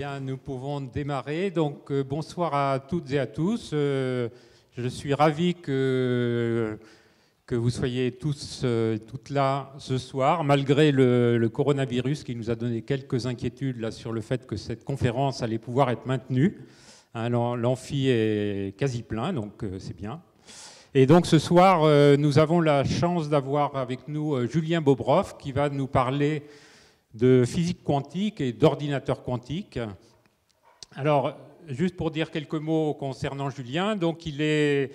bien, nous pouvons démarrer. Donc, euh, bonsoir à toutes et à tous. Euh, je suis ravi que, que vous soyez tous euh, toutes là ce soir, malgré le, coronavirus qui nous a donné quelques inquiétudes là, sur le fait que cette conférence allait pouvoir être maintenue. Hein, l'amphi est quasi plein, donc c'est bien. Et donc ce soir, nous avons la chance d'avoir avec nous Julien Bobroff qui va nous parler de physique quantique et d'ordinateur quantique. Alors, juste pour dire quelques mots concernant Julien, donc il est,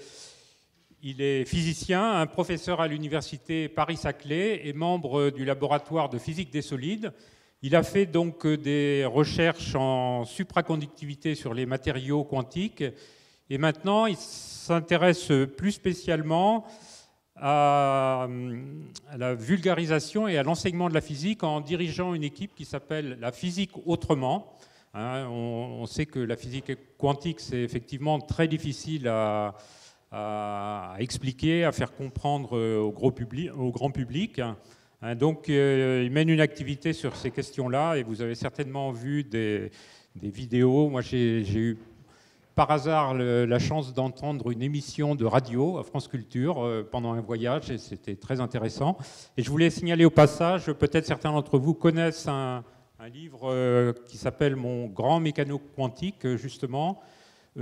il est physicien, un professeur à l'université Paris-Saclay et membre du laboratoire de physique des solides. Il a fait donc des recherches en supraconductivité sur les matériaux quantiques et maintenant il s'intéresse plus spécialement à euh, la vulgarisation et à l'enseignement de la physique en dirigeant une équipe qui s'appelle la physique autrement. Hein, on, sait que la physique quantique, c'est effectivement très difficile à, expliquer, à faire comprendre euh, au, public, au grand public. Hein, donc, euh, il mène une activité sur ces questions-là et vous avez certainement vu des, des vidéos. Moi, j'ai eu par hasard la chance d'entendre une émission de radio à France Culture euh, pendant un voyage et c'était très intéressant. Et je voulais signaler au passage, peut-être certains d'entre vous connaissent un, livre euh, qui s'appelle Mon grand mécano quantique, euh, justement.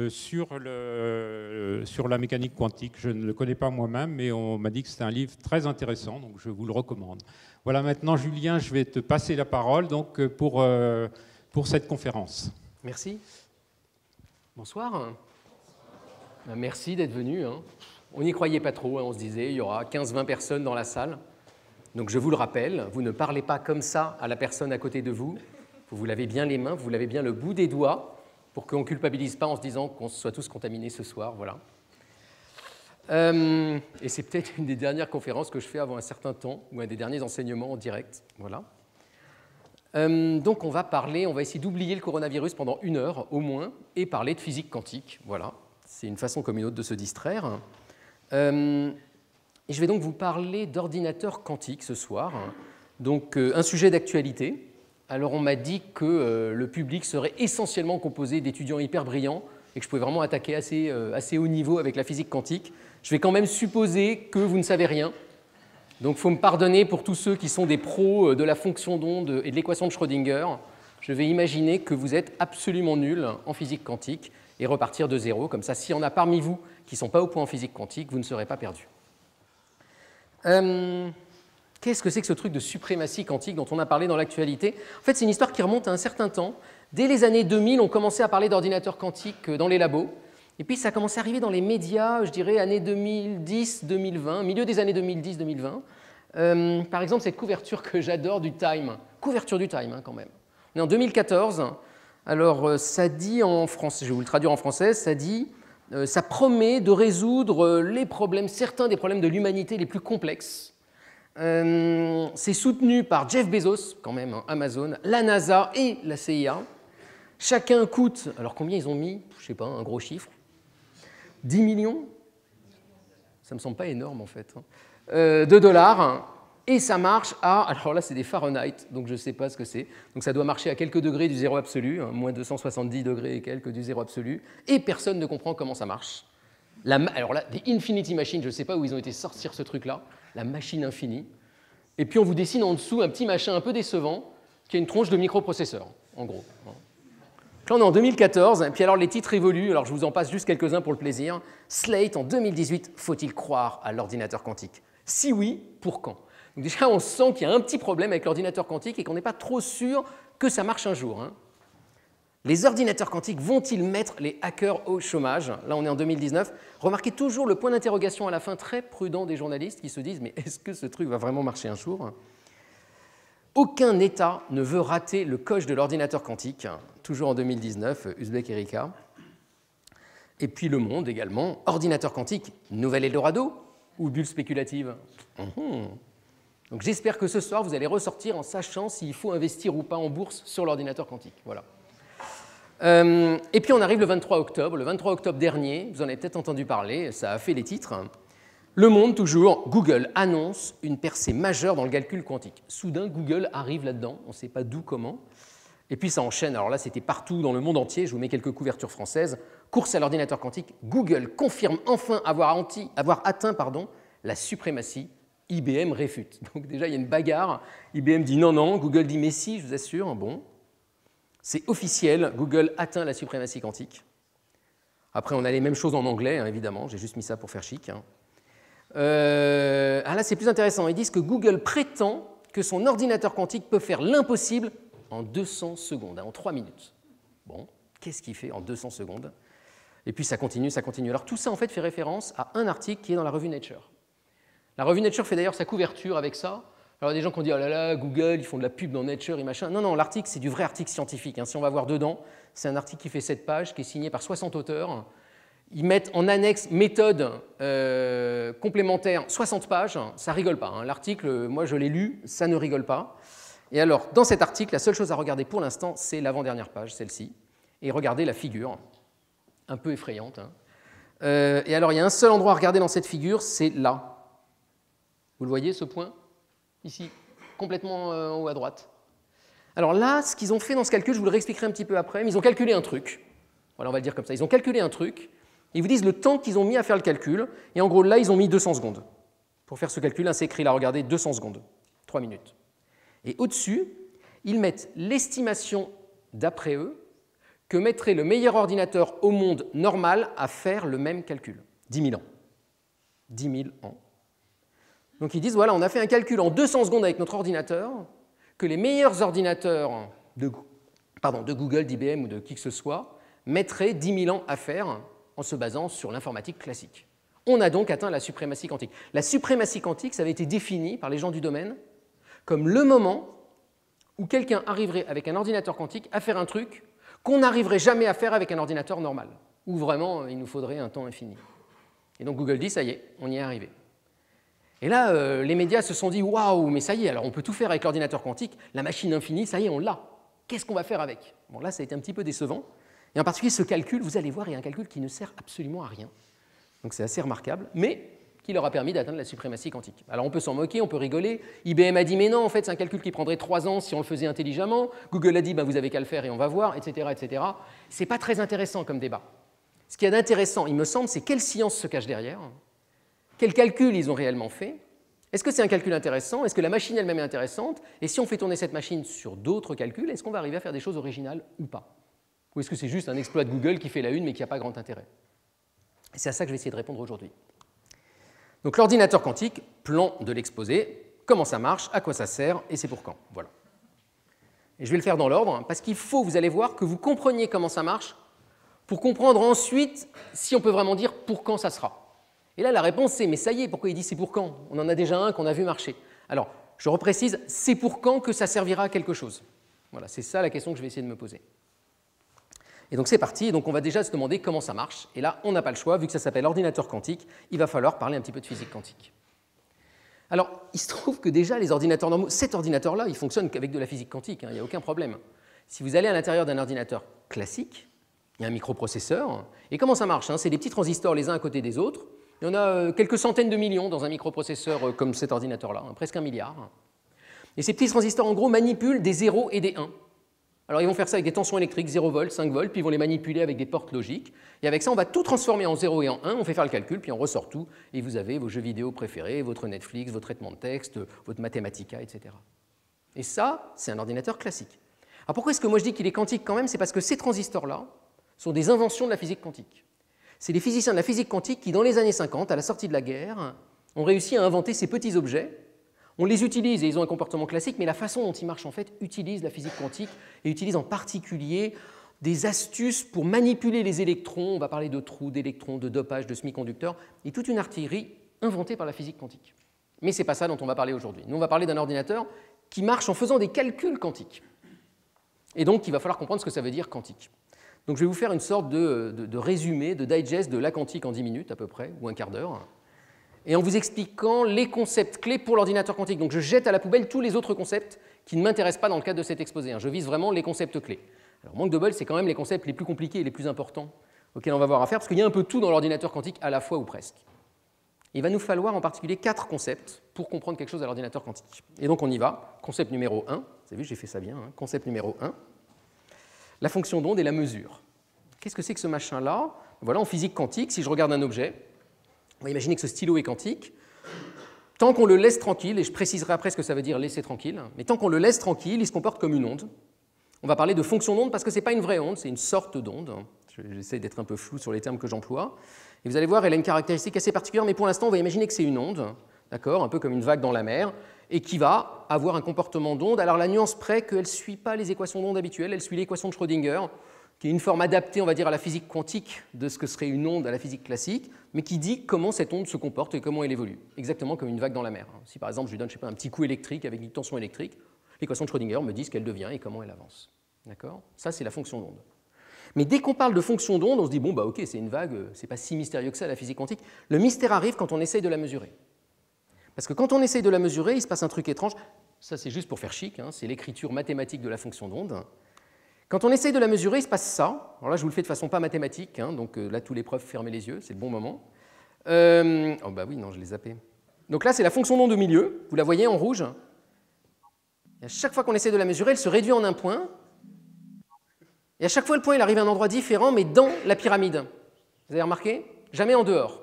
sur, la mécanique quantique. Je ne le connais pas moi-même, mais on m'a dit que c'était un livre très intéressant, donc je vous le recommande. Voilà, maintenant, Julien, je vais te passer la parole donc, pour, pour cette conférence. Merci. Bonsoir. Ben, merci d'être venu. Hein. On n'y croyait pas trop, hein, on se disait, il y aura 15-20 personnes dans la salle. Donc je vous le rappelle, vous ne parlez pas comme ça à la personne à côté de vous. Vous vous lavez bien les mains, vous lavez bien le bout des doigts pour qu'on ne culpabilise pas en se disant qu'on soit tous contaminés ce soir. Voilà. Euh, et c'est peut-être une des dernières conférences que je fais avant un certain temps ou un des derniers enseignements en direct. Voilà. Euh, donc on va parler, on va essayer d'oublier le coronavirus pendant une heure au moins et parler de physique quantique. Voilà, c'est une façon comme une autre de se distraire. Euh, je vais donc vous parler d'ordinateur quantique ce soir. Donc euh, un sujet d'actualité. Alors on m'a dit que le public serait essentiellement composé d'étudiants hyper brillants et que je pouvais vraiment attaquer assez, assez haut niveau avec la physique quantique. Je vais quand même supposer que vous ne savez rien donc il faut me pardonner pour tous ceux qui sont des pros euh, de la fonction d'onde et de l'équation de Schrödinger. Je vais imaginer que vous êtes absolument nuls en physique quantique et repartir de zéro. Comme ça, s'il y en a parmi vous qui ne sont pas au point en physique quantique, vous ne serez pas perdus. Euh, qu'est-ce que c'est que ce truc de suprématie quantique dont on a parlé dans l'actualité En fait, c'est une histoire qui remonte à un certain temps. Dès les années 2000, on commençait à parler d'ordinateurs quantiques euh, dans les labos. Et puis ça a commencé à arriver dans les médias, je dirais, années 2010-2020, milieu des années 2010-2020. Euh, par exemple, cette couverture que j'adore du Time. Couverture du Time, hein, quand même. On est en 2014. Alors, euh, ça dit en français, je vais vous le traduire en français, ça dit euh, ça promet de résoudre les problèmes, certains des problèmes de l'humanité les plus complexes. C'est soutenu par Jeff Bezos, quand même, hein, Amazon, la NASA et la CIA. Chacun coûte, alors combien ils ont mis Je ne sais pas, un gros chiffre, 10 millions Ça ne me semble pas énorme en fait. Hein. Euh, de dollars. Hein. Et ça marche à, alors là c'est des Fahrenheit, donc je ne sais pas ce que c'est. Donc ça doit marcher à quelques degrés du zéro absolu, hein, moins 270 degrés et quelques du zéro absolu, et personne ne comprend comment ça marche. alors là, des Infinity Machines, je ne sais pas où ils ont été sortir ce truc-là, la machine infinie. Et puis on vous dessine en dessous un petit machin un peu décevant, qui est une tronche de microprocesseur, en gros. Là, on est en 2014, puis alors les titres évoluent, alors je vous en passe juste quelques-uns pour le plaisir. Slate en 2018, faut-il croire à l'ordinateur quantique Si oui, pour quand Déjà, on sent qu'il y a un petit problème avec l'ordinateur quantique et qu'on n'est pas trop sûr que ça marche un jour. Hein. Les ordinateurs quantiques vont-ils mettre les hackers au chômage Là, on est en 2019. Remarquez toujours le point d'interrogation à la fin très prudent des journalistes qui se disent mais est-ce que ce truc va vraiment marcher un jour aucun État ne veut rater le coche de l'ordinateur quantique, toujours en 2019, Uzbek Erika. Et puis Le Monde également, ordinateur quantique, nouvelle Eldorado ou bulle spéculative mhm. Donc j'espère que ce soir, vous allez ressortir en sachant s'il faut investir ou pas en bourse sur l'ordinateur quantique. Voilà. Euh, et puis on arrive le 23 octobre. Le 23 octobre dernier, vous en avez peut-être entendu parler, ça a fait les titres. Le monde, toujours, Google annonce une percée majeure dans le calcul quantique. Soudain, Google arrive là-dedans, on ne sait pas d'où, comment. Et puis ça enchaîne, alors là c'était partout dans le monde entier, je vous mets quelques couvertures françaises. Course à l'ordinateur quantique, Google confirme enfin avoir, atteint la suprématie, IBM réfute. Donc déjà il y a une bagarre, IBM dit non, non, Google dit mais si, je vous assure, bon. C'est officiel, Google atteint la suprématie quantique. Après on a les mêmes choses en anglais, hein, évidemment, j'ai juste mis ça pour faire chic. Hein. Euh, ah là, c'est plus intéressant. Ils disent que Google prétend que son ordinateur quantique peut faire l'impossible en 200 secondes, hein, en 3 minutes. Bon, qu'est-ce qu'il fait en 200 secondes Et puis ça continue, ça continue. Alors tout ça, en fait, fait référence à un article qui est dans la revue Nature. La revue Nature fait d'ailleurs sa couverture avec ça. Alors il des gens qui ont dit oh là là, Google, ils font de la pub dans Nature et machin. Non, non, l'article, c'est du vrai article scientifique. Hein. Si on va voir dedans, c'est un article qui fait 7 pages, qui est signé par 60 auteurs ils mettent en annexe méthode euh, complémentaire 60 pages, ça rigole pas. Hein. L'article, moi je l'ai lu, ça ne rigole pas. Et alors, dans cet article, la seule chose à regarder pour l'instant, c'est l'avant-dernière page, celle-ci. Et regardez la figure, un peu effrayante. Hein. Euh, et alors, il y a un seul endroit à regarder dans cette figure, c'est là. Vous le voyez, ce point Ici, complètement euh, en haut à droite. Alors là, ce qu'ils ont fait dans ce calcul, je vous le réexpliquerai un petit peu après, mais ils ont calculé un truc. Voilà, on va dire comme ça. Ils ont calculé un truc ils vous disent le temps qu'ils ont mis à faire le calcul, et en gros là, ils ont mis 200 secondes. Pour faire ce calcul, là, c'est écrit là, regardez, 200 secondes, 3 minutes. Et au-dessus, ils mettent l'estimation d'après eux que mettrait le meilleur ordinateur au monde normal à faire le même calcul. 10 000 ans. 10 000 ans. Donc ils disent, voilà, on a fait un calcul en 200 secondes avec notre ordinateur, que les meilleurs ordinateurs de, de Google, d'IBM ou de qui que ce soit mettraient 10 000 ans à faire en se basant sur l'informatique classique. On a donc atteint la suprématie quantique. La suprématie quantique, ça avait été défini par les gens du domaine comme le moment où quelqu'un arriverait avec un ordinateur quantique à faire un truc qu'on n'arriverait jamais à faire avec un ordinateur normal, où vraiment euh, il nous faudrait un temps infini. Et donc Google dit, ça y est, on y est arrivé. Et là, euh, les médias se sont dit, waouh, mais ça y est, alors on peut tout faire avec l'ordinateur quantique, la machine infinie, ça y est, on l'a. Qu'est-ce qu'on va faire avec Bon, là, ça a été un petit peu décevant, et en particulier, ce calcul, vous allez voir, est un calcul qui ne sert absolument à rien. Donc c'est assez remarquable, mais qui leur a permis d'atteindre la suprématie quantique. Alors on peut s'en moquer, on peut rigoler. IBM a dit mais non, en fait c'est un calcul qui prendrait trois ans si on le faisait intelligemment. Google a dit ben, vous avez qu'à le faire et on va voir, etc. etc. C'est pas très intéressant comme débat. Ce qui est intéressant, il me semble, c'est quelle science se cache derrière, hein. quel calcul ils ont réellement fait, est-ce que c'est un calcul intéressant, est-ce que la machine elle-même est intéressante, et si on fait tourner cette machine sur d'autres calculs, est-ce qu'on va arriver à faire des choses originales ou pas ou est-ce que c'est juste un exploit de Google qui fait la une mais qui n'a pas grand intérêt C'est à ça que je vais essayer de répondre aujourd'hui. Donc l'ordinateur quantique, plan de l'exposé, comment ça marche, à quoi ça sert et c'est pour quand. Voilà. Et je vais le faire dans l'ordre hein, parce qu'il faut, vous allez voir, que vous compreniez comment ça marche pour comprendre ensuite si on peut vraiment dire pour quand ça sera. Et là, la réponse c'est mais ça y est, pourquoi il dit c'est pour quand On en a déjà un qu'on a vu marcher. Alors, je reprécise, c'est pour quand que ça servira à quelque chose Voilà, c'est ça la question que je vais essayer de me poser. Et donc c'est parti, donc on va déjà se demander comment ça marche. Et là, on n'a pas le choix, vu que ça s'appelle ordinateur quantique, il va falloir parler un petit peu de physique quantique. Alors, il se trouve que déjà, les ordinateurs normaux, cet ordinateur-là, il fonctionne qu'avec de la physique quantique, hein. il n'y a aucun problème. Si vous allez à l'intérieur d'un ordinateur classique, il y a un microprocesseur, et comment ça marche hein? C'est des petits transistors les uns à côté des autres. Il y en a euh, quelques centaines de millions dans un microprocesseur euh, comme cet ordinateur-là, hein. presque un milliard. Et ces petits transistors, en gros, manipulent des 0 et des 1. Alors ils vont faire ça avec des tensions électriques 0 volts, 5 volts, puis ils vont les manipuler avec des portes logiques. Et avec ça, on va tout transformer en 0 et en 1, on fait faire le calcul, puis on ressort tout, et vous avez vos jeux vidéo préférés, votre Netflix, votre traitement de texte, votre Mathematica, etc. Et ça, c'est un ordinateur classique. Alors pourquoi est-ce que moi je dis qu'il est quantique quand même C'est parce que ces transistors-là sont des inventions de la physique quantique. C'est les physiciens de la physique quantique qui, dans les années 50, à la sortie de la guerre, ont réussi à inventer ces petits objets on les utilise et ils ont un comportement classique, mais la façon dont ils marchent en fait utilise la physique quantique et utilise en particulier des astuces pour manipuler les électrons. On va parler de trous, d'électrons, de dopage, de semi-conducteurs et toute une artillerie inventée par la physique quantique. Mais ce n'est pas ça dont on va parler aujourd'hui. Nous, on va parler d'un ordinateur qui marche en faisant des calculs quantiques. Et donc, il va falloir comprendre ce que ça veut dire quantique. Donc, je vais vous faire une sorte de, de résumé, de digest de la quantique en 10 minutes à peu près, ou un quart d'heure et en vous expliquant les concepts clés pour l'ordinateur quantique. Donc je jette à la poubelle tous les autres concepts qui ne m'intéressent pas dans le cadre de cet exposé. Hein. Je vise vraiment les concepts clés. Alors manque de bol, c'est quand même les concepts les plus compliqués et les plus importants auxquels on va avoir affaire, parce qu'il y a un peu tout dans l'ordinateur quantique à la fois ou presque. Il va nous falloir en particulier quatre concepts pour comprendre quelque chose à l'ordinateur quantique. Et donc on y va. Concept numéro 1, vous avez vu, j'ai fait ça bien. Hein. Concept numéro 1, la fonction d'onde et la mesure. Qu'est-ce que c'est que ce machin-là Voilà, en physique quantique, si je regarde un objet, on va imaginer que ce stylo est quantique. Tant qu'on le laisse tranquille, et je préciserai après ce que ça veut dire laisser tranquille, mais tant qu'on le laisse tranquille, il se comporte comme une onde. On va parler de fonction d'onde parce que ce n'est pas une vraie onde, c'est une sorte d'onde. J'essaie d'être un peu flou sur les termes que j'emploie. Et vous allez voir, elle a une caractéristique assez particulière, mais pour l'instant, on va imaginer que c'est une onde, d'accord, un peu comme une vague dans la mer, et qui va avoir un comportement d'onde. Alors la nuance près qu'elle ne suit pas les équations d'onde habituelles, elle suit l'équation de Schrödinger qui est une forme adaptée, on va dire, à la physique quantique de ce que serait une onde à la physique classique, mais qui dit comment cette onde se comporte et comment elle évolue, exactement comme une vague dans la mer. Hein. Si par exemple je lui donne je un petit coup électrique avec une tension électrique, l'équation de Schrödinger me dit ce qu'elle devient et comment elle avance. D'accord Ça, c'est la fonction d'onde. Mais dès qu'on parle de fonction d'onde, on se dit bon, bah ok, c'est une vague, euh, c'est pas si mystérieux que ça la physique quantique. Le mystère arrive quand on essaye de la mesurer. Parce que quand on essaye de la mesurer, il se passe un truc étrange. Ça, c'est juste pour faire chic, hein, c'est l'écriture mathématique de la fonction d'onde. Quand on essaye de la mesurer, il se passe ça. Alors là, je vous le fais de façon pas mathématique, hein, donc euh, là, tous les preuves, fermez les yeux, c'est le bon moment. Euh, oh bah oui, non, je les zappé. Donc là, c'est la fonction d'onde de milieu, vous la voyez en rouge. Et à chaque fois qu'on essaie de la mesurer, elle se réduit en un point. Et à chaque fois, le point, il arrive à un endroit différent, mais dans la pyramide. Vous avez remarqué Jamais en dehors.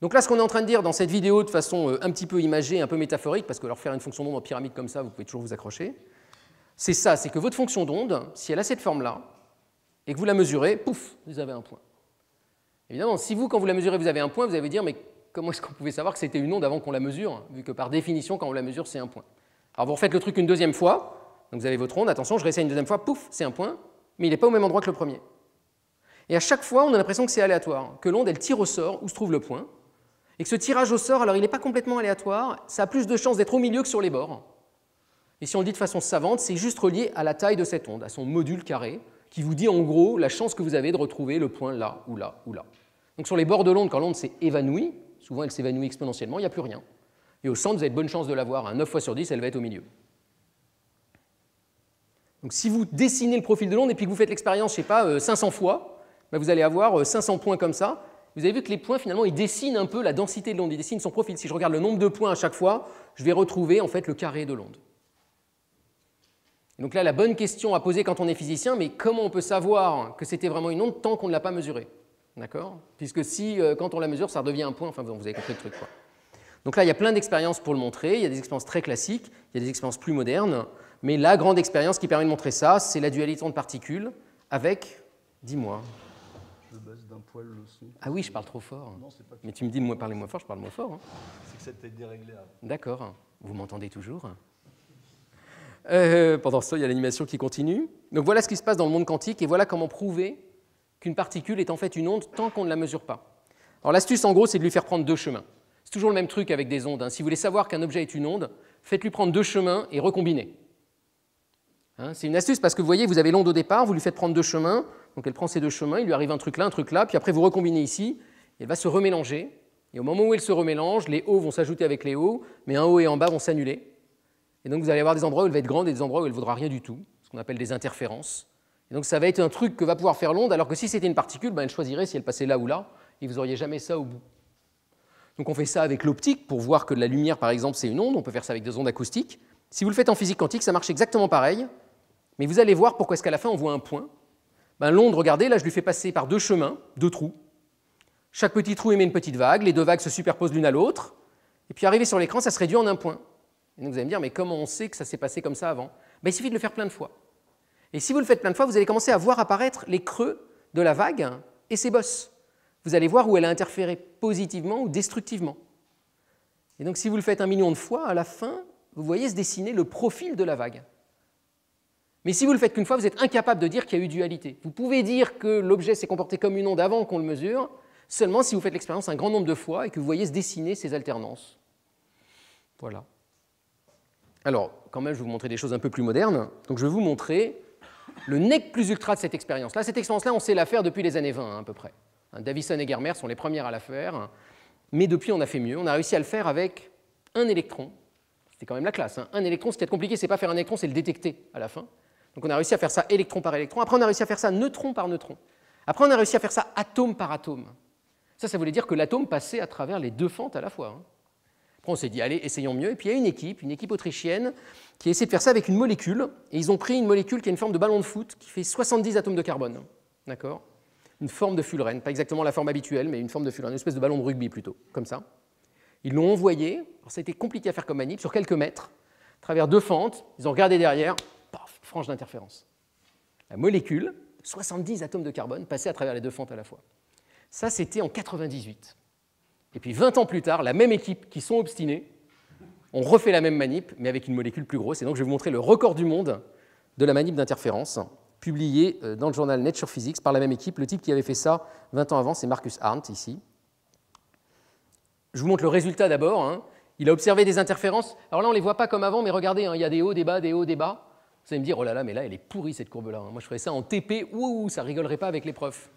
Donc là, ce qu'on est en train de dire dans cette vidéo de façon euh, un petit peu imagée, un peu métaphorique, parce que leur faire une fonction d'onde en pyramide comme ça, vous pouvez toujours vous accrocher, c'est ça, c'est que votre fonction d'onde, si elle a cette forme-là, et que vous la mesurez, pouf, vous avez un point. Évidemment, si vous, quand vous la mesurez, vous avez un point, vous allez dire, mais comment est-ce qu'on pouvait savoir que c'était une onde avant qu'on la mesure, vu que par définition, quand on la mesure, c'est un point. Alors vous refaites le truc une deuxième fois, donc vous avez votre onde, attention, je réessaye une deuxième fois, pouf, c'est un point, mais il n'est pas au même endroit que le premier. Et à chaque fois, on a l'impression que c'est aléatoire, que l'onde, elle tire au sort où se trouve le point, et que ce tirage au sort, alors il n'est pas complètement aléatoire, ça a plus de chances d'être au milieu que sur les bords, et si on le dit de façon savante, c'est juste relié à la taille de cette onde, à son module carré, qui vous dit en gros la chance que vous avez de retrouver le point là, ou là, ou là. Donc sur les bords de l'onde, quand l'onde s'est évanouie, souvent elle s'évanouit exponentiellement, il n'y a plus rien. Et au centre, vous avez de bonnes chances de l'avoir. 9 hein. fois sur 10, elle va être au milieu. Donc si vous dessinez le profil de l'onde et puis que vous faites l'expérience, je ne sais pas, 500 euh, fois, bah, vous allez avoir 500 euh, points comme ça. Vous avez vu que les points, finalement, ils dessinent un peu la densité de l'onde, ils dessinent son profil. Si je regarde le nombre de points à chaque fois, je vais retrouver en fait le carré de l'onde donc là, la bonne question à poser quand on est physicien, mais comment on peut savoir que c'était vraiment une onde tant qu'on ne l'a pas mesurée D'accord Puisque si, euh, quand on la mesure, ça redevient un point, enfin, vous avez compris le truc, quoi. Donc là, il y a plein d'expériences pour le montrer. Il y a des expériences très classiques, il y a des expériences plus modernes. Mais la grande expérience qui permet de montrer ça, c'est la dualité de particules avec, dis-moi. Je baisse d'un poil le son. Ah oui, je parle trop fort. Mais tu me dis, moi, parlez moins fort, je parle moins fort. Hein. C'est que ça peut-être déréglé. D'accord. Vous m'entendez toujours euh, pendant ce temps, il y a l'animation qui continue. Donc voilà ce qui se passe dans le monde quantique et voilà comment prouver qu'une particule est en fait une onde tant qu'on ne la mesure pas. Alors l'astuce en gros, c'est de lui faire prendre deux chemins. C'est toujours le même truc avec des ondes. Hein. Si vous voulez savoir qu'un objet est une onde, faites-lui prendre deux chemins et recombinez. Hein, c'est une astuce parce que vous voyez, vous avez l'onde au départ, vous lui faites prendre deux chemins, donc elle prend ces deux chemins, il lui arrive un truc là, un truc là, puis après vous recombinez ici, elle va se remélanger, et au moment où elle se remélange, les hauts vont s'ajouter avec les hauts, mais un haut et un bas vont s'annuler, et donc vous allez avoir des endroits où elle va être grande et des endroits où elle ne vaudra rien du tout, ce qu'on appelle des interférences. Et donc ça va être un truc que va pouvoir faire l'onde, alors que si c'était une particule, ben, elle choisirait si elle passait là ou là, et vous n'auriez jamais ça au bout. Donc on fait ça avec l'optique pour voir que la lumière, par exemple, c'est une onde, on peut faire ça avec des ondes acoustiques. Si vous le faites en physique quantique, ça marche exactement pareil, mais vous allez voir pourquoi est-ce qu'à la fin on voit un point. Ben, l'onde, regardez, là je lui fais passer par deux chemins, deux trous. Chaque petit trou émet une petite vague, les deux vagues se superposent l'une à l'autre, et puis arrivé sur l'écran, ça se réduit en un point donc vous allez me dire, mais comment on sait que ça s'est passé comme ça avant ben, Il suffit de le faire plein de fois. Et si vous le faites plein de fois, vous allez commencer à voir apparaître les creux de la vague et ses bosses. Vous allez voir où elle a interféré positivement ou destructivement. Et donc si vous le faites un million de fois, à la fin, vous voyez se dessiner le profil de la vague. Mais si vous le faites qu'une fois, vous êtes incapable de dire qu'il y a eu dualité. Vous pouvez dire que l'objet s'est comporté comme une onde avant qu'on le mesure, seulement si vous faites l'expérience un grand nombre de fois et que vous voyez se dessiner ces alternances. Voilà. Alors, quand même, je vais vous montrer des choses un peu plus modernes. Donc, je vais vous montrer le nec plus ultra de cette expérience. Là, cette expérience-là, on sait la faire depuis les années 20, hein, à peu près. Hein, Davison et Germer sont les premières à la faire. Hein. Mais depuis, on a fait mieux. On a réussi à le faire avec un électron. C'était quand même la classe. Un électron, c'était compliqué, c'est pas faire un électron, c'est le détecter à la fin. Donc, on a réussi à faire ça électron par électron. Après, on a réussi à faire ça neutron par neutron. Après, on a réussi à faire ça atome par atome. Ça, ça voulait dire que l'atome passait à travers les deux fentes à la fois on s'est dit, allez, essayons mieux. Et puis, il y a une équipe, une équipe autrichienne, qui a essayé de faire ça avec une molécule. Et ils ont pris une molécule qui a une forme de ballon de foot, qui fait 70 atomes de carbone. D'accord Une forme de fullerène, pas exactement la forme habituelle, mais une forme de fullerène, une espèce de ballon de rugby plutôt, comme ça. Ils l'ont envoyé, alors ça a été compliqué à faire comme manip, sur quelques mètres, à travers deux fentes, ils ont regardé derrière, paf, frange d'interférence. La molécule, 70 atomes de carbone, passait à travers les deux fentes à la fois. Ça, c'était en 98. Et puis 20 ans plus tard, la même équipe qui sont obstinés, ont refait la même manip, mais avec une molécule plus grosse. Et donc je vais vous montrer le record du monde de la manip d'interférence, publié euh, dans le journal Nature Physics par la même équipe. Le type qui avait fait ça 20 ans avant, c'est Marcus Arndt, ici. Je vous montre le résultat d'abord. Hein. Il a observé des interférences. Alors là, on ne les voit pas comme avant, mais regardez, hein, il y a des hauts, des bas, des hauts, des bas. Vous allez me dire, oh là là, mais là, elle est pourrie cette courbe-là. Hein. Moi, je ferais ça en TP, ouh, ça rigolerait pas avec les profs.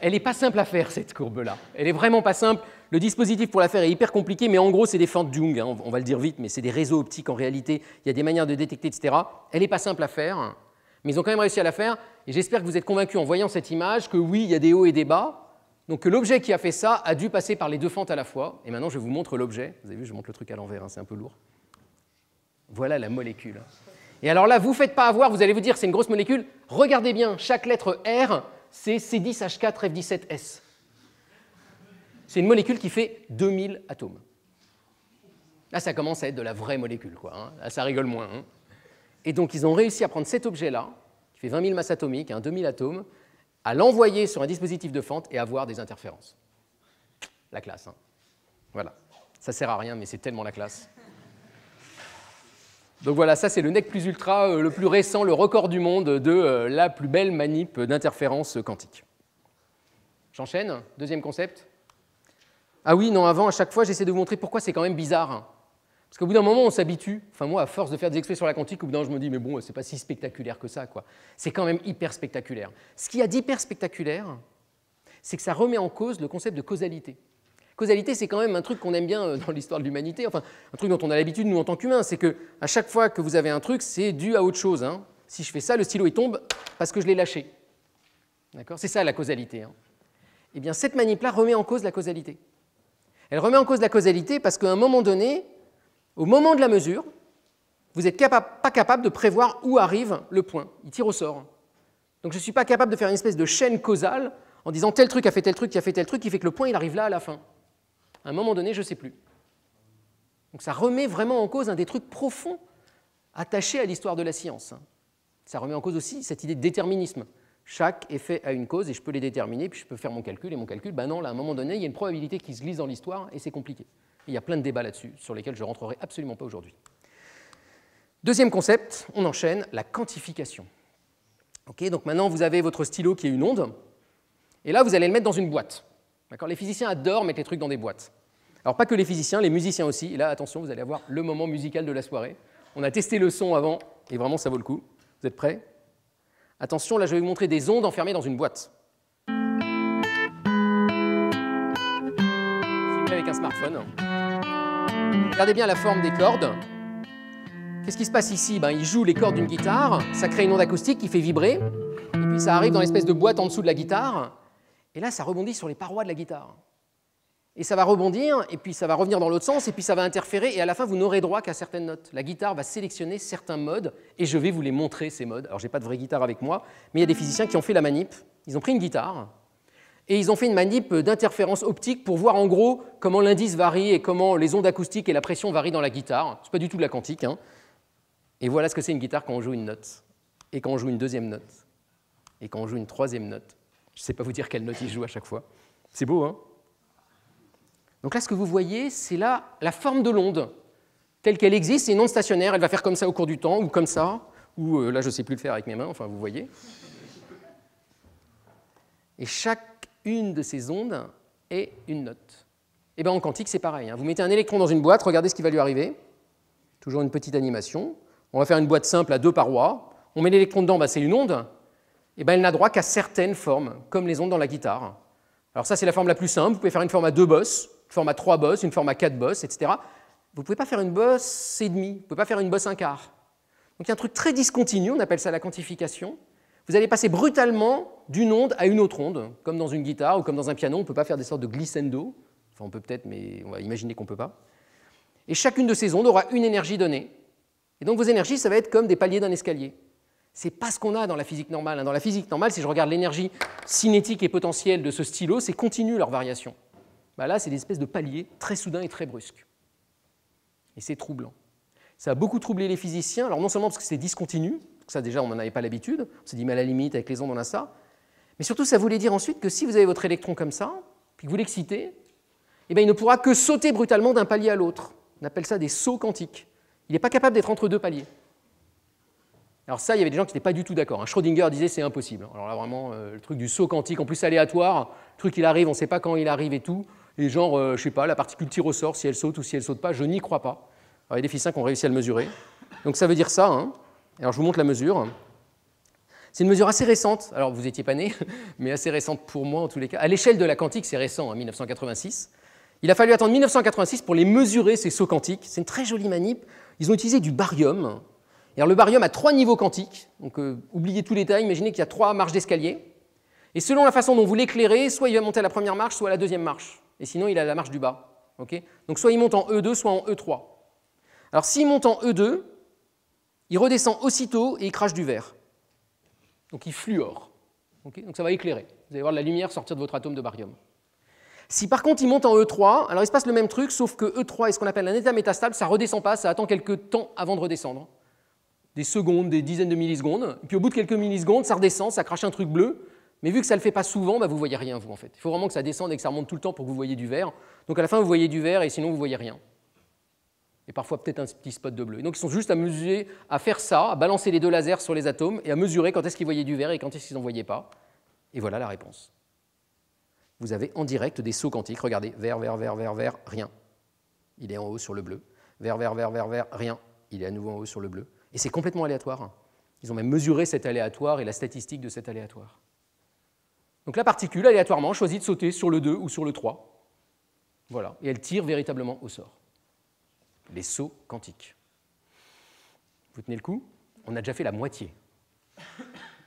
Elle n'est pas simple à faire, cette courbe-là. Elle n'est vraiment pas simple. Le dispositif pour la faire est hyper compliqué, mais en gros, c'est des fentes Jung. Hein. on va le dire vite, mais c'est des réseaux optiques en réalité. Il y a des manières de détecter, etc. Elle n'est pas simple à faire, mais ils ont quand même réussi à la faire. Et j'espère que vous êtes convaincus en voyant cette image que oui, il y a des hauts et des bas. Donc l'objet qui a fait ça a dû passer par les deux fentes à la fois. Et maintenant, je vous montre l'objet. Vous avez vu, je montre le truc à l'envers, hein, c'est un peu lourd. Voilà la molécule. Et alors là, vous ne faites pas avoir, vous allez vous dire, c'est une grosse molécule. Regardez bien, chaque lettre R c'est C10H4F17S. C'est une molécule qui fait 2000 atomes. Là, ça commence à être de la vraie molécule, quoi. Hein. ça rigole moins. Hein. Et donc, ils ont réussi à prendre cet objet-là, qui fait 20 000 masses atomiques, hein, 2000 atomes, à l'envoyer sur un dispositif de fente et avoir des interférences. La classe. Hein. Voilà. Ça sert à rien, mais c'est tellement la classe. Donc voilà, ça c'est le NEC plus ultra, euh, le plus récent, le record du monde de euh, la plus belle manip d'interférence quantique. J'enchaîne, deuxième concept. Ah oui, non, avant, à chaque fois, j'essaie de vous montrer pourquoi c'est quand même bizarre. Hein. Parce qu'au bout d'un moment, on s'habitue. Enfin, moi, à force de faire des exprès sur la quantique, au bout d'un moment, je me dis, mais bon, c'est pas si spectaculaire que ça, quoi. C'est quand même hyper spectaculaire. Ce qu'il y a d'hyper spectaculaire, c'est que ça remet en cause le concept de causalité. Causalité, c'est quand même un truc qu'on aime bien euh, dans l'histoire de l'humanité, enfin, un truc dont on a l'habitude, nous, en tant qu'humains, c'est que à chaque fois que vous avez un truc, c'est dû à autre chose. Hein. Si je fais ça, le stylo, il tombe parce que je l'ai lâché. D'accord C'est ça, la causalité. Hein. Eh bien, cette manip-là remet en cause la causalité. Elle remet en cause la causalité parce qu'à un moment donné, au moment de la mesure, vous n'êtes pas capable de prévoir où arrive le point. Il tire au sort. Donc je ne suis pas capable de faire une espèce de chaîne causale en disant tel truc a fait tel truc qui a fait tel truc qui fait que le point il arrive là à la fin à un moment donné, je ne sais plus. Donc ça remet vraiment en cause un des trucs profonds attachés à l'histoire de la science. Hein. Ça remet en cause aussi cette idée de déterminisme. Chaque effet a une cause et je peux les déterminer, puis je peux faire mon calcul et mon calcul. Ben non, là, à un moment donné, il y a une probabilité qui se glisse dans l'histoire et c'est compliqué. il y a plein de débats là-dessus sur lesquels je ne rentrerai absolument pas aujourd'hui. Deuxième concept, on enchaîne, la quantification. OK, donc maintenant, vous avez votre stylo qui est une onde, et là, vous allez le mettre dans une boîte. Les physiciens adorent mettre les trucs dans des boîtes. Alors pas que les physiciens, les musiciens aussi. Et là, attention, vous allez avoir le moment musical de la soirée. On a testé le son avant, et vraiment, ça vaut le coup. Vous êtes prêts Attention, là, je vais vous montrer des ondes enfermées dans une boîte. Filmé avec un smartphone. Regardez bien la forme des cordes. Qu'est-ce qui se passe ici ben, Il joue les cordes d'une guitare, ça crée une onde acoustique qui fait vibrer, et puis ça arrive dans l'espèce de boîte en dessous de la guitare, et là, ça rebondit sur les parois de la guitare. Et ça va rebondir, et puis ça va revenir dans l'autre sens, et puis ça va interférer, et à la fin, vous n'aurez droit qu'à certaines notes. La guitare va sélectionner certains modes, et je vais vous les montrer, ces modes. Alors, je n'ai pas de vraie guitare avec moi, mais il y a des physiciens qui ont fait la manip. Ils ont pris une guitare, et ils ont fait une manip d'interférence optique pour voir en gros comment l'indice varie et comment les ondes acoustiques et la pression varient dans la guitare. n'est pas du tout de la quantique. Hein. Et voilà ce que c'est une guitare quand on joue une note, et quand on joue une deuxième note, et quand on joue une troisième note. Je ne sais pas vous dire quelle note il joue à chaque fois. C'est beau, hein Donc là, ce que vous voyez, c'est là la forme de l'onde telle qu'elle existe et non stationnaire. Elle va faire comme ça au cours du temps, ou comme ça, ou euh, là, je ne sais plus le faire avec mes mains, enfin, vous voyez. Et chacune de ces ondes est une note. Et eh bien en quantique, c'est pareil. Hein. Vous mettez un électron dans une boîte, regardez ce qui va lui arriver. Toujours une petite animation. On va faire une boîte simple à deux parois. On met l'électron dedans, bah, c'est une onde. Eh ben, elle n'a droit qu'à certaines formes, comme les ondes dans la guitare. Alors ça, c'est la forme la plus simple. Vous pouvez faire une forme à deux bosses, une forme à trois bosses, une forme à quatre bosses, etc. Vous ne pouvez pas faire une bosse et demie, vous ne pouvez pas faire une bosse un quart. Donc il y a un truc très discontinu, on appelle ça la quantification. Vous allez passer brutalement d'une onde à une autre onde, comme dans une guitare ou comme dans un piano, on ne peut pas faire des sortes de glissando. Enfin, on peut peut-être, mais on va imaginer qu'on ne peut pas. Et chacune de ces ondes aura une énergie donnée. Et donc vos énergies, ça va être comme des paliers d'un escalier. C'est pas ce qu'on a dans la physique normale. Hein. Dans la physique normale, si je regarde l'énergie cinétique et potentielle de ce stylo, c'est continue leur variation. Bah là, c'est des espèces de paliers très soudains et très brusques. Et c'est troublant. Ça a beaucoup troublé les physiciens, alors non seulement parce que c'est discontinu, ça déjà on n'en avait pas l'habitude, on s'est dit mais à la limite avec les ondes on a ça, mais surtout ça voulait dire ensuite que si vous avez votre électron comme ça, puis que vous l'excitez, eh bien, il ne pourra que sauter brutalement d'un palier à l'autre. On appelle ça des sauts quantiques. Il n'est pas capable d'être entre deux paliers. Alors ça, il y avait des gens qui n'étaient pas du tout d'accord. Hein. Schrödinger disait c'est impossible. Alors là, vraiment, euh, le truc du saut quantique, en plus aléatoire, le truc il arrive, on ne sait pas quand il arrive et tout. Et genre, je euh, je sais pas, la particule tire au sort, si elle saute ou si elle saute pas, je n'y crois pas. Alors, il y ont réussi à le mesurer. Donc ça veut dire ça. Hein. Alors je vous montre la mesure. C'est une mesure assez récente, alors vous n'étiez pas né, mais assez récente pour moi en tous les cas. À l'échelle de la quantique, c'est récent, hein, en 1986. Il a fallu attendre 1986 pour les mesurer, ces sauts quantiques. C'est une très jolie manip. Ils ont utilisé du barium, le barium a trois niveaux quantiques, donc euh, oubliez tous les détails, imaginez qu'il y a trois marches d'escalier. Et selon la façon dont vous l'éclairez, soit il va monter à la première marche, soit à la deuxième marche. Et sinon, il a la marche du bas. donc soit il monte en E2, soit en E3. Alors s'il monte en E2, il redescend aussitôt et il crache du verre. Donc il fluore. donc ça va éclairer. Vous allez voir de la lumière sortir de votre atome de barium. Si par contre il monte en E3, alors il se passe le même truc, sauf que E3 est ce qu'on appelle un état métastable, ça redescend pas, ça attend quelques temps avant de redescendre des secondes, des dizaines de millisecondes. puis au bout de quelques millisecondes, ça redescend, ça crache un truc bleu. Mais vu que ça ne le fait pas souvent, bah, vous ne voyez rien, vous, en fait. Il faut vraiment que ça descende et que ça remonte tout le temps pour que vous voyez du vert. Donc à la fin, vous voyez du vert et sinon, vous ne voyez rien. Et parfois, peut-être un petit spot de bleu. donc, ils sont juste à mesurer, à faire ça, à balancer les deux lasers sur les atomes et à mesurer quand est-ce qu'ils voyaient du vert et quand est-ce qu'ils n'en voyaient pas. Et voilà la réponse. Vous avez en direct des sauts quantiques. Regardez, vert, vert, vert, vert, vert, rien. Il est en haut sur le bleu. Vert, vert, vert, vert, vert, rien. Il est à nouveau en haut sur le bleu. Et c'est complètement aléatoire. Ils ont même mesuré cet aléatoire et la statistique de cet aléatoire. Donc la particule, aléatoirement, choisit de sauter sur le 2 ou sur le 3. Voilà. Et elle tire véritablement au sort. Les sauts quantiques. Vous tenez le coup On a déjà fait la moitié.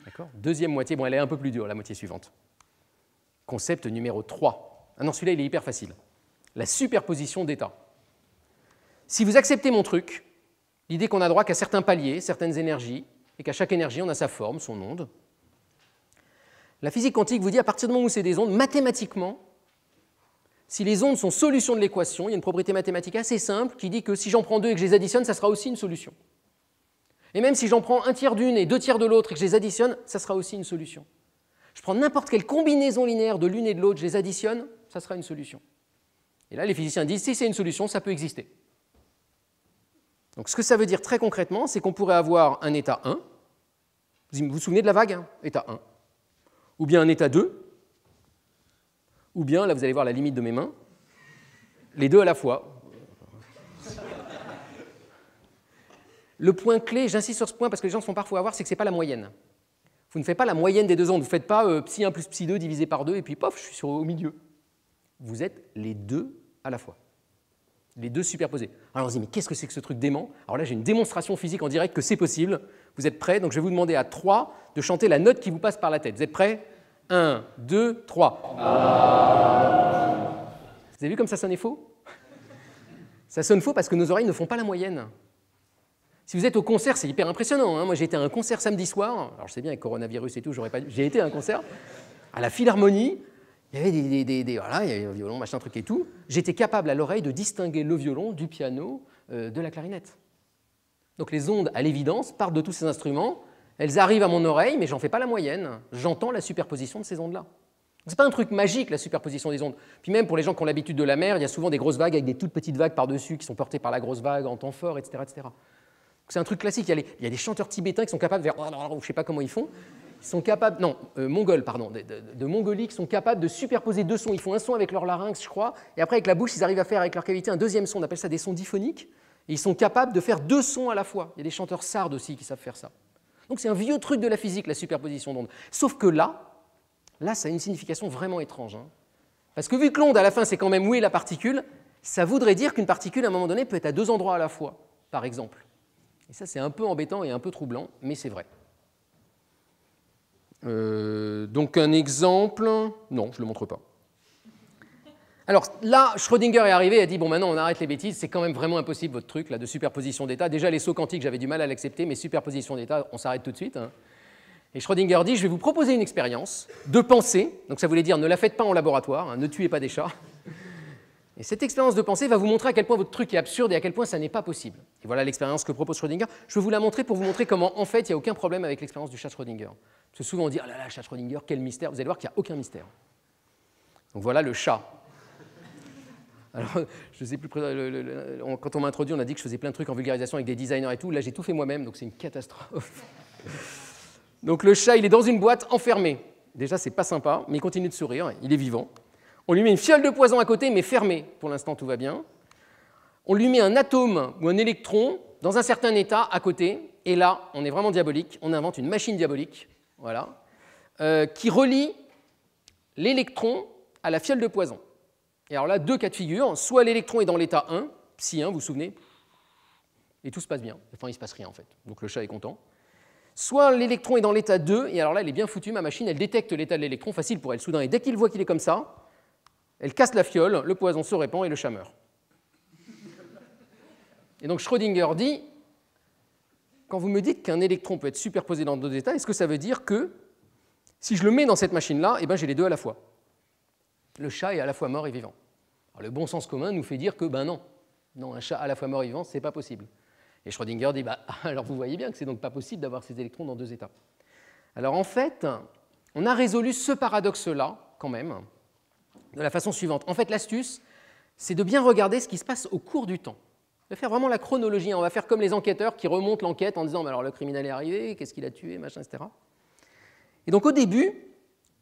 D'accord Deuxième moitié, bon, elle est un peu plus dure, la moitié suivante. Concept numéro 3. Ah non, celui-là, il est hyper facile. La superposition d'état. Si vous acceptez mon truc, L'idée qu'on a droit qu'à certains paliers, certaines énergies, et qu'à chaque énergie, on a sa forme, son onde. La physique quantique vous dit à partir du moment où c'est des ondes, mathématiquement, si les ondes sont solutions de l'équation, il y a une propriété mathématique assez simple qui dit que si j'en prends deux et que je les additionne, ça sera aussi une solution. Et même si j'en prends un tiers d'une et deux tiers de l'autre et que je les additionne, ça sera aussi une solution. Je prends n'importe quelle combinaison linéaire de l'une et de l'autre, je les additionne, ça sera une solution. Et là, les physiciens disent si c'est une solution, ça peut exister. Donc ce que ça veut dire très concrètement, c'est qu'on pourrait avoir un état 1, vous vous souvenez de la vague, hein état 1, ou bien un état 2, ou bien, là vous allez voir la limite de mes mains, les deux à la fois. Le point clé, j'insiste sur ce point parce que les gens se font parfois avoir, c'est que ce n'est pas la moyenne. Vous ne faites pas la moyenne des deux ondes, vous ne faites pas euh, psi 1 plus psi 2 divisé par 2 et puis pof, je suis au milieu. Vous êtes les deux à la fois les deux superposés. Alors on se dit, mais qu'est-ce que c'est que ce truc dément Alors là, j'ai une démonstration physique en direct que c'est possible. Vous êtes prêts Donc je vais vous demander à trois de chanter la note qui vous passe par la tête. Vous êtes prêts 1, 2, 3. Vous avez vu comme ça sonne faux Ça sonne faux parce que nos oreilles ne font pas la moyenne. Si vous êtes au concert, c'est hyper impressionnant. Hein. Moi, j'ai été à un concert samedi soir. Alors, je sais bien, avec coronavirus et tout, j'aurais pas. J'ai été à un concert à la Philharmonie il y avait des, voilà, il y un violon, machin, truc et tout. J'étais capable à l'oreille de distinguer le violon du piano, euh, de la clarinette. Donc les ondes, à l'évidence, partent de tous ces instruments. Elles arrivent à mon oreille, mais j'en fais pas la moyenne. J'entends la superposition de ces ondes-là. Ce n'est pas un truc magique la superposition des ondes. Puis même pour les gens qui ont l'habitude de la mer, il y a souvent des grosses vagues avec des toutes petites vagues par-dessus qui sont portées par la grosse vague en temps fort, etc. etc. C'est un truc classique. Il y, a il y, a des chanteurs tibétains qui sont capables de faire, je sais pas comment ils font, sont capables, non, euh, pardon, de, de, de, sont capables de superposer deux sons. Ils font un son avec leur larynx, je crois, et après avec la bouche, ils arrivent à faire avec leur cavité un deuxième son. On appelle ça des sons diphoniques. ils sont capables de faire deux sons à la fois. Il y a des chanteurs sardes aussi qui savent faire ça. Donc c'est un vieux truc de la physique, la superposition d'ondes. Sauf que là, là, ça a une signification vraiment étrange. Hein. Parce que vu que l'onde, à la fin, c'est quand même où est la particule, ça voudrait dire qu'une particule, à un moment donné, peut être à deux endroits à la fois, par exemple. Et ça, c'est un peu embêtant et un peu troublant, mais c'est vrai. Euh, donc un exemple, non, je ne le montre pas. Alors là, Schrödinger est arrivé et a dit, bon maintenant on arrête les bêtises, c'est quand même vraiment impossible votre truc là, de superposition d'état. Déjà les sauts quantiques, j'avais du mal à l'accepter, mais superposition d'état, on s'arrête tout de suite. Hein. Et Schrödinger dit, je vais vous proposer une expérience de pensée, donc ça voulait dire ne la faites pas en laboratoire, hein, ne tuez pas des chats, et cette expérience de pensée va vous montrer à quel point votre truc est absurde et à quel point ça n'est pas possible. Et voilà l'expérience que propose Schrödinger. Je vais vous la montrer pour vous montrer comment, en fait, il n'y a aucun problème avec l'expérience du chat Schrödinger. Parce que souvent on dit Ah là là, chat Schrödinger, quel mystère Vous allez voir qu'il n'y a aucun mystère. Donc voilà le chat. Alors, je sais plus, quand on m'a introduit, on a dit que je faisais plein de trucs en vulgarisation avec des designers et tout. Là, j'ai tout fait moi-même, donc c'est une catastrophe. donc le chat, il est dans une boîte enfermée. Déjà, c'est pas sympa, mais il continue de sourire, il est vivant. On lui met une fiole de poison à côté, mais fermée. Pour l'instant, tout va bien. On lui met un atome ou un électron dans un certain état à côté. Et là, on est vraiment diabolique. On invente une machine diabolique, voilà, euh, qui relie l'électron à la fiole de poison. Et alors là, deux cas de figure. Soit l'électron est dans l'état 1, si 1, hein, vous vous souvenez, et tout se passe bien. Enfin, il ne se passe rien en fait. Donc le chat est content. Soit l'électron est dans l'état 2, et alors là, elle est bien foutue, ma machine, elle détecte l'état de l'électron, facile pour elle. Soudain, et dès qu'il voit qu'il est comme ça, elle casse la fiole, le poison se répand et le chat meurt. Et donc Schrödinger dit, quand vous me dites qu'un électron peut être superposé dans deux états, est-ce que ça veut dire que si je le mets dans cette machine-là, eh ben, j'ai les deux à la fois Le chat est à la fois mort et vivant. le bon sens commun nous fait dire que ben non, non, un chat à la fois mort et vivant, c'est pas possible. Et Schrödinger dit, bah, alors vous voyez bien que c'est donc pas possible d'avoir ces électrons dans deux états. Alors en fait, on a résolu ce paradoxe-là quand même, de la façon suivante. En fait, l'astuce, c'est de bien regarder ce qui se passe au cours du temps. De faire vraiment la chronologie. Hein. On va faire comme les enquêteurs qui remontent l'enquête en disant alors le criminel est arrivé, qu'est-ce qu'il a tué, machin, etc. Et donc au début,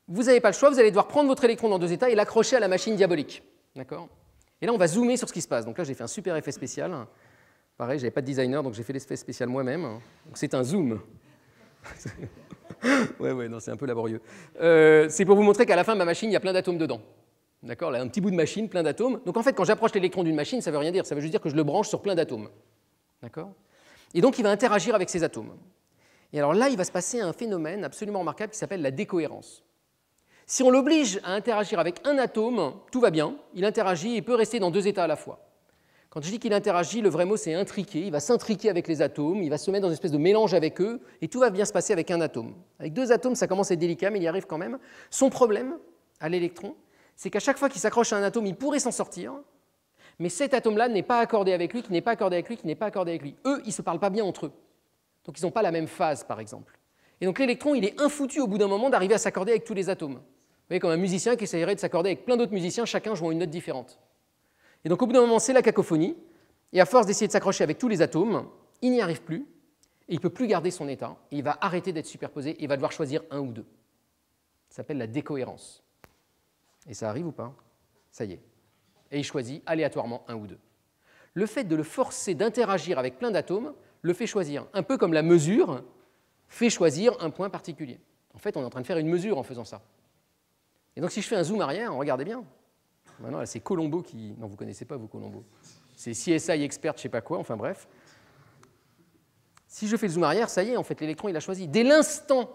vous n'avez pas le choix, vous allez devoir prendre votre électron dans deux états et l'accrocher à la machine diabolique. D'accord Et là, on va zoomer sur ce qui se passe. Donc là, j'ai fait un super effet spécial. Pareil, je n'avais pas de designer, donc j'ai fait l'effet spécial moi-même. c'est un zoom. ouais, ouais, non, c'est un peu laborieux. Euh, c'est pour vous montrer qu'à la fin, de ma machine, il y a plein d'atomes dedans. D'accord Un petit bout de machine, plein d'atomes. Donc en fait, quand j'approche l'électron d'une machine, ça ne veut rien dire. Ça veut juste dire que je le branche sur plein d'atomes. D'accord Et donc il va interagir avec ces atomes. Et alors là, il va se passer un phénomène absolument remarquable qui s'appelle la décohérence. Si on l'oblige à interagir avec un atome, tout va bien. Il interagit et peut rester dans deux états à la fois. Quand je dis qu'il interagit, le vrai mot c'est intriqué. Il va s'intriquer avec les atomes, il va se mettre dans une espèce de mélange avec eux, et tout va bien se passer avec un atome. Avec deux atomes, ça commence à être délicat, mais il y arrive quand même. Son problème à l'électron, c'est qu'à chaque fois qu'il s'accroche à un atome, il pourrait s'en sortir, mais cet atome-là n'est pas accordé avec lui, qui n'est pas accordé avec lui, qui n'est pas accordé avec lui. Eux, ils ne se parlent pas bien entre eux. Donc ils n'ont pas la même phase, par exemple. Et donc l'électron, il est infoutu au bout d'un moment d'arriver à s'accorder avec tous les atomes. Vous voyez, comme un musicien qui essaierait de s'accorder avec plein d'autres musiciens, chacun jouant une note différente. Et donc au bout d'un moment, c'est la cacophonie, et à force d'essayer de s'accrocher avec tous les atomes, il n'y arrive plus, et il ne peut plus garder son état, et il va arrêter d'être superposé, et il va devoir choisir un ou deux. Ça s'appelle la décohérence. Et ça arrive ou pas hein Ça y est. Et il choisit aléatoirement un ou deux. Le fait de le forcer d'interagir avec plein d'atomes le fait choisir. Un peu comme la mesure fait choisir un point particulier. En fait, on est en train de faire une mesure en faisant ça. Et donc, si je fais un zoom arrière, regardez bien. Maintenant, ah c'est Colombo qui. Non, vous ne connaissez pas, vous, Colombo. C'est CSI expert, je ne sais pas quoi, enfin bref. Si je fais le zoom arrière, ça y est, en fait, l'électron, il a choisi. Dès l'instant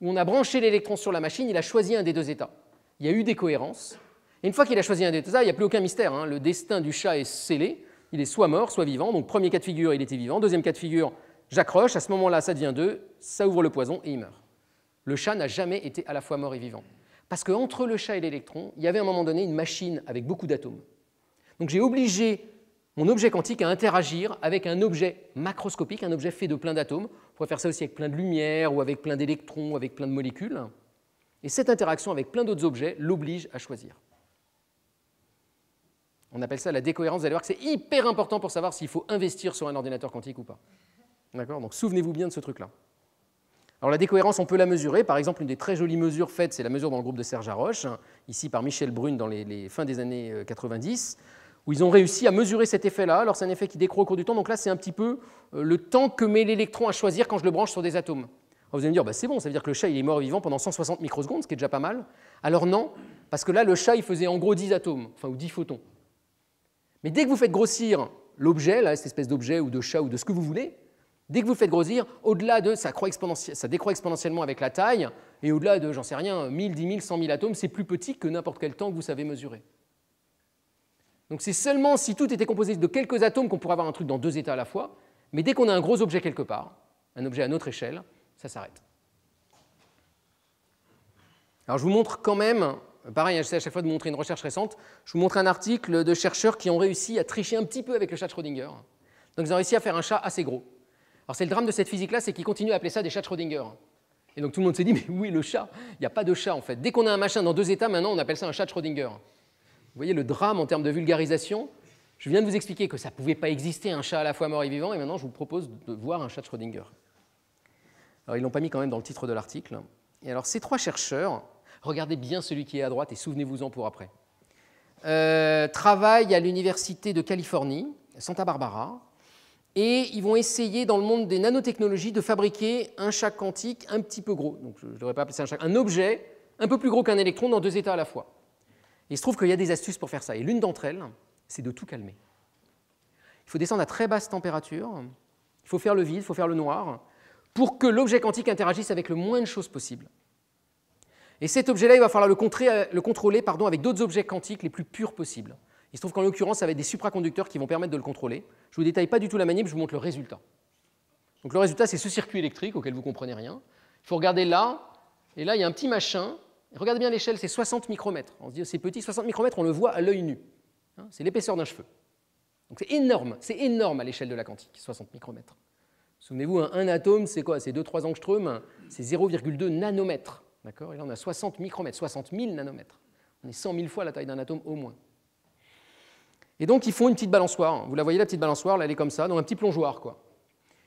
où on a branché l'électron sur la machine, il a choisi un des deux états il y a eu des cohérences. Et une fois qu'il a choisi un des il n'y a plus aucun mystère. Hein. Le destin du chat est scellé. Il est soit mort, soit vivant. Donc, premier cas de figure, il était vivant. Deuxième cas de figure, j'accroche. À ce moment-là, ça devient deux. Ça ouvre le poison et il meurt. Le chat n'a jamais été à la fois mort et vivant. Parce qu'entre le chat et l'électron, il y avait à un moment donné une machine avec beaucoup d'atomes. Donc, j'ai obligé mon objet quantique à interagir avec un objet macroscopique, un objet fait de plein d'atomes. On pourrait faire ça aussi avec plein de lumière ou avec plein d'électrons, avec plein de molécules. Et cette interaction avec plein d'autres objets l'oblige à choisir. On appelle ça la décohérence. Vous allez voir que c'est hyper important pour savoir s'il faut investir sur un ordinateur quantique ou pas. D'accord Donc souvenez-vous bien de ce truc-là. Alors la décohérence, on peut la mesurer. Par exemple, une des très jolies mesures faites, c'est la mesure dans le groupe de Serge Haroche, ici par Michel Brune dans les, fins des années 90, euh, où ils ont réussi à mesurer cet effet-là. Alors c'est un effet qui décroît au cours du temps. Donc là, c'est un petit peu euh, le temps que met l'électron à choisir quand je le branche sur des atomes vous allez me dire, bah, c'est bon, ça veut dire que le chat il est mort vivant pendant 160 microsecondes, ce qui est déjà pas mal. Alors non, parce que là, le chat, il faisait en gros 10 atomes, enfin, ou 10 photons. Mais dès que vous faites grossir l'objet, cette espèce d'objet ou de chat ou de ce que vous voulez, dès que vous faites grossir, au-delà de, ça, ça décroît exponentiellement avec la taille, et au-delà de, j'en sais rien, 1000, 10 000, 100 000 atomes, c'est plus petit que n'importe quel temps que vous savez mesurer. Donc c'est seulement si tout était composé de quelques atomes qu'on pourrait avoir un truc dans deux états à la fois, mais dès qu'on a un gros objet quelque part, un objet à notre échelle, ça s'arrête. Alors je vous montre quand même, pareil, hein, j'essaie à chaque fois de montrer une recherche récente, je vous montre un article de chercheurs qui ont réussi à tricher un petit peu avec le chat de Schrödinger. Donc ils ont réussi à faire un chat assez gros. Alors c'est le drame de cette physique-là, c'est qu'ils continuent à appeler ça des chats de Schrödinger. Et donc tout le monde s'est dit, mais oui, le chat Il n'y a pas de chat en fait. Dès qu'on a un machin dans deux états, maintenant on appelle ça un chat de Schrödinger. Vous voyez le drame en termes de vulgarisation Je viens de vous expliquer que ça ne pouvait pas exister un chat à la fois mort et vivant, et maintenant je vous propose de voir un chat de Schrödinger. Alors, ils ne l'ont pas mis quand même dans le titre de l'article. Et alors, ces trois chercheurs, regardez bien celui qui est à droite et souvenez-vous-en pour après, euh, travaillent à l'Université de Californie, Santa Barbara, et ils vont essayer, dans le monde des nanotechnologies, de fabriquer un chat quantique un petit peu gros. Donc, je ne devrais pas appeler ça un un objet un peu plus gros qu'un électron dans deux états à la fois. il se trouve qu'il y a des astuces pour faire ça. Et l'une d'entre elles, c'est de tout calmer. Il faut descendre à très basse température, il faut faire le vide, il faut faire le noir, pour que l'objet quantique interagisse avec le moins de choses possible. Et cet objet-là, il va falloir euh, le, contrôler pardon, avec d'autres objets quantiques les plus purs possibles. Il se trouve qu'en l'occurrence, ça va être des supraconducteurs qui vont permettre de le contrôler. Je ne vous détaille pas du tout la manip, je vous montre le résultat. Donc le résultat, c'est ce circuit électrique auquel vous ne comprenez rien. Il faut regarder là, et là, il y a un petit machin. Regardez bien l'échelle, c'est 60 micromètres. On se dit, oh, c'est petit, 60 micromètres, on le voit à l'œil nu. Hein, c'est l'épaisseur d'un cheveu. Donc c'est énorme, c'est énorme à l'échelle de la quantique, 60 micromètres. Souvenez-vous, un, atome, c'est quoi C'est 2-3 angstroms, c'est 0,2 nanomètres. D'accord Et là, on a 60 micromètres, 60 000 nanomètres. On est 100 000 fois la taille d'un atome au moins. Et donc, ils font une petite balançoire. Vous la voyez, la petite balançoire, elle est comme ça, dans un petit plongeoir,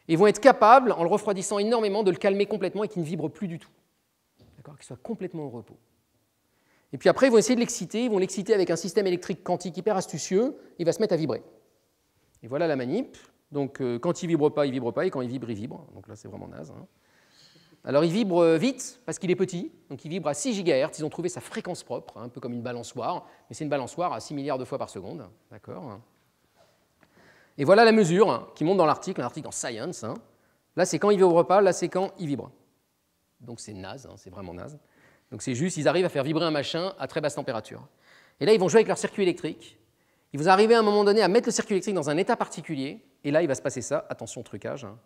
ils vont être capables, en le refroidissant énormément, de le calmer complètement et qu'il ne vibre plus du tout. D'accord Qu'il soit complètement au repos. Et puis après, ils vont essayer de l'exciter. Ils vont l'exciter avec un système électrique quantique hyper astucieux. Il va se mettre à vibrer. Et voilà la manip. Donc euh, quand il vibre pas, il vibre pas, et quand il vibre, il vibre. Donc là, c'est vraiment naze. Hein. Alors il vibre euh, vite parce qu'il est petit, donc il vibre à 6 GHz. Ils ont trouvé sa fréquence propre, hein, un peu comme une balançoire, mais c'est une balançoire à 6 milliards de fois par seconde. D'accord hein. Et voilà la mesure qui monte dans l'article, un article dans Science. Là, c'est quand il vibre pas, là, c'est quand il vibre. Donc c'est naze, c'est vraiment naze. Donc c'est juste, ils arrivent à faire vibrer un machin à très basse température. Et là, ils vont jouer avec leur circuit électrique. Ils vont arriver à un moment donné à mettre le circuit électrique dans un état particulier et là, il va se passer ça, attention trucage. Hein.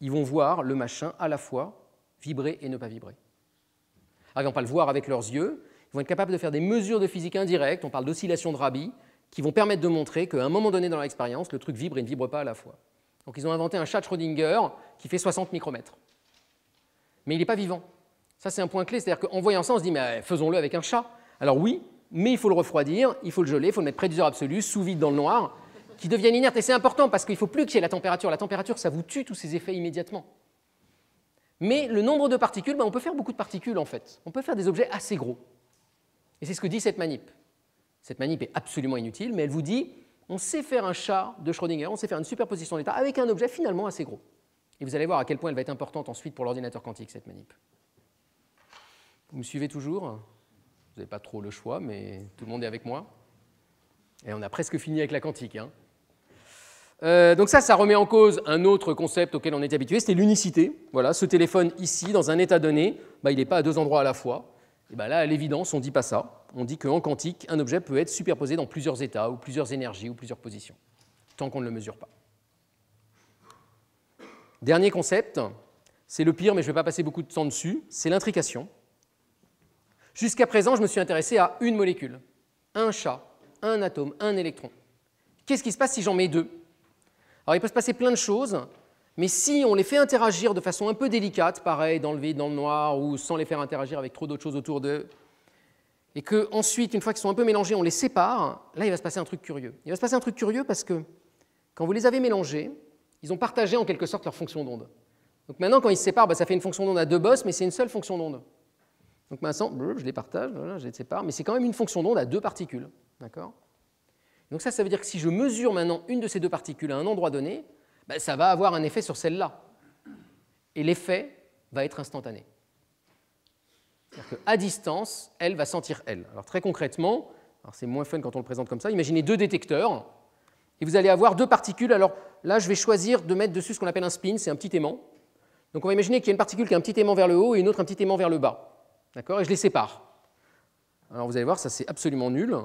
Ils vont voir le machin à la fois vibrer et ne pas vibrer. Alors, ils vont pas le voir avec leurs yeux, ils vont être capables de faire des mesures de physique indirecte, on parle d'oscillation de Rabi, qui vont permettre de montrer qu'à un moment donné dans l'expérience, le truc vibre et ne vibre pas à la fois. Donc ils ont inventé un chat de Schrödinger qui fait 60 micromètres. Mais il n'est pas vivant. Ça, c'est un point clé. C'est-à-dire qu'en voyant ça, on se dit, mais eh, faisons-le avec un chat. Alors oui, mais il faut le refroidir, il faut le geler, il faut le mettre près du zéro absolu, sous vide dans le noir qui deviennent inertes. Et c'est important parce qu'il ne faut plus qu'il y ait la température. La température, ça vous tue tous ces effets immédiatement. Mais le nombre de particules, bah, on peut faire beaucoup de particules en fait. On peut faire des objets assez gros. Et c'est ce que dit cette manip. Cette manip est absolument inutile, mais elle vous dit on sait faire un chat de Schrödinger, on sait faire une superposition d'état avec un objet finalement assez gros. Et vous allez voir à quel point elle va être importante ensuite pour l'ordinateur quantique, cette manip. Vous me suivez toujours Vous n'avez pas trop le choix, mais tout le monde est avec moi. Et on a presque fini avec la quantique. Hein euh, donc ça, ça remet en cause un autre concept auquel on est habitué, c'est l'unicité. Voilà, ce téléphone ici, dans un état donné, bah, il n'est pas à deux endroits à la fois. Et bah, là, à l'évidence, on ne dit pas ça. On dit qu'en quantique, un objet peut être superposé dans plusieurs états, ou plusieurs énergies, ou plusieurs positions, tant qu'on ne le mesure pas. Dernier concept, c'est le pire, mais je ne vais pas passer beaucoup de temps dessus, c'est l'intrication. Jusqu'à présent, je me suis intéressé à une molécule, un chat, un atome, un électron. Qu'est-ce qui se passe si j'en mets deux alors il peut se passer plein de choses, mais si on les fait interagir de façon un peu délicate, pareil, dans le vide, dans le noir, ou sans les faire interagir avec trop d'autres choses autour d'eux, et que une fois qu'ils sont un peu mélangés, on les sépare, là, il va se passer un truc curieux. Il va se passer un truc curieux parce que quand vous les avez mélangés, ils ont partagé en quelque sorte leur fonction d'onde. Donc maintenant, quand ils se séparent, bah, ça fait une fonction d'onde à deux bosses, mais c'est une seule fonction d'onde. Donc maintenant, je les partage, je les sépare, mais c'est quand même une fonction d'onde à deux particules. D'accord donc ça, ça veut dire que si je mesure maintenant une de ces deux particules à un endroit donné, ben, ça va avoir un effet sur celle-là. Et l'effet va être instantané. C'est-à-dire qu'à distance, elle va sentir elle. Alors très concrètement, c'est moins fun quand on le présente comme ça, imaginez deux détecteurs, et vous allez avoir deux particules. Alors là, je vais choisir de mettre dessus ce qu'on appelle un spin, c'est un petit aimant. Donc on va imaginer qu'il y a une particule qui a un petit aimant vers le haut et une autre un petit aimant vers le bas. D'accord Et je les sépare. Alors vous allez voir, ça c'est absolument nul.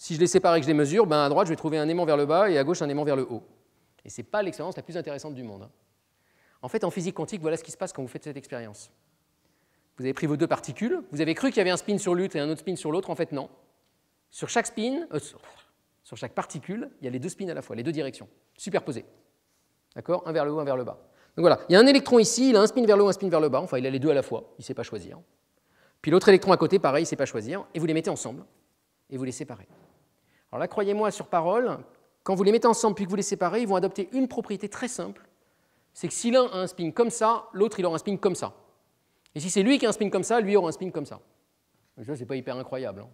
Si je les sépare et que je les mesure, ben à droite, je vais trouver un aimant vers le bas et à gauche, un aimant vers le haut. Et ce n'est pas l'expérience la plus intéressante du monde. Hein. En fait, en physique quantique, voilà ce qui se passe quand vous faites cette expérience. Vous avez pris vos deux particules, vous avez cru qu'il y avait un spin sur l'une et un autre spin sur l'autre, en fait, non. Sur chaque spin, euh, sur chaque particule, il y a les deux spins à la fois, les deux directions, superposées. D'accord Un vers le haut, un vers le bas. Donc voilà, il y a un électron ici, il a un spin vers le haut, un spin vers le bas, enfin il a les deux à la fois, il ne sait pas choisir. Puis l'autre électron à côté, pareil, il ne sait pas choisir, et vous les mettez ensemble, et vous les séparez. Alors là, croyez-moi sur parole, quand vous les mettez ensemble puis que vous les séparez, ils vont adopter une propriété très simple. C'est que si l'un a un spin comme ça, l'autre il aura un spin comme ça. Et si c'est lui qui a un spin comme ça, lui aura un spin comme ça. Ce c'est pas hyper incroyable. Hein.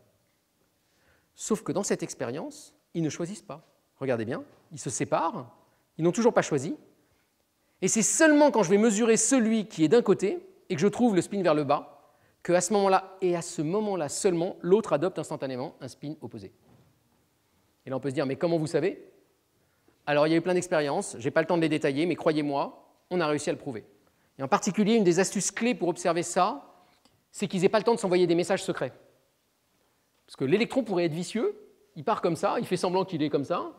Sauf que dans cette expérience, ils ne choisissent pas. Regardez bien, ils se séparent, ils n'ont toujours pas choisi. Et c'est seulement quand je vais mesurer celui qui est d'un côté et que je trouve le spin vers le bas, qu'à ce moment-là et à ce moment-là seulement, l'autre adopte instantanément un spin opposé. Et là, on peut se dire, mais comment vous savez Alors, il y a eu plein d'expériences, je n'ai pas le temps de les détailler, mais croyez-moi, on a réussi à le prouver. Et en particulier, une des astuces clés pour observer ça, c'est qu'ils n'aient pas le temps de s'envoyer des messages secrets. Parce que l'électron pourrait être vicieux, il part comme ça, il fait semblant qu'il est comme ça,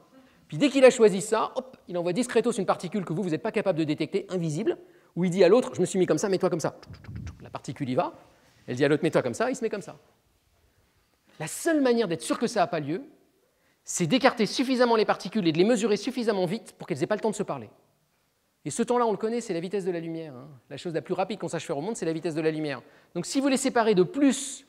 puis dès qu'il a choisi ça, hop, il envoie discretos une particule que vous, vous n'êtes pas capable de détecter, invisible, où il dit à l'autre, je me suis mis comme ça, mets-toi comme ça. La particule y va, elle dit à l'autre, mets-toi comme ça, il se met comme ça. La seule manière d'être sûr que ça n'a pas lieu, c'est d'écarter suffisamment les particules et de les mesurer suffisamment vite pour qu'elles n'aient pas le temps de se parler. Et ce temps-là, on le connaît, c'est la vitesse de la lumière. Hein. La chose la plus rapide qu'on sache faire au monde, c'est la vitesse de la lumière. Donc si vous les séparez de plus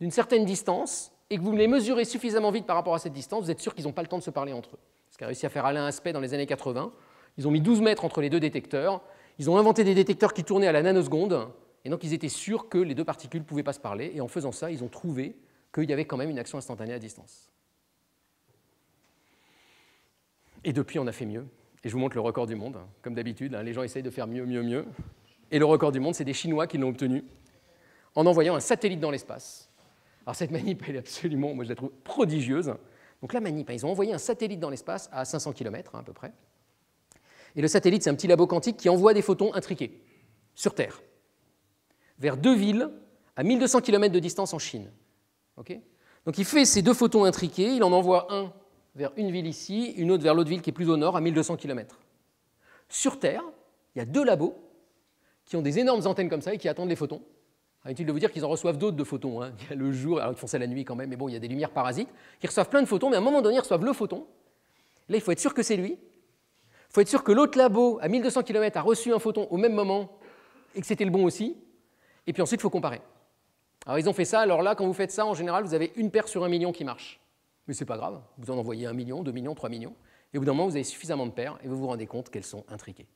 d'une certaine distance et que vous les mesurez suffisamment vite par rapport à cette distance, vous êtes sûr qu'ils n'ont pas le temps de se parler entre eux. Ce qu'a réussi à faire Alain Aspect dans les années 80. Ils ont mis 12 mètres entre les deux détecteurs. Ils ont inventé des détecteurs qui tournaient à la nanoseconde. Et donc, ils étaient sûrs que les deux particules ne pouvaient pas se parler. Et en faisant ça, ils ont trouvé qu'il y avait quand même une action instantanée à distance. Et depuis, on a fait mieux. Et je vous montre le record du monde, hein. comme d'habitude. Hein, les gens essayent de faire mieux, mieux, mieux. Et le record du monde, c'est des Chinois qui l'ont obtenu en envoyant un satellite dans l'espace. Alors cette manip, elle est absolument, moi je la trouve prodigieuse. Donc la manip, hein, ils ont envoyé un satellite dans l'espace à 500 km à peu près. Et le satellite, c'est un petit labo quantique qui envoie des photons intriqués sur Terre, vers deux villes à 1200 km de distance en Chine. Donc il fait ces deux photons intriqués, il en envoie un vers une ville ici, une autre vers l'autre ville qui est plus au nord, à 1200 km. Sur Terre, il y a deux labos qui ont des énormes antennes comme ça et qui attendent les photons. Ah, inutile de vous dire qu'ils en reçoivent d'autres de photons. Hein. Il y a le jour, alors ils font ça la nuit quand même, mais bon, il y a des lumières parasites. qui reçoivent plein de photons, mais à un moment donné, ils reçoivent le photon. Là, il faut être sûr que c'est lui. Il faut être sûr que l'autre labo, à 1200 km, a reçu un photon au même moment et que c'était le bon aussi. Et puis ensuite, il faut comparer. Alors, ils ont fait ça. Alors là, quand vous faites ça, en général, vous avez une paire sur un million qui marche. Mais c'est pas grave, vous en envoyez un million, deux millions, trois millions, et au bout d'un moment, vous avez suffisamment de paires et vous vous rendez compte qu'elles sont intriquées.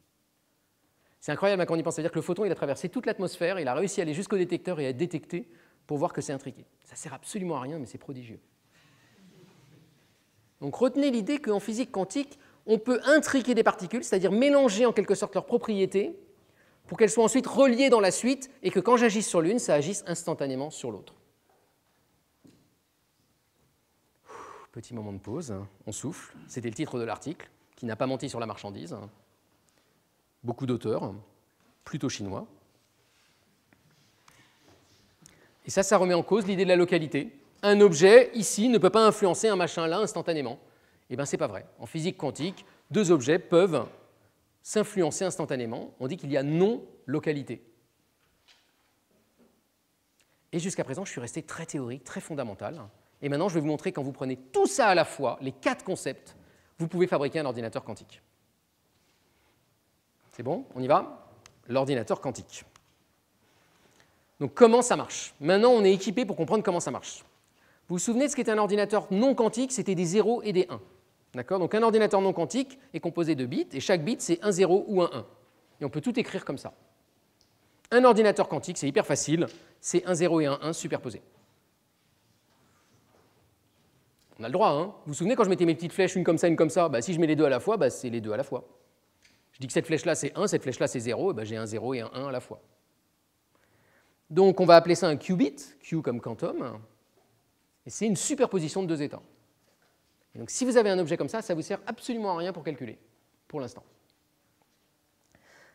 C'est incroyable quand on y pense, c'est-à-dire que le photon, il a traversé toute l'atmosphère, il a réussi à aller jusqu'au détecteur et à détecter pour voir que c'est intriqué. Ça sert absolument à rien, mais c'est prodigieux. Donc retenez l'idée qu'en physique quantique, on peut intriquer des particules, c'est-à-dire mélanger en quelque sorte leurs propriétés pour qu'elles soient ensuite reliées dans la suite et que quand j'agisse sur l'une, ça agisse instantanément sur l'autre. Petit moment de pause, on souffle. C'était le titre de l'article, qui n'a pas menti sur la marchandise. Beaucoup d'auteurs, plutôt chinois. Et ça, ça remet en cause l'idée de la localité. Un objet, ici, ne peut pas influencer un machin là instantanément. Eh bien, c'est pas vrai. En physique quantique, deux objets peuvent s'influencer instantanément. On dit qu'il y a non-localité. Et jusqu'à présent, je suis resté très théorique, très fondamental. Et maintenant, je vais vous montrer quand vous prenez tout ça à la fois, les quatre concepts, vous pouvez fabriquer un ordinateur quantique. C'est bon On y va L'ordinateur quantique. Donc comment ça marche Maintenant, on est équipé pour comprendre comment ça marche. Vous vous souvenez de ce qu'était un ordinateur non quantique C'était des 0 et des 1. D'accord Donc un ordinateur non quantique est composé de bits, et chaque bit, c'est un 0 ou un 1. Et on peut tout écrire comme ça. Un ordinateur quantique, c'est hyper facile, c'est un 0 et un 1 superposés. On a le droit, hein Vous vous souvenez quand je mettais mes petites flèches, une comme ça, une comme ça bah, Si je mets les deux à la fois, bah, c'est les deux à la fois. Je dis que cette flèche-là, c'est 1, cette flèche-là, c'est 0, bah, j'ai un 0 et un 1 à la fois. Donc on va appeler ça un qubit, Q comme quantum, et c'est une superposition de deux états. donc si vous avez un objet comme ça, ça ne vous sert absolument à rien pour calculer, pour l'instant.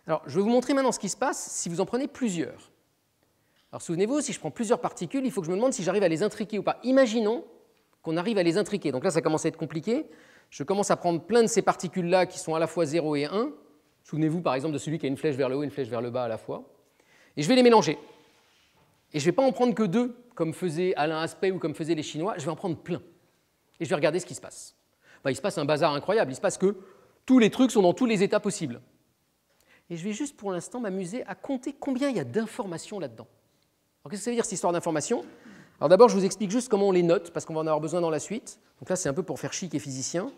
Alors je vais vous montrer maintenant ce qui se passe si vous en prenez plusieurs. Alors souvenez-vous, si je prends plusieurs particules, il faut que je me demande si j'arrive à les intriquer ou pas. Imaginons qu'on arrive à les intriquer. Donc là, ça commence à être compliqué. Je commence à prendre plein de ces particules-là qui sont à la fois 0 et 1. Souvenez-vous par exemple de celui qui a une flèche vers le haut et une flèche vers le bas à la fois. Et je vais les mélanger. Et je ne vais pas en prendre que deux, comme faisait Alain Aspect ou comme faisaient les Chinois. Je vais en prendre plein. Et je vais regarder ce qui se passe. Bah, il se passe un bazar incroyable. Il se passe que tous les trucs sont dans tous les états possibles. Et je vais juste pour l'instant m'amuser à compter combien il y a d'informations là-dedans. Alors qu'est-ce que ça veut dire cette histoire d'informations alors d'abord, je vous explique juste comment on les note, parce qu'on va en avoir besoin dans la suite. Donc là, c'est un peu pour faire chic et physicien.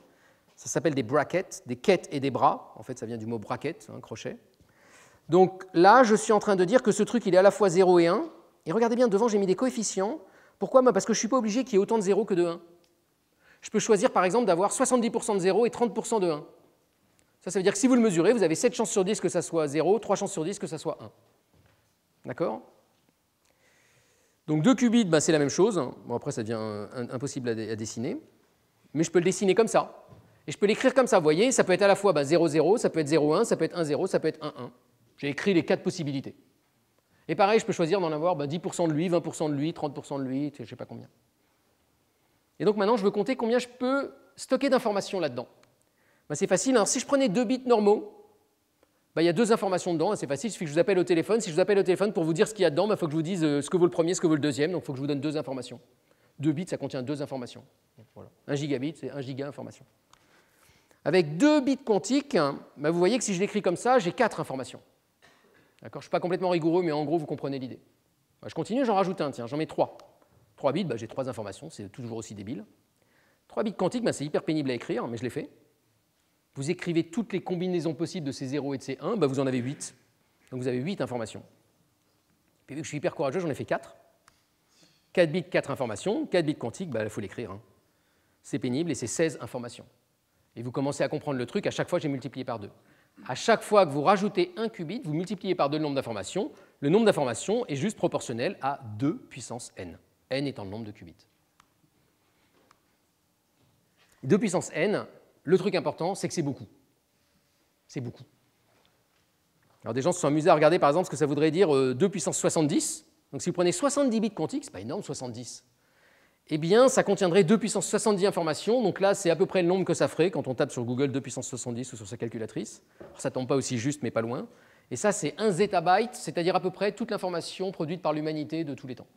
Ça s'appelle des brackets, des quêtes et des bras. En fait, ça vient du mot bracket, un hein, crochet. Donc là, je suis en train de dire que ce truc, il est à la fois 0 et 1. Et regardez bien, devant, j'ai mis des coefficients. Pourquoi Parce que je ne suis pas obligé qu'il y ait autant de 0 que de 1. Je peux choisir, par exemple, d'avoir 70% de 0 et 30% de 1. Ça, ça veut dire que si vous le mesurez, vous avez 7 chances sur 10 que ça soit 0, 3 chances sur 10 que ça soit 1. D'accord donc deux qubits, bah, c'est la même chose. Bon, après, ça devient euh, impossible à, dessiner. Mais je peux le dessiner comme ça. Et je peux l'écrire comme ça. Vous voyez, ça peut être à la fois bah, 0, 0, ça peut être 01, ça peut être 1, 0, ça peut être 1, 1. J'ai écrit les quatre possibilités. Et pareil, je peux choisir d'en avoir 10% bah, de lui, 20% de lui, 30% de lui, je ne sais pas combien. Et donc maintenant, je veux compter combien je peux stocker d'informations là-dedans. Bah, c'est facile, hein. si je prenais deux bits normaux, bah, il y a deux informations dedans, hein, c'est facile, il suffit que je vous appelle au téléphone. Si je vous appelle au téléphone pour vous dire ce qu'il y a dedans, il bah, faut que je vous dise euh, ce que vaut le premier, ce que vaut le deuxième, donc il faut que je vous donne deux informations. Deux bits, ça contient deux informations. Un gigabit, c'est un giga information. Avec deux bits quantiques, hein, bah, vous voyez que si je l'écris comme ça, j'ai quatre informations. D'accord Je ne suis pas complètement rigoureux, mais en gros, vous comprenez l'idée. je continue, j'en rajoute un, tiens, j'en mets trois. Trois bits, j'ai trois informations, c'est toujours aussi débile. Trois bits quantiques, c'est hyper pénible à écrire, hein, mais je l'ai fait vous écrivez toutes les combinaisons possibles de ces 0 et de ces 1, bah, vous en avez 8. Donc vous avez 8 informations. Et vu que je suis hyper courageux, j'en ai fait 4. 4 bits, 4 informations. 4 bits quantiques, il bah, faut l'écrire. Hein. C'est pénible et c'est 16 informations. Et vous commencez à comprendre le truc, à chaque fois j'ai multiplié par 2. À chaque fois que vous rajoutez un qubit, vous multipliez par 2 le nombre d'informations. Le nombre d'informations est juste proportionnel à 2 puissance n. n étant le nombre de qubits. 2 puissance n, le truc important, c'est que c'est beaucoup. C'est beaucoup. Alors des gens se sont amusés à regarder par exemple ce que ça voudrait dire 2 euh, puissance 70. Donc si vous prenez 70 bits quantiques, c'est pas énorme 70. Eh bien, ça contiendrait 2 puissance 70 informations. Donc là, c'est à peu près le nombre que ça ferait quand on tape sur Google 2 puissance 70 ou sur sa calculatrice. Alors, ça tombe pas aussi juste, mais pas loin. Et ça, c'est 1 zettabyte, c'est-à-dire à peu près toute l'information produite par l'humanité de tous les temps.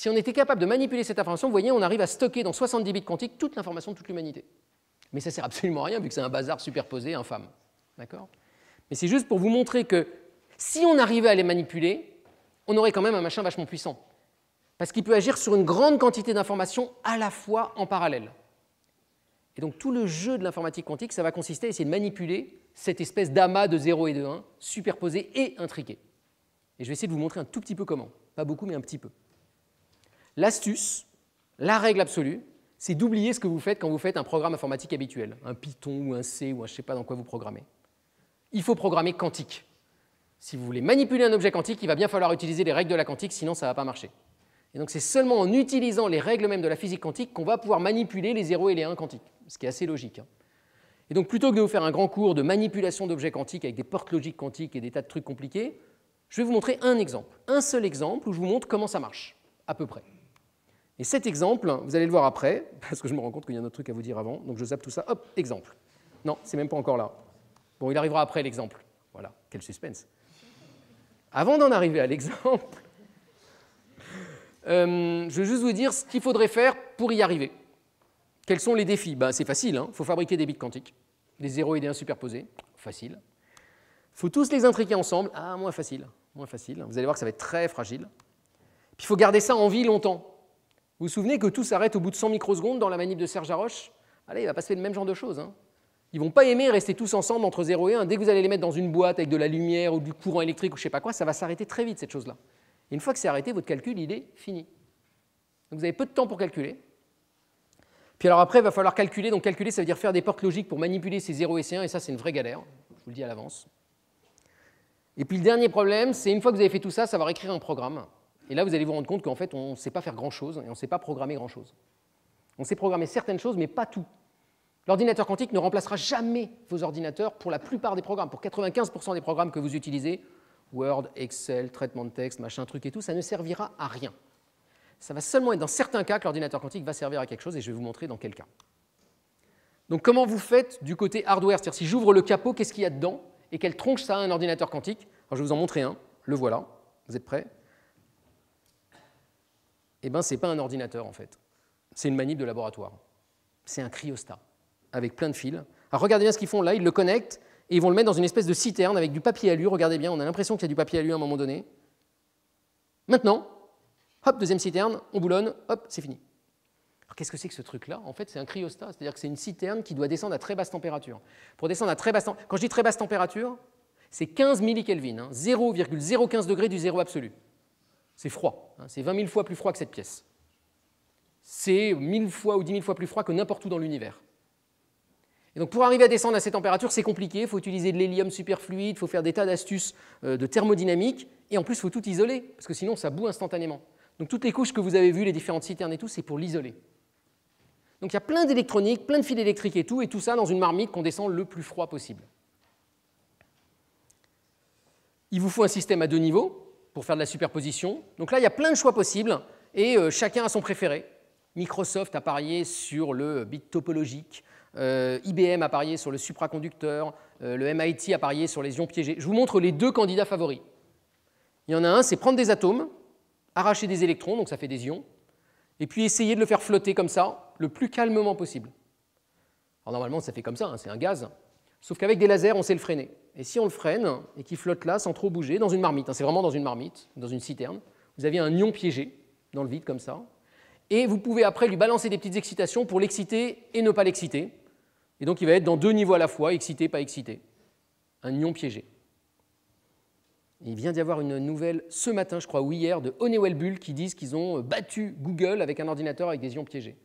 Si on était capable de manipuler cette information, vous voyez, on arrive à stocker dans 70 bits quantiques toute l'information de toute l'humanité. Mais ça ne sert absolument à rien vu que c'est un bazar superposé, infâme. D'accord Mais c'est juste pour vous montrer que si on arrivait à les manipuler, on aurait quand même un machin vachement puissant. Parce qu'il peut agir sur une grande quantité d'informations à la fois en parallèle. Et donc tout le jeu de l'informatique quantique, ça va consister à essayer de manipuler cette espèce d'amas de 0 et de 1 superposé et intriqué. Et je vais essayer de vous montrer un tout petit peu comment. Pas beaucoup, mais un petit peu. L'astuce, la règle absolue, c'est d'oublier ce que vous faites quand vous faites un programme informatique habituel, un Python ou un C ou un je ne sais pas dans quoi vous programmez. Il faut programmer quantique. Si vous voulez manipuler un objet quantique, il va bien falloir utiliser les règles de la quantique, sinon ça ne va pas marcher. Et donc c'est seulement en utilisant les règles même de la physique quantique qu'on va pouvoir manipuler les 0 et les 1 quantiques, ce qui est assez logique. Hein. Et donc plutôt que de vous faire un grand cours de manipulation d'objets quantiques avec des portes logiques quantiques et des tas de trucs compliqués, je vais vous montrer un exemple, un seul exemple où je vous montre comment ça marche, à peu près. Et cet exemple, vous allez le voir après, parce que je me rends compte qu'il y a un autre truc à vous dire avant, donc je zappe tout ça. Hop, exemple. Non, c'est même pas encore là. Bon, il arrivera après l'exemple. Voilà, quel suspense. Avant d'en arriver à l'exemple, euh, je vais juste vous dire ce qu'il faudrait faire pour y arriver. Quels sont les défis bah, C'est facile, il hein. faut fabriquer des bits quantiques, des 0 et des 1 superposés, facile. faut tous les intriquer ensemble, ah, moins facile, moins facile. Vous allez voir que ça va être très fragile. Puis il faut garder ça en vie longtemps. Vous vous souvenez que tout s'arrête au bout de 100 microsecondes dans la manip de Serge Haroche Allez, il va passer le même genre de choses. Ils hein. Ils vont pas aimer rester tous ensemble entre 0 et 1. Dès que vous allez les mettre dans une boîte avec de la lumière ou du courant électrique ou je sais pas quoi, ça va s'arrêter très vite cette chose-là. Une fois que c'est arrêté, votre calcul, il est fini. Donc vous avez peu de temps pour calculer. Puis alors après, il va falloir calculer. Donc calculer, ça veut dire faire des portes logiques pour manipuler ces 0 et ces 1, et ça, c'est une vraie galère. Je vous le dis à l'avance. Et puis le dernier problème, c'est une fois que vous avez fait tout ça, ça va réécrire un programme. Et là, vous allez vous rendre compte qu'en fait, on ne sait pas faire grand-chose et on ne sait pas programmer grand-chose. On sait programmer certaines choses, mais pas tout. L'ordinateur quantique ne remplacera jamais vos ordinateurs pour la plupart des programmes. Pour 95% des programmes que vous utilisez, Word, Excel, traitement de texte, machin, truc et tout, ça ne servira à rien. Ça va seulement être dans certains cas que l'ordinateur quantique va servir à quelque chose et je vais vous montrer dans quel cas. Donc comment vous faites du côté hardware C'est-à-dire si j'ouvre le capot, qu'est-ce qu'il y a dedans et quelle tronche ça a un ordinateur quantique Alors je vais vous en montrer un. Le voilà. Vous êtes prêts eh ben, ce n'est pas un ordinateur en fait. C'est une manip de laboratoire. C'est un cryostat avec plein de fils. Alors regardez bien ce qu'ils font là, ils le connectent et ils vont le mettre dans une espèce de citerne avec du papier alu. Regardez bien, on a l'impression qu'il y a du papier alu à un moment donné. Maintenant, hop, deuxième citerne, on boulonne, hop, c'est fini. Alors qu'est-ce que c'est que ce truc-là En fait, c'est un cryostat, c'est-à-dire que c'est une citerne qui doit descendre à très basse température. Pour descendre à très basse température, quand je dis très basse température, c'est 15 millikelvin, 0,015 degrés du zéro absolu. C'est froid. Hein. c'est 20 000 fois plus froid que cette pièce. C'est 1000 fois ou 10 000 fois plus froid que n'importe où dans l'univers. Et donc pour arriver à descendre à ces températures, c'est compliqué. Il faut utiliser de l'hélium superfluide, il faut faire des tas d'astuces euh, de thermodynamique. Et en plus, il faut tout isoler, parce que sinon, ça boue instantanément. Donc toutes les couches que vous avez vues, les différentes citernes et tout, c'est pour l'isoler. Donc il y a plein d'électronique, plein de fils électriques et tout, et tout ça dans une marmite qu'on descend le plus froid possible. Il vous faut un système à deux niveaux, pour faire de la superposition. Donc là, il y a plein de choix possibles et euh, chacun a son préféré. Microsoft a parié sur le bit topologique, euh, IBM a parié sur le supraconducteur, euh, le MIT a parié sur les ions piégés. Je vous montre les deux candidats favoris. Il y en a un, c'est prendre des atomes, arracher des électrons, donc ça fait des ions, et puis essayer de le faire flotter comme ça, le plus calmement possible. Alors normalement, ça fait comme ça, hein, c'est un gaz. Sauf qu'avec des lasers, on sait le freiner. Et si on le freine et qu'il flotte là sans trop bouger, dans une marmite, hein, c'est vraiment dans une marmite, dans une citerne, vous avez un ion piégé dans le vide comme ça. Et vous pouvez après lui balancer des petites excitations pour l'exciter et ne pas l'exciter. Et donc il va être dans deux niveaux à la fois, excité, pas excité. Un ion piégé. Il vient d'y avoir une nouvelle ce matin, je crois, ou hier, de Honeywell Bull qui disent qu'ils ont euh, battu Google avec un ordinateur avec des ions piégés.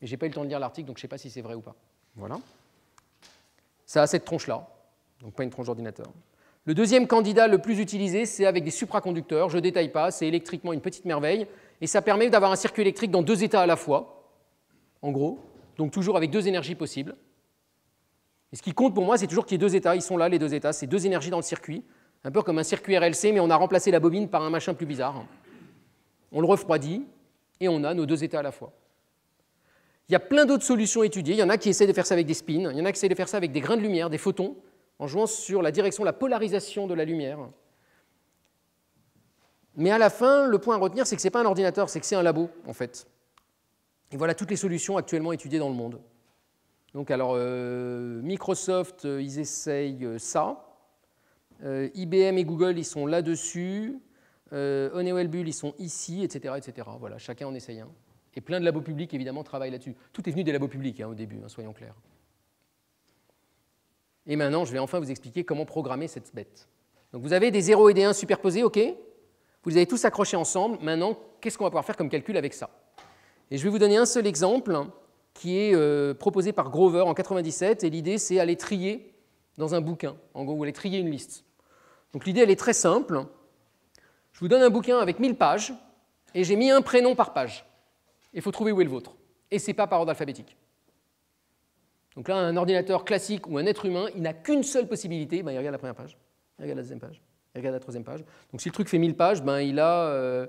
Et j'ai pas eu le temps de lire l'article, donc je ne sais pas si c'est vrai ou pas. Voilà. Ça a cette tronche-là, donc pas une tronche d'ordinateur. Le deuxième candidat le plus utilisé, c'est avec des supraconducteurs. Je ne détaille pas, c'est électriquement une petite merveille. Et ça permet d'avoir un circuit électrique dans deux états à la fois, en gros, donc toujours avec deux énergies possibles. Et ce qui compte pour moi, c'est toujours qu'il y ait deux états. Ils sont là, les deux états. C'est deux énergies dans le circuit. Un peu comme un circuit RLC, mais on a remplacé la bobine par un machin plus bizarre. On le refroidit et on a nos deux états à la fois. Il y a plein d'autres solutions étudiées. Il y en a qui essaient de faire ça avec des spins, il y en a qui essaient de faire ça avec des grains de lumière, des photons, en jouant sur la direction, la polarisation de la lumière. Mais à la fin, le point à retenir, c'est que ce n'est pas un ordinateur, c'est que c'est un labo, en fait. Et voilà toutes les solutions actuellement étudiées dans le monde. Donc, alors, euh, Microsoft, euh, ils essayent euh, ça. IBM et Google, ils sont là-dessus. Euh, Honeywell Bull, ils sont ici, etc. etc. Voilà, chacun en essaye un. Et plein de labos publics, évidemment, travaillent là-dessus. Tout est venu des labos publics hein, au début, hein, soyons clairs. Et maintenant, je vais enfin vous expliquer comment programmer cette bête. Donc vous avez des 0 et des 1 superposés, OK Vous les avez tous accrochés ensemble. Maintenant, qu'est-ce qu'on va pouvoir faire comme calcul avec ça Et je vais vous donner un seul exemple hein, qui est euh, proposé par Grover en 1997. Et l'idée, c'est aller trier dans un bouquin, en gros, vous allez trier une liste. Donc l'idée, elle est très simple. Je vous donne un bouquin avec 1000 pages et j'ai mis un prénom par page il faut trouver où est le vôtre. Et ce n'est pas par ordre alphabétique. Donc là, un ordinateur classique ou un être humain, il n'a qu'une seule possibilité, ben, il regarde la première page, il regarde la deuxième page, il regarde la troisième page. Donc si le truc fait 1000 pages, ben, il a euh,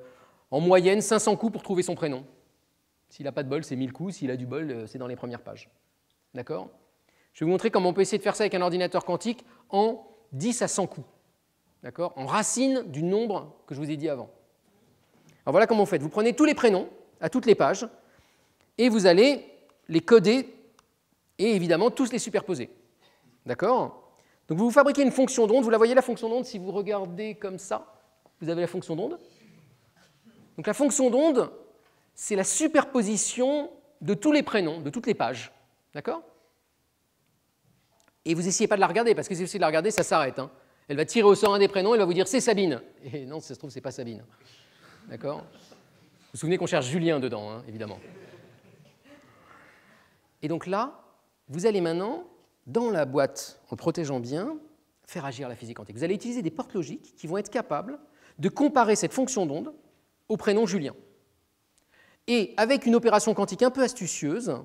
en moyenne 500 coups pour trouver son prénom. S'il n'a pas de bol, c'est 1000 coups, s'il a du bol, euh, c'est dans les premières pages. D'accord Je vais vous montrer comment on peut essayer de faire ça avec un ordinateur quantique en 10 à 100 coups. D'accord En racine du nombre que je vous ai dit avant. Alors voilà comment on fait. Vous prenez tous les prénoms, à toutes les pages, et vous allez les coder et évidemment tous les superposer. D'accord Donc vous, vous fabriquez une fonction d'onde, vous la voyez la fonction d'onde si vous regardez comme ça, vous avez la fonction d'onde. Donc la fonction d'onde, c'est la superposition de tous les prénoms, de toutes les pages. D'accord Et vous essayez pas de la regarder, parce que si vous essayez de la regarder, ça s'arrête. Hein. Elle va tirer au sort un des prénoms, elle va vous dire c'est Sabine. Et non, ça se trouve, c'est pas Sabine. D'accord vous souvenez qu'on cherche Julien dedans, hein, évidemment. Et donc là, vous allez maintenant, dans la boîte, en protégeant bien, faire agir la physique quantique. Vous allez utiliser des portes logiques qui vont être capables de comparer cette fonction d'onde au prénom Julien. Et avec une opération quantique un peu astucieuse,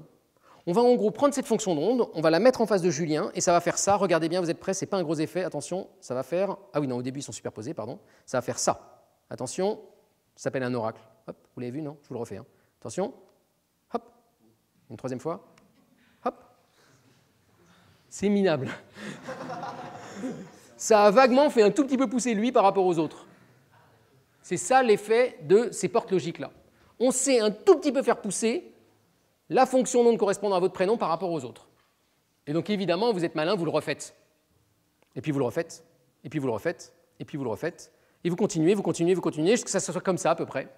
on va en gros prendre cette fonction d'onde, on va la mettre en face de Julien, et ça va faire ça. Regardez bien, vous êtes prêts, c'est pas un gros effet, attention, ça va faire. Ah oui, non, au début ils sont superposés, pardon. Ça va faire ça. Attention, ça s'appelle un oracle. Hop, vous l'avez vu, non Je vous le refais. Hein. Attention. Hop. Une troisième fois. Hop. C'est minable. Ça a vaguement fait un tout petit peu pousser lui par rapport aux autres. C'est ça l'effet de ces portes logiques-là. On sait un tout petit peu faire pousser la fonction non correspondant à votre prénom par rapport aux autres. Et donc évidemment, vous êtes malin, vous le refaites. Et puis vous le refaites, et puis vous le refaites, et puis vous le refaites. Et vous continuez, vous continuez, vous continuez, jusqu'à ce que ça soit comme ça à peu près.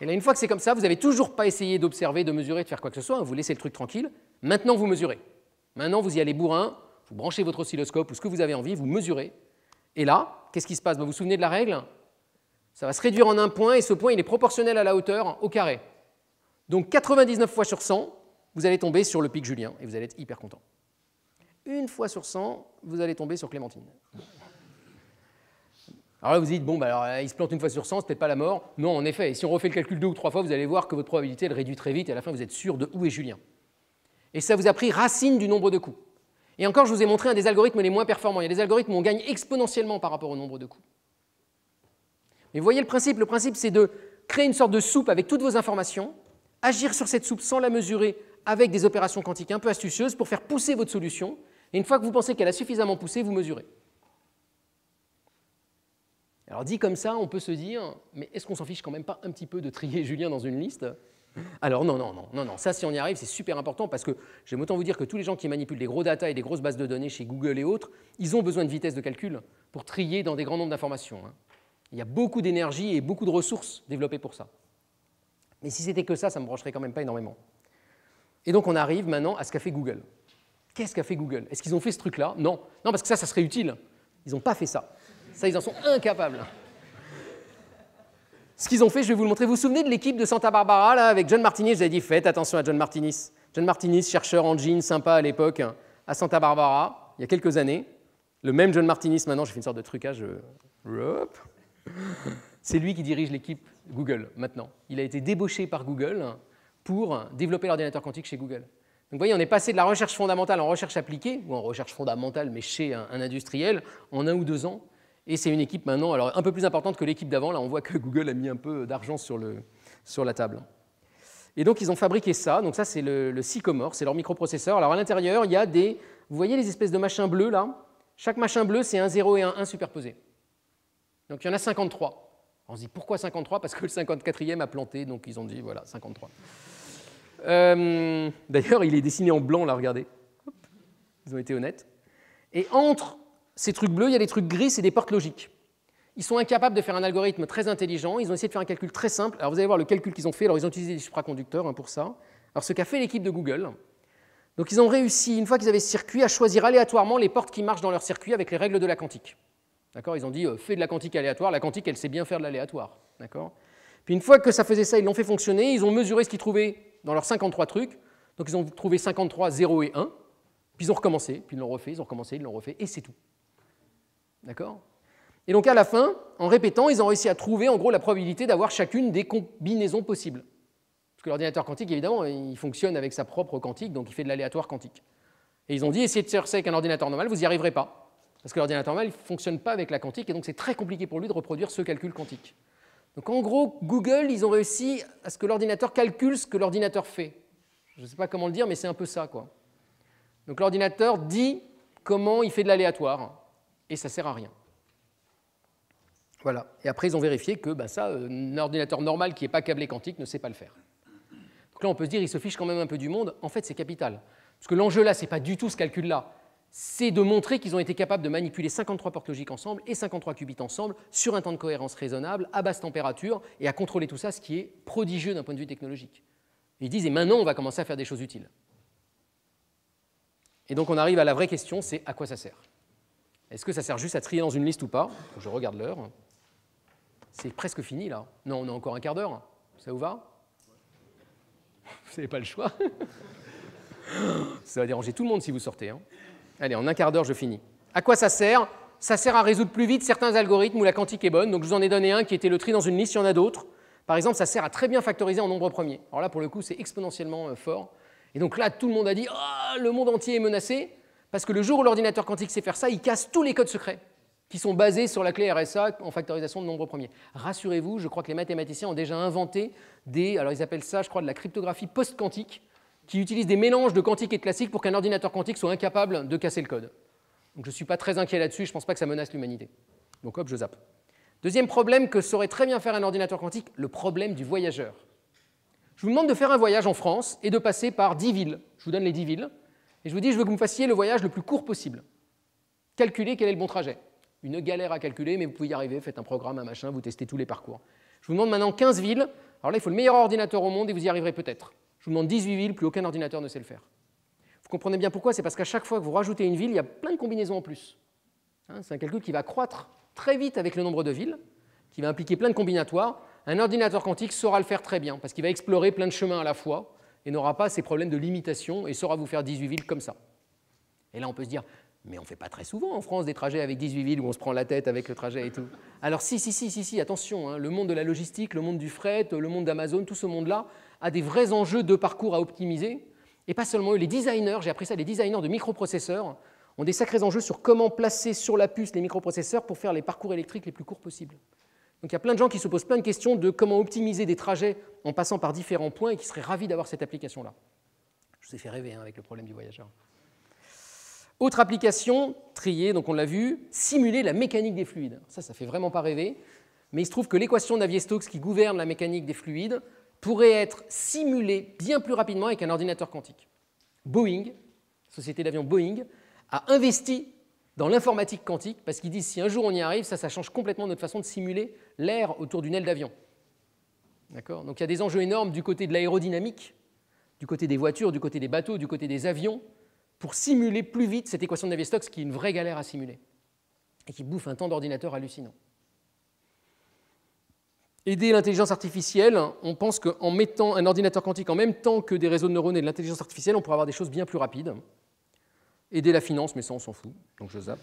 Et là, une fois que c'est comme ça, vous n'avez toujours pas essayé d'observer, de mesurer, de faire quoi que ce soit, hein. vous laissez le truc tranquille. Maintenant, vous mesurez. Maintenant, vous y allez bourrin, vous branchez votre oscilloscope ou ce que vous avez envie, vous mesurez. Et là, qu'est-ce qui se passe bah, Vous vous souvenez de la règle Ça va se réduire en un point et ce point, il est proportionnel à la hauteur au carré. Donc 99 fois sur 100, vous allez tomber sur le pic Julien et vous allez être hyper content. Une fois sur 100, vous allez tomber sur Clémentine. Alors là, vous dites, bon, bah, alors, euh, il se plante une fois sur 100, c'était pas la mort. Non, en effet. Et si on refait le calcul deux ou trois fois, vous allez voir que votre probabilité, elle réduit très vite. Et à la fin, vous êtes sûr de où est Julien. Et ça vous a pris racine du nombre de coups. Et encore, je vous ai montré un des algorithmes les moins performants. Il y a des algorithmes où on gagne exponentiellement par rapport au nombre de coups. Mais vous voyez le principe Le principe, c'est de créer une sorte de soupe avec toutes vos informations, agir sur cette soupe sans la mesurer avec des opérations quantiques un peu astucieuses pour faire pousser votre solution. Et une fois que vous pensez qu'elle a suffisamment poussé, vous mesurez. Alors dit comme ça, on peut se dire, mais est-ce qu'on s'en fiche quand même pas un petit peu de trier Julien dans une liste alors non, non, non, non, non, ça si on y arrive, c'est super important parce que j'aime autant vous dire que tous les gens qui manipulent des gros data et des grosses bases de données chez Google et autres, ils ont besoin de vitesse de calcul pour trier dans des grands nombres d'informations. Hein. Il y a beaucoup d'énergie et beaucoup de ressources développées pour ça. Mais si c'était que ça, ça ne me brancherait quand même pas énormément. Et donc on arrive maintenant à ce qu'a fait Google. Qu'est-ce qu'a fait Google Est-ce qu'ils ont fait ce truc-là Non, non, parce que ça, ça serait utile. Ils n'ont pas fait ça. Ça, ils en sont incapables. Ce qu'ils ont fait, je vais vous le montrer. Vous vous souvenez de l'équipe de Santa Barbara, là, avec John Martinis J'avais dit, faites attention à John Martinis. John Martinis, chercheur en jean, sympa à l'époque, à Santa Barbara, il y a quelques années. Le même John Martinis, maintenant, j'ai fait une sorte de trucage. Euh, C'est lui qui dirige l'équipe Google, maintenant. Il a été débauché par Google pour développer l'ordinateur quantique chez Google. Donc vous voyez, on est passé de la recherche fondamentale en recherche appliquée, ou en recherche fondamentale, mais chez un industriel, en un ou deux ans. Et c'est une équipe maintenant alors, un peu plus importante que l'équipe d'avant. Là, on voit que Google a mis un peu d'argent sur, le, sur la table. Et donc, ils ont fabriqué ça. Donc, ça, c'est le, le Sycomore, c'est leur microprocesseur. Alors, à l'intérieur, il y a des. Vous voyez les espèces de machins bleus là Chaque machin bleu, c'est un 0 et un 1 superposés. Donc, il y en a 53. On se dit pourquoi 53 Parce que le 54e a planté, donc ils ont dit voilà, 53. Euh, d'ailleurs, il est dessiné en blanc là, regardez. Ils ont été honnêtes. Et entre ces trucs bleus, il y a des trucs gris, c'est des portes logiques. Ils sont incapables de faire un algorithme très intelligent, ils ont essayé de faire un calcul très simple. Alors vous allez voir le calcul qu'ils ont fait, alors ils ont utilisé des supraconducteurs hein, pour ça. Alors ce qu'a fait l'équipe de Google, donc ils ont réussi, une fois qu'ils avaient ce circuit, à choisir aléatoirement les portes qui marchent dans leur circuit avec les règles de la quantique. D'accord Ils ont dit, euh, fais de la quantique aléatoire, la quantique elle sait bien faire de l'aléatoire. D'accord Puis une fois que ça faisait ça, ils l'ont fait fonctionner, ils ont mesuré ce qu'ils trouvaient dans leurs 53 trucs. Donc ils ont trouvé 53, 0 et 1, puis ils ont recommencé, puis ils l'ont refait, ils ont recommencé, ils l'ont refait, et c'est tout. D'accord Et donc à la fin, en répétant, ils ont réussi à trouver en gros la probabilité d'avoir chacune des combinaisons possibles. Parce que l'ordinateur quantique, évidemment, il fonctionne avec sa propre quantique, donc il fait de l'aléatoire quantique. Et ils ont dit, essayez de faire ça avec un ordinateur normal, vous n'y arriverez pas. Parce que l'ordinateur normal ne fonctionne pas avec la quantique, et donc c'est très compliqué pour lui de reproduire ce calcul quantique. Donc en gros, Google, ils ont réussi à ce que l'ordinateur calcule ce que l'ordinateur fait. Je ne sais pas comment le dire, mais c'est un peu ça. quoi. Donc l'ordinateur dit comment il fait de l'aléatoire et ça ne sert à rien. Voilà. Et après, ils ont vérifié que ben ça, euh, un ordinateur normal qui n'est pas câblé quantique ne sait pas le faire. Donc là, on peut se dire, ils se fichent quand même un peu du monde. En fait, c'est capital. Parce que l'enjeu là, ce n'est pas du tout ce calcul-là. C'est de montrer qu'ils ont été capables de manipuler 53 portes logiques ensemble et 53 qubits ensemble sur un temps de cohérence raisonnable, à basse température, et à contrôler tout ça, ce qui est prodigieux d'un point de vue technologique. Ils disent, et maintenant, on va commencer à faire des choses utiles. Et donc, on arrive à la vraie question, c'est à quoi ça sert est-ce que ça sert juste à trier dans une liste ou pas Je regarde l'heure. C'est presque fini là. Non, on a encore un quart d'heure. Ça vous va Vous n'avez pas le choix. ça va déranger tout le monde si vous sortez. Hein. Allez, en un quart d'heure, je finis. À quoi ça sert Ça sert à résoudre plus vite certains algorithmes où la quantique est bonne. Donc je vous en ai donné un qui était le tri dans une liste, il y en a d'autres. Par exemple, ça sert à très bien factoriser en nombre premier. Alors là, pour le coup, c'est exponentiellement euh, fort. Et donc là, tout le monde a dit ah, le monde entier est menacé. Parce que le jour où l'ordinateur quantique sait faire ça, il casse tous les codes secrets qui sont basés sur la clé RSA en factorisation de nombres premiers. Rassurez-vous, je crois que les mathématiciens ont déjà inventé des, alors ils appellent ça, je crois, de la cryptographie post-quantique, qui utilise des mélanges de quantique et de classique pour qu'un ordinateur quantique soit incapable de casser le code. Donc je ne suis pas très inquiet là-dessus, je ne pense pas que ça menace l'humanité. Donc hop, je zappe. Deuxième problème que saurait très bien faire un ordinateur quantique, le problème du voyageur. Je vous demande de faire un voyage en France et de passer par 10 villes. Je vous donne les 10 villes. Et je vous dis, je veux que vous me fassiez le voyage le plus court possible. Calculez quel est le bon trajet. Une galère à calculer, mais vous pouvez y arriver, faites un programme, un machin, vous testez tous les parcours. Je vous demande maintenant 15 villes. Alors là, il faut le meilleur ordinateur au monde et vous y arriverez peut-être. Je vous demande 18 villes, plus aucun ordinateur ne sait le faire. Vous comprenez bien pourquoi C'est parce qu'à chaque fois que vous rajoutez une ville, il y a plein de combinaisons en plus. Hein, c'est un calcul qui va croître très vite avec le nombre de villes, qui va impliquer plein de combinatoires. Un ordinateur quantique saura le faire très bien, parce qu'il va explorer plein de chemins à la fois, et n'aura pas ces problèmes de limitation et saura vous faire 18 villes comme ça. Et là, on peut se dire, mais on ne fait pas très souvent en France des trajets avec 18 villes où on se prend la tête avec le trajet et tout. Alors si, si, si, si, si attention, hein, le monde de la logistique, le monde du fret, le monde d'Amazon, tout ce monde-là a des vrais enjeux de parcours à optimiser. Et pas seulement eux, les designers, j'ai appris ça, les designers de microprocesseurs ont des sacrés enjeux sur comment placer sur la puce les microprocesseurs pour faire les parcours électriques les plus courts possibles. Donc il y a plein de gens qui se posent plein de questions de comment optimiser des trajets en passant par différents points et qui seraient ravis d'avoir cette application-là. Je vous ai fait rêver hein, avec le problème du voyageur. Autre application, trier, donc on l'a vu, simuler la mécanique des fluides. Ça, ça fait vraiment pas rêver, mais il se trouve que l'équation Navier-Stokes qui gouverne la mécanique des fluides pourrait être simulée bien plus rapidement avec un ordinateur quantique. Boeing, société d'avion Boeing, a investi dans l'informatique quantique, parce qu'ils disent si un jour on y arrive, ça, ça change complètement notre façon de simuler l'air autour d'une aile d'avion. D'accord Donc il y a des enjeux énormes du côté de l'aérodynamique, du côté des voitures, du côté des bateaux, du côté des avions, pour simuler plus vite cette équation de Navier-Stokes qui est une vraie galère à simuler et qui bouffe un temps d'ordinateur hallucinant. Aider l'intelligence artificielle, on pense qu'en mettant un ordinateur quantique en même temps que des réseaux de neurones et de l'intelligence artificielle, on pourra avoir des choses bien plus rapides aider la finance, mais ça, on s'en fout, donc je zappe.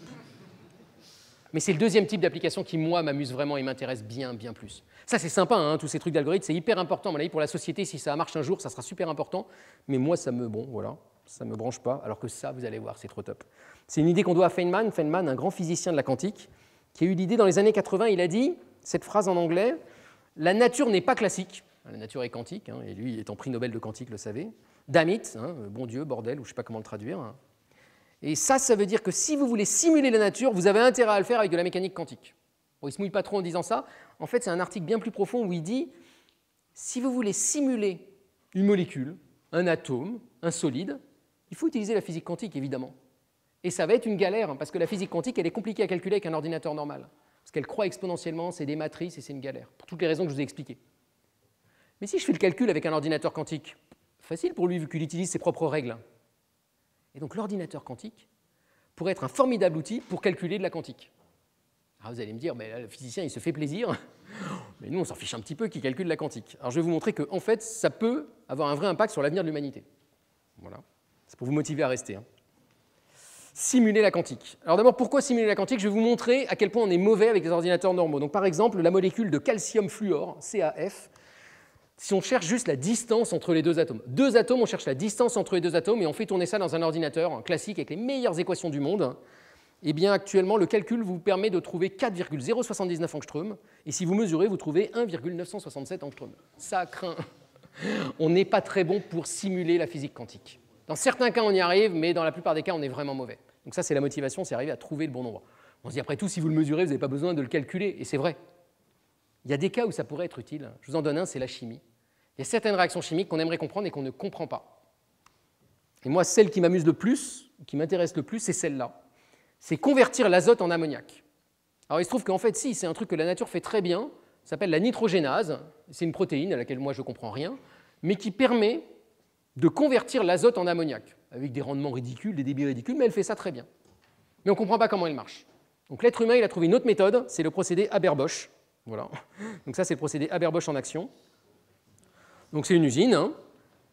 Mais c'est le deuxième type d'application qui, moi, m'amuse vraiment et m'intéresse bien, bien plus. Ça, c'est sympa, hein, tous ces trucs d'algorithme, c'est hyper important, à mon avis, pour la société. Si ça marche un jour, ça sera super important. Mais moi, ça me, bon, voilà, ça me branche pas. Alors que ça, vous allez voir, c'est trop top. C'est une idée qu'on doit à Feynman. Feynman, un grand physicien de la quantique, qui a eu l'idée dans les années 80. Il a dit cette phrase en anglais La nature n'est pas classique. Ah, la nature est quantique, hein, et lui, étant prix Nobel de quantique, le savait. Damit, hein, bon Dieu, bordel, ou je sais pas comment le traduire. Hein. Et ça, ça veut dire que si vous voulez simuler la nature, vous avez intérêt à le faire avec de la mécanique quantique. il se mouille pas trop en disant ça. En fait, c'est un article bien plus profond où il dit si vous voulez simuler une molécule, un atome, un solide, il faut utiliser la physique quantique, évidemment. Et ça va être une galère, hein, parce que la physique quantique, elle est compliquée à calculer avec un ordinateur normal. Parce qu'elle croît exponentiellement, c'est des matrices et c'est une galère, pour toutes les raisons que je vous ai expliquées. Mais si je fais le calcul avec un ordinateur quantique, facile pour lui, vu qu'il utilise ses propres règles. Hein. Et donc l'ordinateur quantique pourrait être un formidable outil pour calculer de la quantique. Alors ah, vous allez me dire, mais là, le physicien, il se fait plaisir. Mais nous, on s'en fiche un petit peu qui calcule la quantique. Alors je vais vous montrer que, en fait, ça peut avoir un vrai impact sur l'avenir de l'humanité. Voilà. C'est pour vous motiver à rester. Hein. Simuler la quantique. Alors d'abord, pourquoi simuler la quantique Je vais vous montrer à quel point on est mauvais avec les ordinateurs normaux. Donc par exemple, la molécule de calcium fluor, CAF, si on cherche juste la distance entre les deux atomes. Deux atomes, on cherche la distance entre les deux atomes et on fait tourner ça dans un ordinateur classique avec les meilleures équations du monde. Eh bien, actuellement, le calcul vous permet de trouver 4,079 angstrom. Et si vous mesurez, vous trouvez 1,967 angstrom. Ça craint. On n'est pas très bon pour simuler la physique quantique. Dans certains cas, on y arrive, mais dans la plupart des cas, on est vraiment mauvais. Donc ça, c'est la motivation, c'est arriver à trouver le bon nombre. On se dit, après tout, si vous le mesurez, vous n'avez pas besoin de le calculer. Et c'est vrai, il y a des cas où ça pourrait être utile. Je vous en donne un, c'est la chimie. Il y a certaines réactions chimiques qu'on aimerait comprendre et qu'on ne comprend pas. Et moi, celle qui m'amuse le plus, qui m'intéresse le plus, c'est celle-là. C'est convertir l'azote en ammoniac. Alors il se trouve qu'en fait, si, c'est un truc que la nature fait très bien, ça s'appelle la nitrogénase, c'est une protéine à laquelle moi je ne comprends rien, mais qui permet de convertir l'azote en ammoniac, avec des rendements ridicules, des débits ridicules, mais elle fait ça très bien. Mais on ne comprend pas comment elle marche. Donc l'être humain, il a trouvé une autre méthode, c'est le procédé haber voilà. Donc ça, c'est le procédé Haber-Bosch en action. Donc c'est une usine. Hein.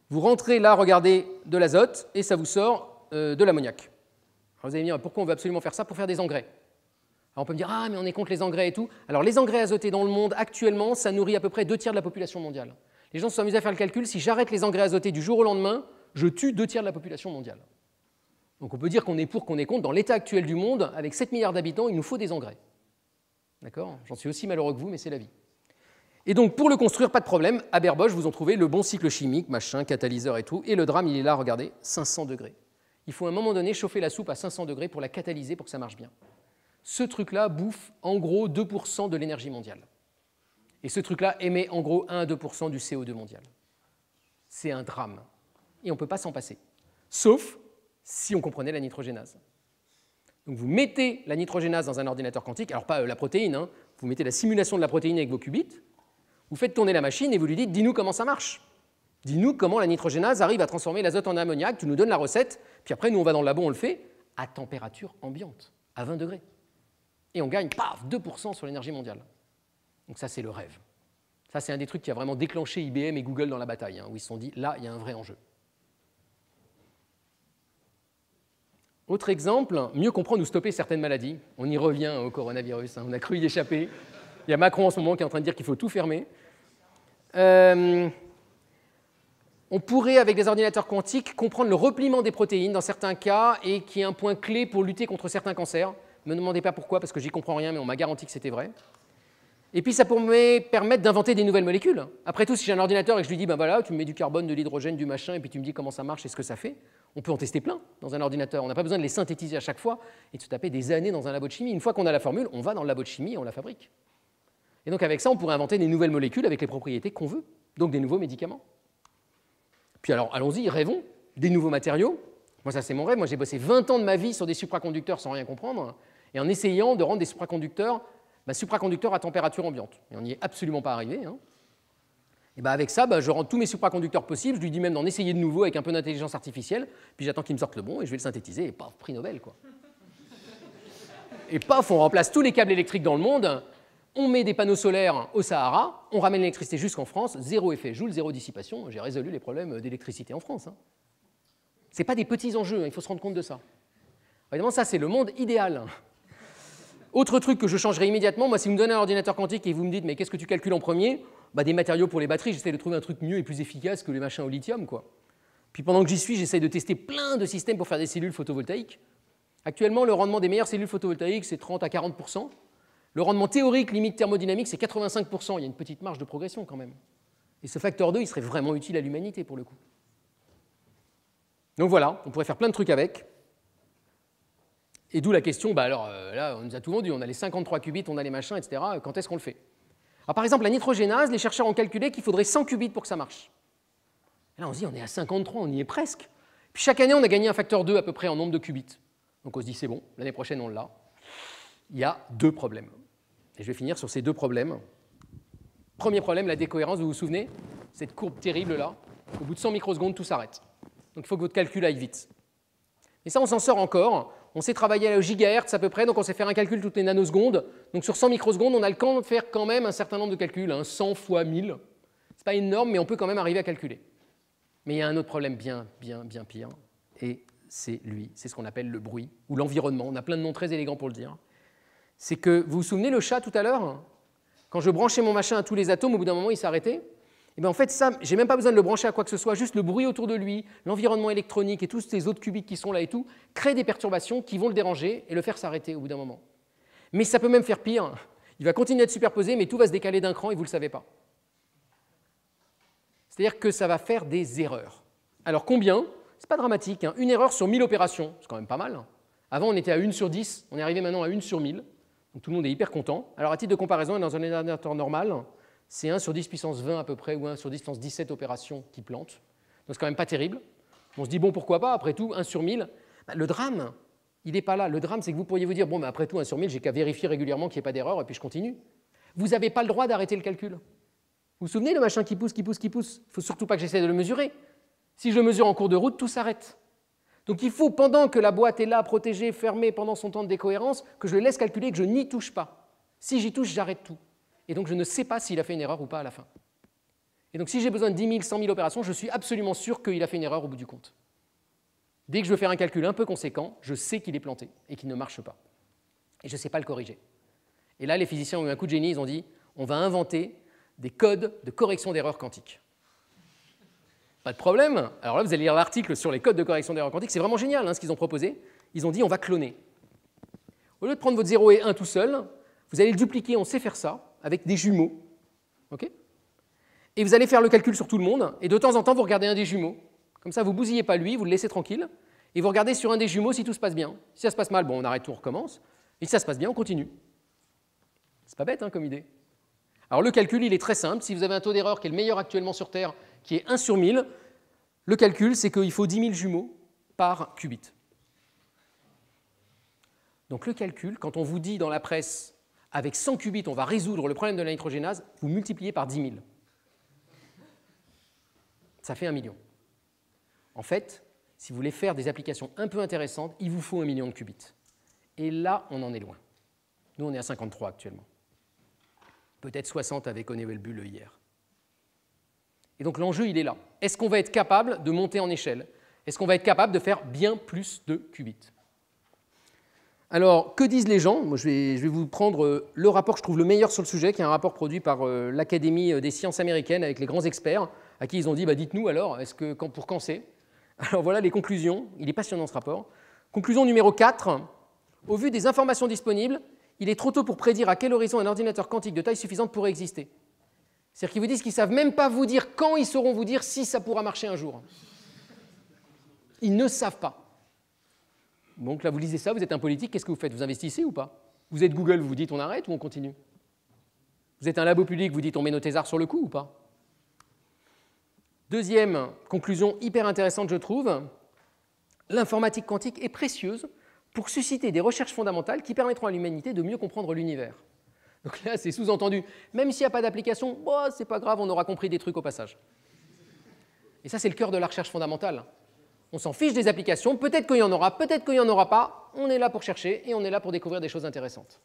Vous rentrez là, regardez, de l'azote et ça vous sort euh, de l'ammoniac. Vous allez me dire, pourquoi on veut absolument faire ça Pour faire des engrais. Alors on peut me dire, ah, mais on est contre les engrais et tout. Alors les engrais azotés dans le monde, actuellement, ça nourrit à peu près deux tiers de la population mondiale. Les gens se sont amusés à faire le calcul, si j'arrête les engrais azotés du jour au lendemain, je tue deux tiers de la population mondiale. Donc on peut dire qu'on est pour, qu'on est contre. Dans l'état actuel du monde, avec 7 milliards d'habitants, il nous faut des engrais. D'accord J'en suis aussi malheureux que vous, mais c'est la vie. Et donc, pour le construire, pas de problème, à Berboche, vous en trouvez le bon cycle chimique, machin, catalyseur et tout. Et le drame, il est là, regardez, 500 degrés. Il faut à un moment donné chauffer la soupe à 500 degrés pour la catalyser, pour que ça marche bien. Ce truc-là bouffe en gros 2% de l'énergie mondiale. Et ce truc-là émet en gros 1 à 2% du CO2 mondial. C'est un drame. Et on ne peut pas s'en passer. Sauf si on comprenait la nitrogénase. Donc vous mettez la nitrogénase dans un ordinateur quantique, alors pas euh, la protéine, hein. vous mettez la simulation de la protéine avec vos qubits, vous faites tourner la machine et vous lui dites dis-nous comment ça marche. Dis-nous comment la nitrogénase arrive à transformer l'azote en ammoniac, tu nous donnes la recette, puis après nous on va dans le labo, on le fait à température ambiante, à 20 degrés. Et on gagne, paf, 2% sur l'énergie mondiale. Donc ça c'est le rêve. Ça c'est un des trucs qui a vraiment déclenché IBM et Google dans la bataille, hein, où ils se sont dit là il y a un vrai enjeu. Autre exemple, mieux comprendre ou stopper certaines maladies. On y revient au coronavirus, hein, on a cru y échapper. Il y a Macron en ce moment qui est en train de dire qu'il faut tout fermer. Euh, on pourrait, avec des ordinateurs quantiques, comprendre le repliement des protéines dans certains cas et qui est un point clé pour lutter contre certains cancers. Ne me demandez pas pourquoi, parce que j'y comprends rien, mais on m'a garanti que c'était vrai. Et puis ça pourrait permettre d'inventer des nouvelles molécules. Après tout, si j'ai un ordinateur et que je lui dis, ben voilà, tu me mets du carbone, de l'hydrogène, du machin, et puis tu me dis comment ça marche et ce que ça fait, on peut en tester plein dans un ordinateur. On n'a pas besoin de les synthétiser à chaque fois et de se taper des années dans un labo de chimie. Une fois qu'on a la formule, on va dans le labo de chimie et on la fabrique. Et donc avec ça, on pourrait inventer des nouvelles molécules avec les propriétés qu'on veut, donc des nouveaux médicaments. Puis alors, allons-y, rêvons, des nouveaux matériaux. Moi, ça, c'est mon rêve. Moi, j'ai bossé 20 ans de ma vie sur des supraconducteurs sans rien comprendre et en essayant de rendre des supraconducteurs Ma bah, supraconducteur à température ambiante. Et on n'y est absolument pas arrivé. Hein. Et bah, avec ça, bah, je rends tous mes supraconducteurs possibles, je lui dis même d'en essayer de nouveau avec un peu d'intelligence artificielle, puis j'attends qu'il me sorte le bon et je vais le synthétiser, et paf, prix Nobel. Quoi. Et paf, on remplace tous les câbles électriques dans le monde, on met des panneaux solaires au Sahara, on ramène l'électricité jusqu'en France, zéro effet joule, zéro dissipation, j'ai résolu les problèmes d'électricité en France. Hein. Ce n'est pas des petits enjeux, hein. il faut se rendre compte de ça. Évidemment, ça, c'est le monde idéal. Autre truc que je changerai immédiatement, moi, si vous me donnez un ordinateur quantique et vous me dites, mais qu'est-ce que tu calcules en premier bah, Des matériaux pour les batteries, j'essaie de trouver un truc mieux et plus efficace que les machins au lithium, quoi. Puis pendant que j'y suis, j'essaie de tester plein de systèmes pour faire des cellules photovoltaïques. Actuellement, le rendement des meilleures cellules photovoltaïques, c'est 30 à 40 Le rendement théorique limite thermodynamique, c'est 85 Il y a une petite marge de progression quand même. Et ce facteur 2, il serait vraiment utile à l'humanité pour le coup. Donc voilà, on pourrait faire plein de trucs avec. Et d'où la question, bah alors euh, là, on nous a tout vendu, on a les 53 qubits, on a les machins, etc. Quand est-ce qu'on le fait ah, Par exemple, la nitrogénase, les chercheurs ont calculé qu'il faudrait 100 qubits pour que ça marche. Et là, on se dit, on est à 53, on y est presque. Puis chaque année, on a gagné un facteur 2 à peu près en nombre de qubits. Donc on se dit, c'est bon, l'année prochaine, on l'a. Il y a deux problèmes. Et je vais finir sur ces deux problèmes. Premier problème, la décohérence, vous vous souvenez Cette courbe terrible là, au bout de 100 microsecondes, tout s'arrête. Donc il faut que votre calcul aille vite. Et ça, on s'en sort encore on sait travailler la gigahertz à peu près, donc on sait faire un calcul toutes les nanosecondes. Donc sur 100 microsecondes, on a le temps de faire quand même un certain nombre de calculs, 100 hein, fois 1000. C'est pas énorme, mais on peut quand même arriver à calculer. Mais il y a un autre problème bien, bien, bien pire, et c'est lui, c'est ce qu'on appelle le bruit ou l'environnement. On a plein de noms très élégants pour le dire. C'est que, vous vous souvenez le chat tout à l'heure Quand je branchais mon machin à tous les atomes, au bout d'un moment, il s'arrêtait. Et eh bien en fait, ça, j'ai même pas besoin de le brancher à quoi que ce soit, juste le bruit autour de lui, l'environnement électronique et tous ces autres cubiques qui sont là et tout, créent des perturbations qui vont le déranger et le faire s'arrêter au bout d'un moment. Mais ça peut même faire pire. Il va continuer à être superposé, mais tout va se décaler d'un cran et vous ne le savez pas. C'est-à-dire que ça va faire des erreurs. Alors combien C'est pas dramatique. Hein. une erreur sur 1000 opérations, c'est quand même pas mal. Hein. Avant, on était à 1 sur 10, on est arrivé maintenant à 1 sur 1000. Donc tout le monde est hyper content. Alors à titre de comparaison, dans un ordinateur normal, c'est 1 sur 10 puissance 20 à peu près, ou 1 sur 10 puissance 17 opérations qui plantent. Donc c'est quand même pas terrible. On se dit, bon, pourquoi pas, après tout, 1 sur 1000. Bah, le drame, il n'est pas là. Le drame, c'est que vous pourriez vous dire, bon, mais après tout, 1 sur 1000, j'ai qu'à vérifier régulièrement qu'il n'y ait pas d'erreur, et puis je continue. Vous n'avez pas le droit d'arrêter le calcul. Vous vous souvenez, le machin qui pousse, qui pousse, qui pousse Il ne faut surtout pas que j'essaie de le mesurer. Si je mesure en cours de route, tout s'arrête. Donc il faut, pendant que la boîte est là, protégée, fermée, pendant son temps de décohérence, que je le laisse calculer, que je n'y touche pas. Si j'y touche, j'arrête tout et donc je ne sais pas s'il a fait une erreur ou pas à la fin. Et donc si j'ai besoin de 10 000, 100 000 opérations, je suis absolument sûr qu'il a fait une erreur au bout du compte. Dès que je veux faire un calcul un peu conséquent, je sais qu'il est planté et qu'il ne marche pas. Et je ne sais pas le corriger. Et là, les physiciens ont eu un coup de génie, ils ont dit, on va inventer des codes de correction d'erreurs quantiques. Pas de problème. Alors là, vous allez lire l'article sur les codes de correction d'erreurs quantiques. C'est vraiment génial hein, ce qu'ils ont proposé. Ils ont dit on va cloner. Au lieu de prendre votre 0 et 1 tout seul, vous allez le dupliquer, on sait faire ça avec des jumeaux. ok et vous allez faire le calcul sur tout le monde, et de temps en temps, vous regardez un des jumeaux. Comme ça, vous ne bousillez pas lui, vous le laissez tranquille, et vous regardez sur un des jumeaux si tout se passe bien. Si ça se passe mal, bon, on arrête tout, on recommence. Et si ça se passe bien, on continue. C'est pas bête hein, comme idée. Alors le calcul, il est très simple. Si vous avez un taux d'erreur qui est le meilleur actuellement sur Terre, qui est 1 sur 1000, le calcul, c'est qu'il faut 10 000 jumeaux par qubit. Donc le calcul, quand on vous dit dans la presse avec 100 qubits, on va résoudre le problème de la nitrogénase, vous multipliez par 10 000. Ça fait un million. En fait, si vous voulez faire des applications un peu intéressantes, il vous faut un million de qubits. Et là, on en est loin. Nous, on est à 53 actuellement. Peut-être 60 avec Honeywell Bull hier. Et donc l'enjeu, il est là. Est-ce qu'on va être capable de monter en échelle Est-ce qu'on va être capable de faire bien plus de qubits alors, que disent les gens Moi, je, vais, vous prendre euh, le rapport que je trouve le meilleur sur le sujet, qui est un rapport produit par euh, l'Académie euh, des sciences américaines avec les grands experts, à qui ils ont dit bah, dites-nous alors, est-ce que pour quand c'est Alors voilà les conclusions. Il est passionnant ce rapport. Conclusion numéro 4. Au vu des informations disponibles, il est trop tôt pour prédire à quel horizon un ordinateur quantique de taille suffisante pourrait exister. C'est-à-dire qu'ils vous disent qu'ils ne savent même pas vous dire quand ils sauront vous dire si ça pourra marcher un jour. Ils ne savent pas. Donc là, vous lisez ça, vous êtes un politique, qu'est-ce que vous faites Vous investissez ou pas Vous êtes Google, vous vous dites on arrête ou on continue Vous êtes un labo public, vous dites on met nos thésards sur le coup ou pas Deuxième conclusion hyper intéressante, je trouve, l'informatique quantique est précieuse pour susciter des recherches fondamentales qui permettront à l'humanité de mieux comprendre l'univers. Donc là, c'est sous-entendu. Même s'il n'y a pas d'application, oh, c'est pas grave, on aura compris des trucs au passage. Et ça, c'est le cœur de la recherche fondamentale. On s'en fiche des applications, peut-être qu'il y en aura, peut-être qu'il n'y en aura pas, on est là pour chercher et on est là pour découvrir des choses intéressantes.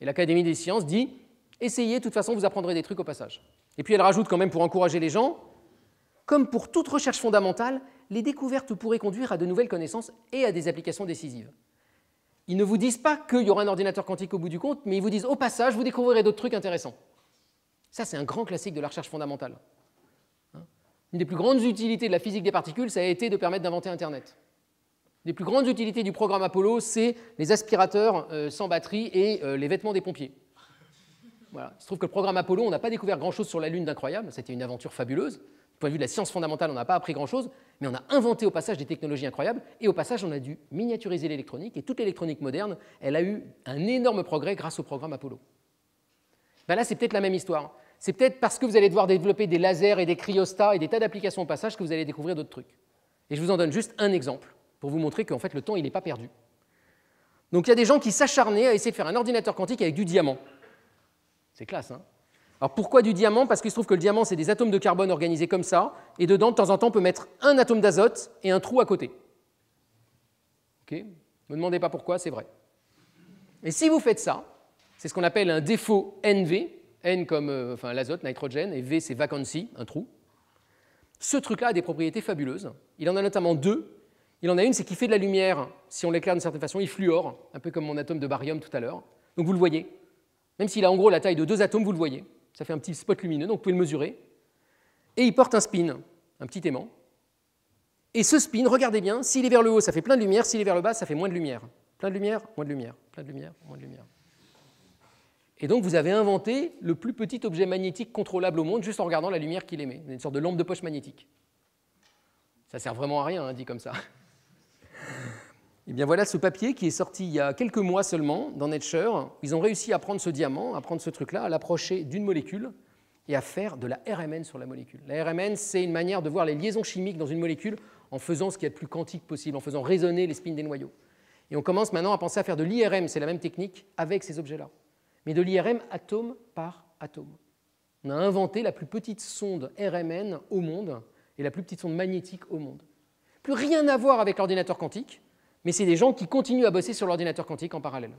Et l'Académie des sciences dit, essayez, de toute façon vous apprendrez des trucs au passage. Et puis elle rajoute quand même pour encourager les gens, comme pour toute recherche fondamentale, les découvertes pourraient conduire à de nouvelles connaissances et à des applications décisives. Ils ne vous disent pas qu'il y aura un ordinateur quantique au bout du compte, mais ils vous disent au passage, vous découvrirez d'autres trucs intéressants. Ça, c'est un grand classique de la recherche fondamentale. Une des plus grandes utilités de la physique des particules, ça a été de permettre d'inventer Internet. Les plus grandes utilités du programme Apollo, c'est les aspirateurs euh, sans batterie et euh, les vêtements des pompiers. Voilà. Il se trouve que le programme Apollo, on n'a pas découvert grand-chose sur la Lune d'incroyable, c'était une aventure fabuleuse. Du point de vue de la science fondamentale, on n'a pas appris grand-chose, mais on a inventé au passage des technologies incroyables, et au passage, on a dû miniaturiser l'électronique, et toute l'électronique moderne, elle a eu un énorme progrès grâce au programme Apollo. Ben là, c'est peut-être la même histoire c'est peut-être parce que vous allez devoir développer des lasers et des cryostats et des tas d'applications au passage que vous allez découvrir d'autres trucs. Et je vous en donne juste un exemple pour vous montrer qu'en fait le temps il n'est pas perdu. Donc il y a des gens qui s'acharnaient à essayer de faire un ordinateur quantique avec du diamant. C'est classe, hein Alors pourquoi du diamant Parce qu'il se trouve que le diamant, c'est des atomes de carbone organisés comme ça, et dedans, de temps en temps, on peut mettre un atome d'azote et un trou à côté. Ok Ne me demandez pas pourquoi, c'est vrai. Et si vous faites ça, c'est ce qu'on appelle un défaut NV, N comme euh, enfin, l'azote, nitrogène, et V c'est vacancy, un trou. Ce truc-là a des propriétés fabuleuses. Il en a notamment deux. Il en a une, c'est qu'il fait de la lumière. Si on l'éclaire d'une certaine façon, il fluore, un peu comme mon atome de barium tout à l'heure. Donc vous le voyez. Même s'il a en gros la taille de deux atomes, vous le voyez. Ça fait un petit spot lumineux, donc vous pouvez le mesurer. Et il porte un spin, un petit aimant. Et ce spin, regardez bien, s'il est vers le haut, ça fait plein de lumière, s'il est vers le bas, ça fait moins de lumière. Plein de lumière, moins de lumière, plein de lumière, moins de lumière. Et donc vous avez inventé le plus petit objet magnétique contrôlable au monde juste en regardant la lumière qu'il émet, une sorte de lampe de poche magnétique. Ça sert vraiment à rien, hein, dit comme ça. Et eh bien voilà ce papier qui est sorti il y a quelques mois seulement dans Nature. Ils ont réussi à prendre ce diamant, à prendre ce truc-là, à l'approcher d'une molécule et à faire de la RMN sur la molécule. La RMN, c'est une manière de voir les liaisons chimiques dans une molécule en faisant ce qui est le plus quantique possible, en faisant résonner les spins des noyaux. Et on commence maintenant à penser à faire de l'IRM, c'est la même technique, avec ces objets-là mais de l'IRM atome par atome. On a inventé la plus petite sonde RMN au monde et la plus petite sonde magnétique au monde. Plus rien à voir avec l'ordinateur quantique, mais c'est des gens qui continuent à bosser sur l'ordinateur quantique en parallèle.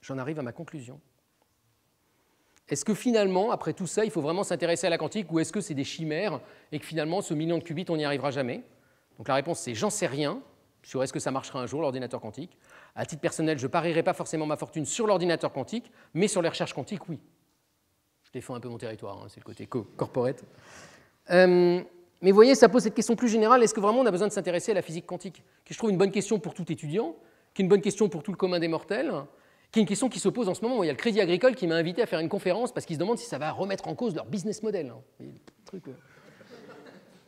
J'en arrive à ma conclusion. Est-ce que finalement, après tout ça, il faut vraiment s'intéresser à la quantique ou est-ce que c'est des chimères et que finalement, ce million de qubits, on n'y arrivera jamais Donc la réponse, c'est j'en sais rien sur est-ce que ça marchera un jour, l'ordinateur quantique. À titre personnel, je ne pas forcément ma fortune sur l'ordinateur quantique, mais sur les recherches quantiques, oui. Je défends un peu mon territoire, hein, c'est le côté corporate. Euh, mais vous voyez, ça pose cette question plus générale, est-ce que vraiment on a besoin de s'intéresser à la physique quantique Qui je trouve une bonne question pour tout étudiant, qui est une bonne question pour tout le commun des mortels, qui est une question qui se pose en ce moment. Il y a le Crédit Agricole qui m'a invité à faire une conférence parce qu'ils se demandent si ça va remettre en cause leur business model. Hein. truc, euh,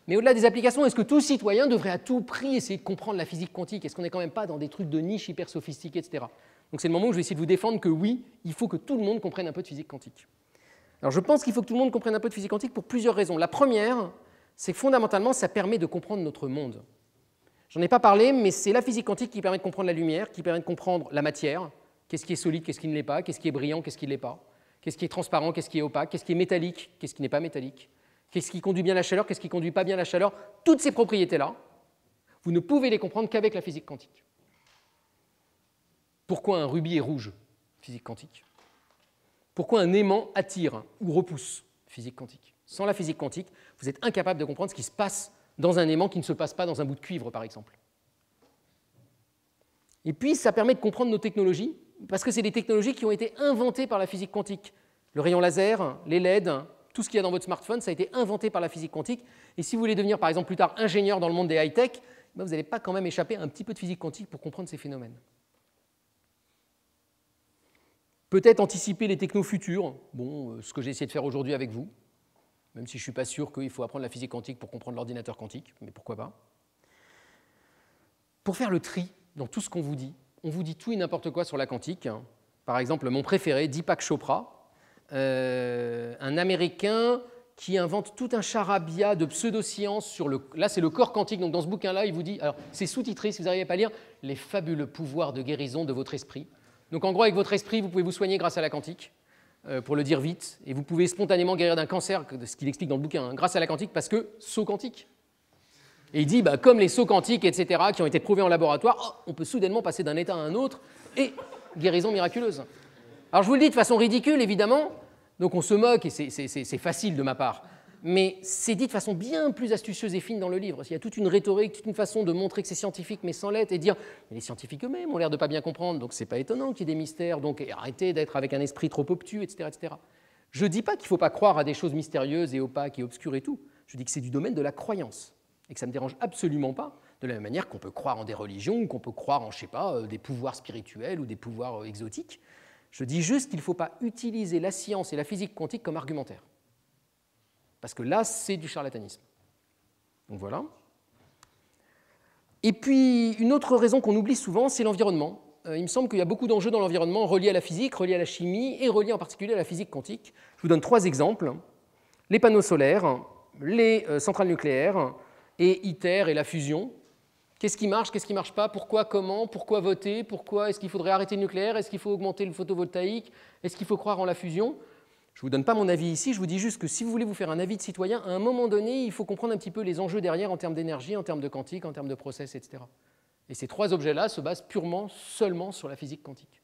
mais au-delà des applications, est-ce que tout citoyen devrait à tout prix essayer de comprendre la physique quantique Est-ce qu'on n'est quand même pas dans des trucs de niche hyper sophistiqués, etc. Donc c'est le moment où je vais essayer de vous défendre que oui, il faut que tout le monde comprenne un peu de physique quantique. Alors je pense qu'il faut que tout le monde comprenne un peu de physique quantique pour plusieurs raisons. La première, c'est que fondamentalement, ça permet de comprendre notre monde. J'en ai pas parlé, mais c'est la physique quantique qui permet de comprendre la lumière, qui permet de comprendre la matière, qu'est-ce qui est solide, qu'est-ce qui ne l'est pas, qu'est-ce qui est brillant, qu'est-ce qui ne l'est pas, qu'est-ce qui est transparent, qu'est-ce qui est opaque, qu'est-ce qui est métallique, qu'est-ce qui n'est pas métallique, Qu'est-ce qui conduit bien la chaleur Qu'est-ce qui conduit pas bien la chaleur Toutes ces propriétés-là, vous ne pouvez les comprendre qu'avec la physique quantique. Pourquoi un rubis est rouge Physique quantique. Pourquoi un aimant attire ou repousse Physique quantique. Sans la physique quantique, vous êtes incapable de comprendre ce qui se passe dans un aimant qui ne se passe pas dans un bout de cuivre, par exemple. Et puis, ça permet de comprendre nos technologies, parce que c'est des technologies qui ont été inventées par la physique quantique. Le rayon laser, les LED, tout ce qu'il y a dans votre smartphone, ça a été inventé par la physique quantique. Et si vous voulez devenir, par exemple, plus tard ingénieur dans le monde des high-tech, eh ben, vous n'allez pas quand même échapper à un petit peu de physique quantique pour comprendre ces phénomènes. Peut-être anticiper les technos futurs, bon, euh, ce que j'ai essayé de faire aujourd'hui avec vous, même si je ne suis pas sûr qu'il faut apprendre la physique quantique pour comprendre l'ordinateur quantique, mais pourquoi pas. Pour faire le tri dans tout ce qu'on vous dit, on vous dit tout et n'importe quoi sur la quantique. Hein. Par exemple, mon préféré, Deepak Chopra, euh, un Américain qui invente tout un charabia de pseudoscience sur le. Là, c'est le corps quantique. Donc, dans ce bouquin-là, il vous dit. Alors, c'est sous-titré, si vous n'arrivez pas à lire, Les fabuleux pouvoirs de guérison de votre esprit. Donc, en gros, avec votre esprit, vous pouvez vous soigner grâce à la quantique, euh, pour le dire vite. Et vous pouvez spontanément guérir d'un cancer, ce qu'il explique dans le bouquin, hein, grâce à la quantique, parce que saut quantique. Et il dit, bah, comme les sauts quantiques, etc., qui ont été prouvés en laboratoire, oh, on peut soudainement passer d'un état à un autre, et guérison miraculeuse. Alors je vous le dis de façon ridicule, évidemment, donc on se moque, et c'est facile de ma part, mais c'est dit de façon bien plus astucieuse et fine dans le livre. Il y a toute une rhétorique, toute une façon de montrer que c'est scientifique, mais sans l'être, et dire les scientifiques eux-mêmes ont l'air de pas bien comprendre, donc c'est pas étonnant qu'il y ait des mystères, donc arrêtez d'être avec un esprit trop obtus, etc. etc. Je ne dis pas qu'il ne faut pas croire à des choses mystérieuses et opaques et obscures et tout. Je dis que c'est du domaine de la croyance, et que ça ne me dérange absolument pas, de la même manière qu'on peut croire en des religions, ou qu'on peut croire en, je sais pas, euh, des pouvoirs spirituels ou des pouvoirs euh, exotiques. Je dis juste qu'il ne faut pas utiliser la science et la physique quantique comme argumentaire. Parce que là, c'est du charlatanisme. Donc voilà. Et puis, une autre raison qu'on oublie souvent, c'est l'environnement. Euh, il me semble qu'il y a beaucoup d'enjeux dans l'environnement reliés à la physique, reliés à la chimie et reliés en particulier à la physique quantique. Je vous donne trois exemples. Les panneaux solaires, les euh, centrales nucléaires et ITER et la fusion, Qu'est-ce qui marche, qu'est-ce qui ne marche pas, pourquoi, comment, pourquoi voter, pourquoi est-ce qu'il faudrait arrêter le nucléaire, est-ce qu'il faut augmenter le photovoltaïque, est-ce qu'il faut croire en la fusion Je ne vous donne pas mon avis ici, je vous dis juste que si vous voulez vous faire un avis de citoyen, à un moment donné, il faut comprendre un petit peu les enjeux derrière en termes d'énergie, en termes de quantique, en termes de process, etc. Et ces trois objets-là se basent purement, seulement sur la physique quantique.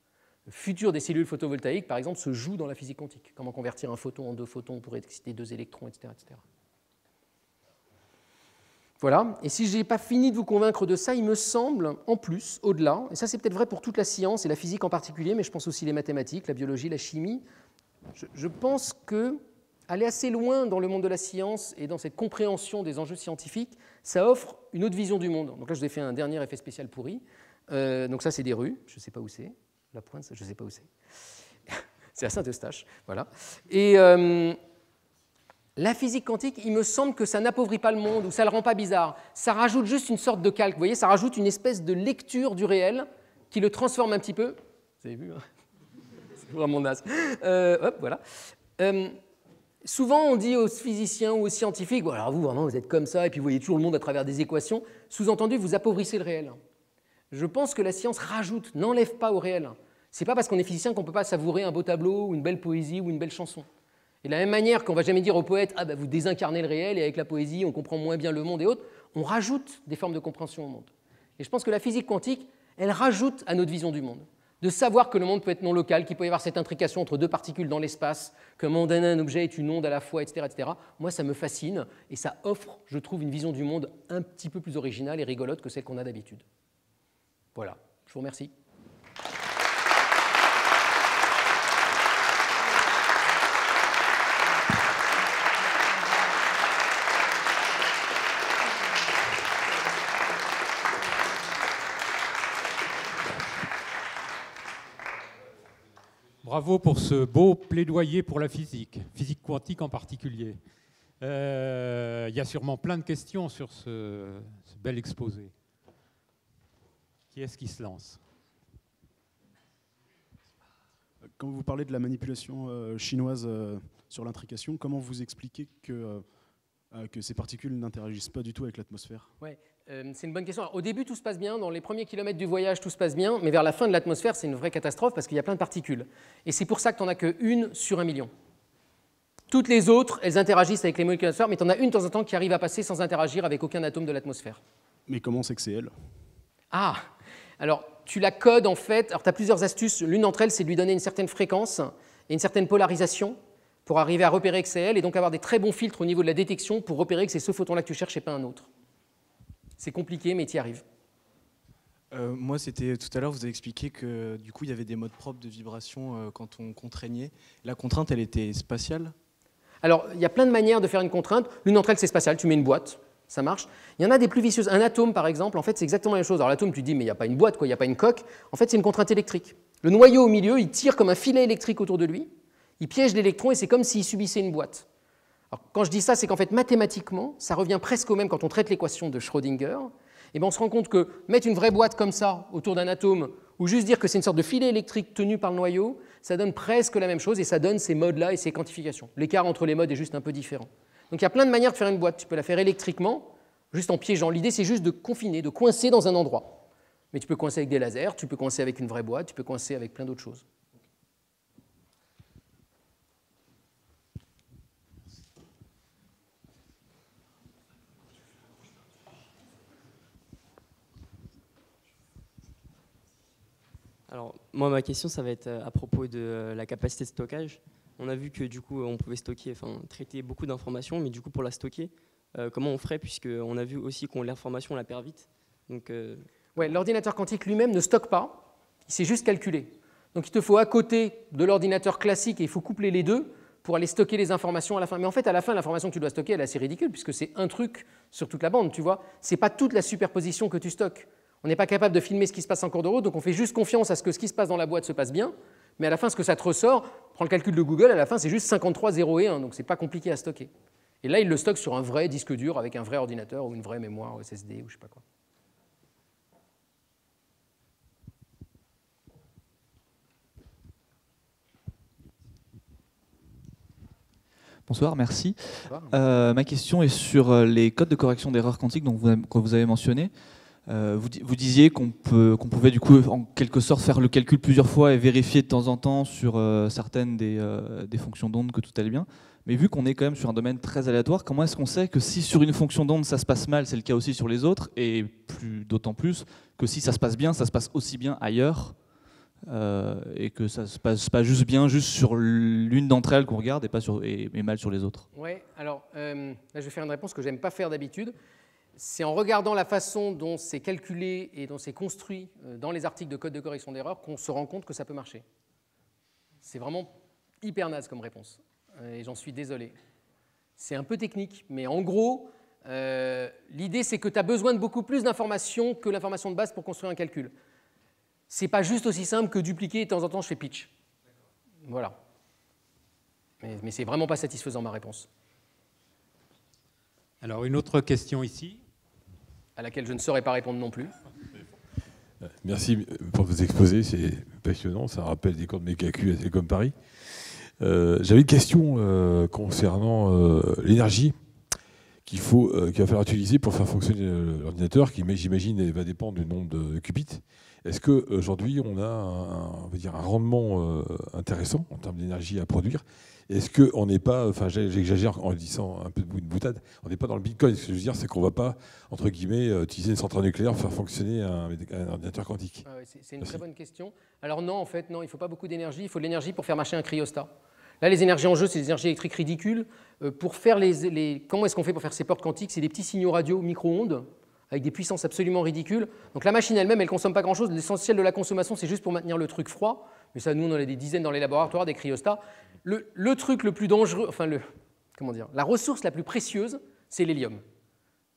Le futur des cellules photovoltaïques, par exemple, se joue dans la physique quantique. Comment convertir un photon en deux photons pour exciter deux électrons, etc. etc. Voilà. Et si je n'ai pas fini de vous convaincre de ça, il me semble, en plus, au-delà, et ça c'est peut-être vrai pour toute la science et la physique en particulier, mais je pense aussi les mathématiques, la biologie, la chimie, je, pense que aller assez loin dans le monde de la science et dans cette compréhension des enjeux scientifiques, ça offre une autre vision du monde. Donc là, je vous ai fait un dernier effet spécial pourri. Euh, donc ça, c'est des rues, je ne sais pas où c'est. La pointe, je ne sais pas où c'est. c'est à Saint-Eustache, voilà. Et, euh, la physique quantique, il me semble que ça n'appauvrit pas le monde ou ça le rend pas bizarre. Ça rajoute juste une sorte de calque, vous voyez, ça rajoute une espèce de lecture du réel qui le transforme un petit peu. Vous avez vu, hein c'est vraiment naze. Euh, hop, voilà. Euh, souvent, on dit aux physiciens ou aux scientifiques, alors vous, vraiment, vous êtes comme ça, et puis vous voyez toujours le monde à travers des équations. Sous-entendu, vous appauvrissez le réel. Je pense que la science rajoute, n'enlève pas au réel. C'est pas parce qu'on est physicien qu'on ne peut pas savourer un beau tableau ou une belle poésie ou une belle chanson. Et de la même manière qu'on ne va jamais dire au poète Ah, ben vous désincarnez le réel et avec la poésie, on comprend moins bien le monde et autres, on rajoute des formes de compréhension au monde. Et je pense que la physique quantique, elle rajoute à notre vision du monde. De savoir que le monde peut être non local, qu'il peut y avoir cette intrication entre deux particules dans l'espace, que mondain un objet est une onde à la fois, etc., etc. Moi, ça me fascine et ça offre, je trouve, une vision du monde un petit peu plus originale et rigolote que celle qu'on a d'habitude. Voilà, je vous remercie. Bravo pour ce beau plaidoyer pour la physique, physique quantique en particulier. Euh, il y a sûrement plein de questions sur ce, bel exposé. Qui est-ce qui se lance Quand vous parlez de la manipulation euh, chinoise euh, sur l'intrication, comment vous expliquez que, ces particules n'interagissent pas du tout avec l'atmosphère euh, c'est une bonne question. au début, tout se passe bien. Dans les premiers kilomètres du voyage, tout se passe bien. Mais vers la fin de l'atmosphère, c'est une vraie catastrophe parce qu'il y a plein de particules. Et c'est pour ça que tu n'en as qu'une sur un million. Toutes les autres, elles interagissent avec les molécules de l'atmosphère, mais tu en as une de temps en temps qui arrive à passer sans interagir avec aucun atome de l'atmosphère. Mais comment c'est que c'est elle Ah Alors, tu la codes en fait. Alors, tu as plusieurs astuces. L'une d'entre elles, c'est de lui donner une certaine fréquence et une certaine polarisation pour arriver à repérer que c'est elle et donc avoir des très bons filtres au niveau de la détection pour repérer que c'est ce photon-là que tu cherches et pas un autre. C'est compliqué, mais tu y arrives. Euh, moi, c'était tout à l'heure, vous avez expliqué que du coup, il y avait des modes propres de vibration euh, quand on contraignait. La contrainte, elle était spatiale Alors, il y a plein de manières de faire une contrainte. L'une d'entre elles, c'est spatiale. Tu mets une boîte, ça marche. Il y en a des plus vicieuses. Un atome, par exemple, en fait, c'est exactement la même chose. Alors, l'atome, tu dis, mais il n'y a pas une boîte, quoi, il n'y a pas une coque. En fait, c'est une contrainte électrique. Le noyau au milieu, il tire comme un filet électrique autour de lui. Il piège l'électron et c'est comme s'il subissait une boîte quand je dis ça, c'est qu'en fait, mathématiquement, ça revient presque au même quand on traite l'équation de Schrödinger. Et eh ben, on se rend compte que mettre une vraie boîte comme ça autour d'un atome, ou juste dire que c'est une sorte de filet électrique tenu par le noyau, ça donne presque la même chose et ça donne ces modes-là et ces quantifications. L'écart entre les modes est juste un peu différent. Donc il y a plein de manières de faire une boîte. Tu peux la faire électriquement, juste en piégeant. L'idée, c'est juste de confiner, de coincer dans un endroit. Mais tu peux coincer avec des lasers, tu peux coincer avec une vraie boîte, tu peux coincer avec plein d'autres choses. Alors, moi, ma question, ça va être euh, à propos de euh, la capacité de stockage. On a vu que du coup, on pouvait stocker, enfin, traiter beaucoup d'informations, mais du coup, pour la stocker, euh, comment on ferait Puisqu'on a vu aussi qu'on l'information, on la perd vite. Donc, ouais, l'ordinateur quantique lui-même ne stocke pas, il sait juste calculer. Donc, il te faut à côté de l'ordinateur classique et il faut coupler les deux pour aller stocker les informations à la fin. Mais en fait, à la fin, l'information que tu dois stocker, elle est assez ridicule, puisque c'est un truc sur toute la bande, tu vois. n'est pas toute la superposition que tu stockes. On n'est pas capable de filmer ce qui se passe en cours de route, donc on fait juste confiance à ce que ce qui se passe dans la boîte se passe bien. Mais à la fin, ce que ça te ressort, prends le calcul de Google, à la fin, c'est juste 53, 0 et 1, donc c'est pas compliqué à stocker. Et là, il le stocke sur un vrai disque dur avec un vrai ordinateur ou une vraie mémoire SSD ou je sais pas quoi. Bonsoir, merci. Euh, ma question est sur euh, les codes de correction d'erreurs quantiques dont vous, que vous avez mentionné. Euh, vous, disiez qu'on pouvait du coup en quelque sorte faire le calcul plusieurs fois et vérifier de temps en temps sur euh, certaines euh, des, fonctions d'onde que tout allait bien. Mais vu qu'on est quand même sur un domaine très aléatoire, comment est-ce qu'on sait que si sur une fonction d'onde ça se passe mal, c'est le cas aussi sur les autres, et plus d'autant plus que si ça se passe bien, ça se passe aussi bien ailleurs, et que ça se passe pas juste bien juste sur l'une d'entre elles qu'on regarde et pas sur et, mal sur les autres. Ouais, alors là, je vais faire une réponse que j'aime pas faire d'habitude c'est en regardant la façon dont c'est calculé et dont c'est construit euh, dans les articles de code de correction d'erreur qu'on se rend compte que ça peut marcher. C'est vraiment hyper naze comme réponse, euh, et j'en suis désolé. C'est un peu technique, mais en gros, euh, l'idée c'est que tu as besoin de beaucoup plus d'informations que l'information de base pour construire un calcul. C'est pas juste aussi simple que dupliquer de temps en temps je fais pitch. Voilà. Mais, mais c'est vraiment pas satisfaisant ma réponse. Alors une autre question ici à laquelle je ne saurais pas répondre non plus. Euh, merci pour vos exposés, c'est passionnant, ça rappelle des cours de Q à comme Paris. Euh, j'avais une question euh, concernant l'énergie qu'il faut, va falloir utiliser pour faire fonctionner l'ordinateur, qui, j'imagine, va dépendre du nombre de qubits. Est-ce qu'aujourd'hui, on a on dire, un rendement intéressant en termes d'énergie à produire est-ce qu'on n'est pas, enfin j'exagère en disant un peu de boutade, on n'est pas dans le bitcoin. Ce que je veux dire, c'est qu'on ne va pas, entre guillemets, euh, utiliser une centrale nucléaire pour faire fonctionner un, ordinateur quantique. Ah c'est une très bonne question. Alors non, en fait, non, il ne faut pas beaucoup d'énergie. Il faut de l'énergie pour faire marcher un cryostat. Là, les énergies en jeu, c'est des énergies électriques ridicules. Euh, pour faire les, les... Comment est-ce qu'on fait pour faire ces portes quantiques C'est des petits signaux radio micro-ondes avec des puissances absolument ridicules. Donc la machine elle-même, elle ne consomme pas grand-chose. L'essentiel de la consommation, c'est juste pour maintenir le truc froid mais ça, nous, on en a des dizaines dans les laboratoires, des cryostats. Le, truc le plus dangereux, enfin, le, comment dire, la ressource la plus précieuse, c'est l'hélium.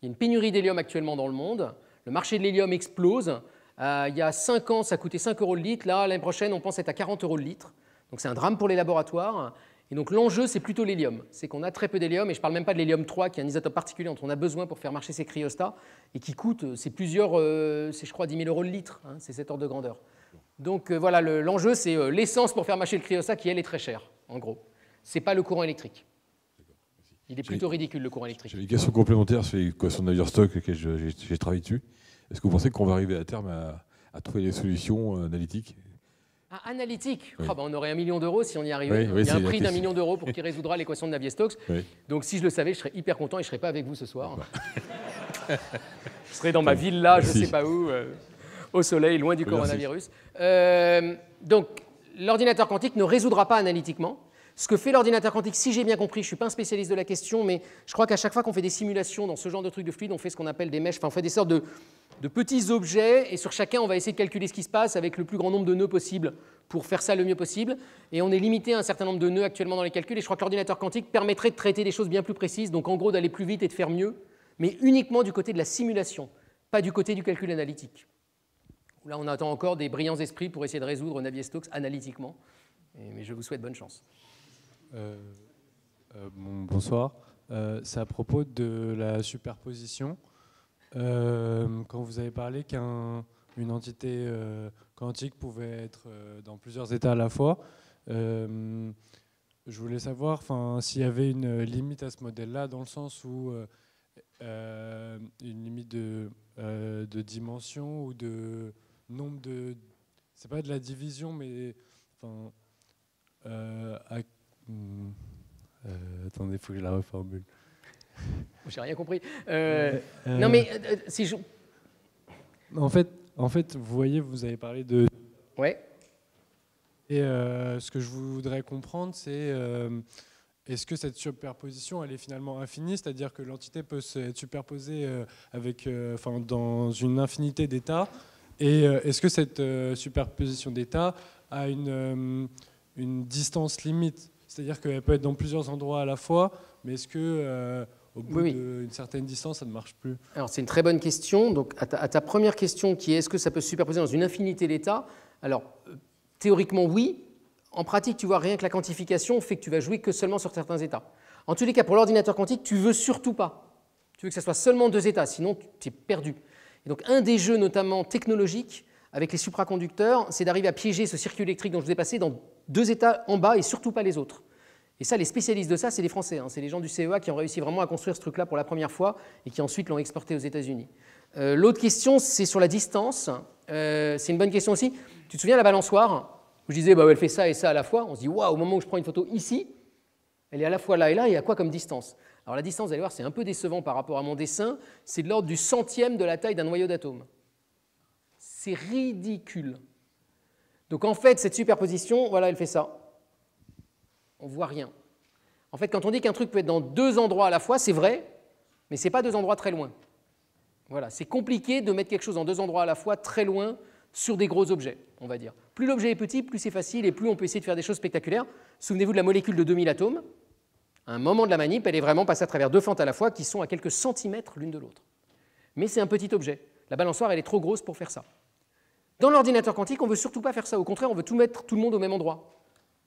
Il y a une pénurie d'hélium actuellement dans le monde. Le marché de l'hélium explose. Euh, il y a 5 ans, ça coûtait 5 euros le litre. Là, l'année prochaine, on pense être à 40 euros le litre. Donc, c'est un drame pour les laboratoires. Et donc, l'enjeu, c'est plutôt l'hélium. C'est qu'on a très peu d'hélium, et je ne parle même pas de l'hélium 3, qui est un isotope particulier dont on a besoin pour faire marcher ces cryostats, et qui coûte, euh, c'est plusieurs, euh, c'est je crois 10 000 euros le litre, hein. c'est cet ordre de grandeur. Donc euh, voilà, l'enjeu, c'est euh, l'essence pour faire marcher le cryosac qui, elle, est très chère, en gros. C'est pas le courant électrique. Il est plutôt ridicule, le courant électrique. J'ai une question complémentaire sur les questions de j'ai travaillé dessus. Est-ce que vous pensez qu'on va arriver à terme à, trouver des solutions euh, analytiques ah, analytique. Ah, bah, on aurait un million d'euros si on y arrivait. Il un prix d'un million d'euros pour qui résoudra l'équation de Navier-Stokes. Donc si je le savais, je serais hyper content et je ne serais pas avec vous ce soir. je serais dans ma ville là, je ne sais pas où au soleil, loin du coronavirus. Euh, donc, l'ordinateur quantique ne résoudra pas analytiquement. Ce que fait l'ordinateur quantique, si j'ai bien compris, je ne suis pas un spécialiste de la question, mais je crois qu'à chaque fois qu'on fait des simulations dans ce genre de truc de fluide, on fait ce qu'on appelle des mèches, enfin on fait des sortes de, petits objets, et sur chacun on va essayer de calculer ce qui se passe avec le plus grand nombre de nœuds possible pour faire ça le mieux possible. Et on est limité à un certain nombre de nœuds actuellement dans les calculs, et je crois que l'ordinateur quantique permettrait de traiter des choses bien plus précises, donc en gros d'aller plus vite et de faire mieux, mais uniquement du côté de la simulation, pas du côté du calcul analytique là on attend encore des brillants esprits pour essayer de résoudre Navier-Stokes analytiquement. Et, mais je vous souhaite bonne chance. Euh, euh, bonsoir. Euh, c'est à propos de la superposition. quand vous avez parlé qu'une entité quantique pouvait être dans plusieurs états à la fois, je voulais savoir s'il y avait une limite à ce modèle-là, dans le sens où une limite de dimension ou de, nombre de. C'est pas de la division, mais. Euh, hmm, euh, attendez, il faut que je la reformule. J'ai rien compris. Euh, non, mais si je. En fait, en fait, vous voyez, vous avez parlé de. Ouais. Et ce que je voudrais comprendre, c'est est-ce que cette superposition, elle est finalement infinie, c'est-à-dire que l'entité peut être superposée avec, enfin, dans une infinité d'états et euh, est-ce que cette euh, superposition d'états a euh, une, distance limite C'est-à-dire qu'elle peut être dans plusieurs endroits à la fois, mais est-ce que au bout d'une certaine distance, ça ne marche plus Alors c'est une très bonne question. Donc à ta, première question qui est est-ce que ça peut se superposer dans une infinité d'états Alors théoriquement oui. En pratique, tu vois, rien que la quantification fait que tu vas jouer que seulement sur certains états. En tous les cas, pour l'ordinateur quantique, tu veux surtout pas. Tu veux que ça soit seulement deux états, sinon tu es perdu donc un des jeux notamment technologiques avec les supraconducteurs, c'est d'arriver à piéger ce circuit électrique dont je vous ai passé dans deux états en bas et surtout pas les autres. Et ça, les spécialistes de ça, c'est les Français. Hein. C'est les gens du CEA qui ont réussi vraiment à construire ce truc-là pour la première fois et qui ensuite l'ont exporté aux États-Unis. Euh, l'autre question, c'est sur la distance. Euh, c'est une bonne question aussi. Tu te souviens de la balançoire où je disais, bah, elle fait ça et ça à la fois. On se dit, waouh, au moment où je prends une photo ici, elle est à la fois là et là, et à quoi comme distance alors la distance, vous allez voir, c'est un peu décevant par rapport à mon dessin, c'est de l'ordre du centième de la taille d'un noyau d'atome. C'est ridicule. Donc en fait, cette superposition, voilà, elle fait ça. On voit rien. En fait, quand on dit qu'un truc peut être dans deux endroits à la fois, c'est vrai, mais ce n'est pas deux endroits très loin. Voilà, c'est compliqué de mettre quelque chose en deux endroits à la fois très loin sur des gros objets, on va dire. Plus l'objet est petit, plus c'est facile et plus on peut essayer de faire des choses spectaculaires. Souvenez-vous de la molécule de 2000 atomes un moment de la manip, elle est vraiment passée à travers deux fentes à la fois qui sont à quelques centimètres l'une de l'autre. Mais c'est un petit objet. La balançoire, elle est trop grosse pour faire ça. Dans l'ordinateur quantique, on ne veut surtout pas faire ça. Au contraire, on veut tout mettre tout le monde au même endroit.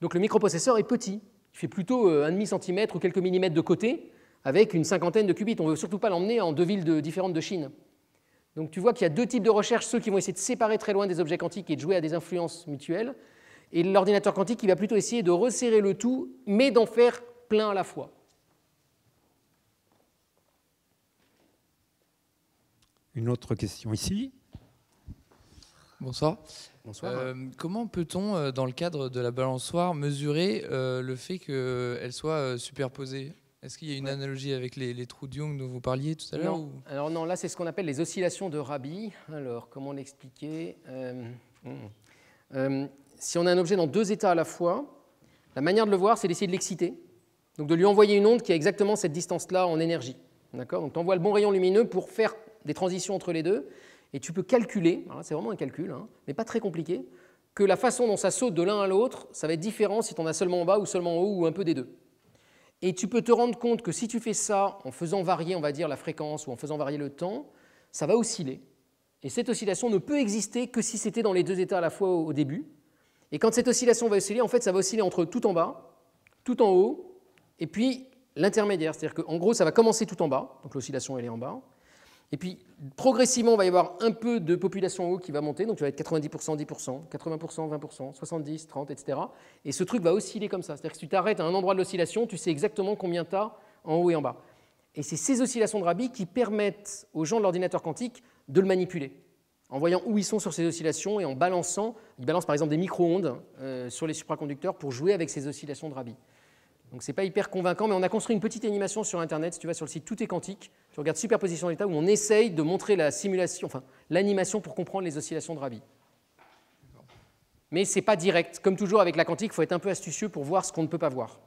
Donc le microprocesseur est petit. Il fait plutôt euh, un demi-centimètre ou quelques millimètres de côté avec une cinquantaine de qubits. On ne veut surtout pas l'emmener en deux villes différentes de Chine. Donc tu vois qu'il y a deux types de recherches, ceux qui vont essayer de séparer très loin des objets quantiques et de jouer à des influences mutuelles, et l'ordinateur quantique qui va plutôt essayer de resserrer le tout, mais d'en faire plein à la fois. Une autre question ici. Bonsoir. Bonsoir. Euh, comment peut-on, euh, dans le cadre de la balançoire, mesurer euh, le fait qu'elle soit superposée Est-ce qu'il y a une analogie avec les, trous de Young dont vous parliez tout à l'heure ou... Alors non, là c'est ce qu'on appelle les oscillations de Rabi. Alors comment l'expliquer hmm. euh, Si on a un objet dans deux états à la fois, la manière de le voir, c'est d'essayer de l'exciter. Donc de lui envoyer une onde qui a exactement cette distance-là en énergie. D'accord Donc tu envoies le bon rayon lumineux pour faire des transitions entre les deux, et tu peux calculer, hein, c'est vraiment un calcul, hein, mais pas très compliqué, que la façon dont ça saute de l'un à l'autre, ça va être différent si tu en as seulement en bas ou seulement en haut ou un peu des deux. Et tu peux te rendre compte que si tu fais ça en faisant varier, on va dire, la fréquence ou en faisant varier le temps, ça va osciller. Et cette oscillation ne peut exister que si c'était dans les deux états à la fois au début. Et quand cette oscillation va osciller, en fait, ça va osciller entre tout en bas, tout en haut et puis l'intermédiaire, c'est-à-dire qu'en gros, ça va commencer tout en bas, donc l'oscillation, elle est en bas, et puis progressivement, on va y avoir un peu de population en haut qui va monter, donc tu va être 90%, 10%, 80%, 20%, 70%, 30%, etc. Et ce truc va osciller comme ça, c'est-à-dire que si tu t'arrêtes à un endroit de l'oscillation, tu sais exactement combien tu as en haut et en bas. Et c'est ces oscillations de Rabi qui permettent aux gens de l'ordinateur quantique de le manipuler, en voyant où ils sont sur ces oscillations et en balançant, ils balancent par exemple des micro-ondes euh, sur les supraconducteurs pour jouer avec ces oscillations de Rabi. Donc c'est pas hyper convaincant, mais on a construit une petite animation sur Internet. Si tu vas sur le site Tout est quantique, tu regardes Superposition d'état où on essaye de montrer la simulation, enfin l'animation pour comprendre les oscillations de Rabi. Mais c'est pas direct. Comme toujours avec la quantique, il faut être un peu astucieux pour voir ce qu'on ne peut pas voir.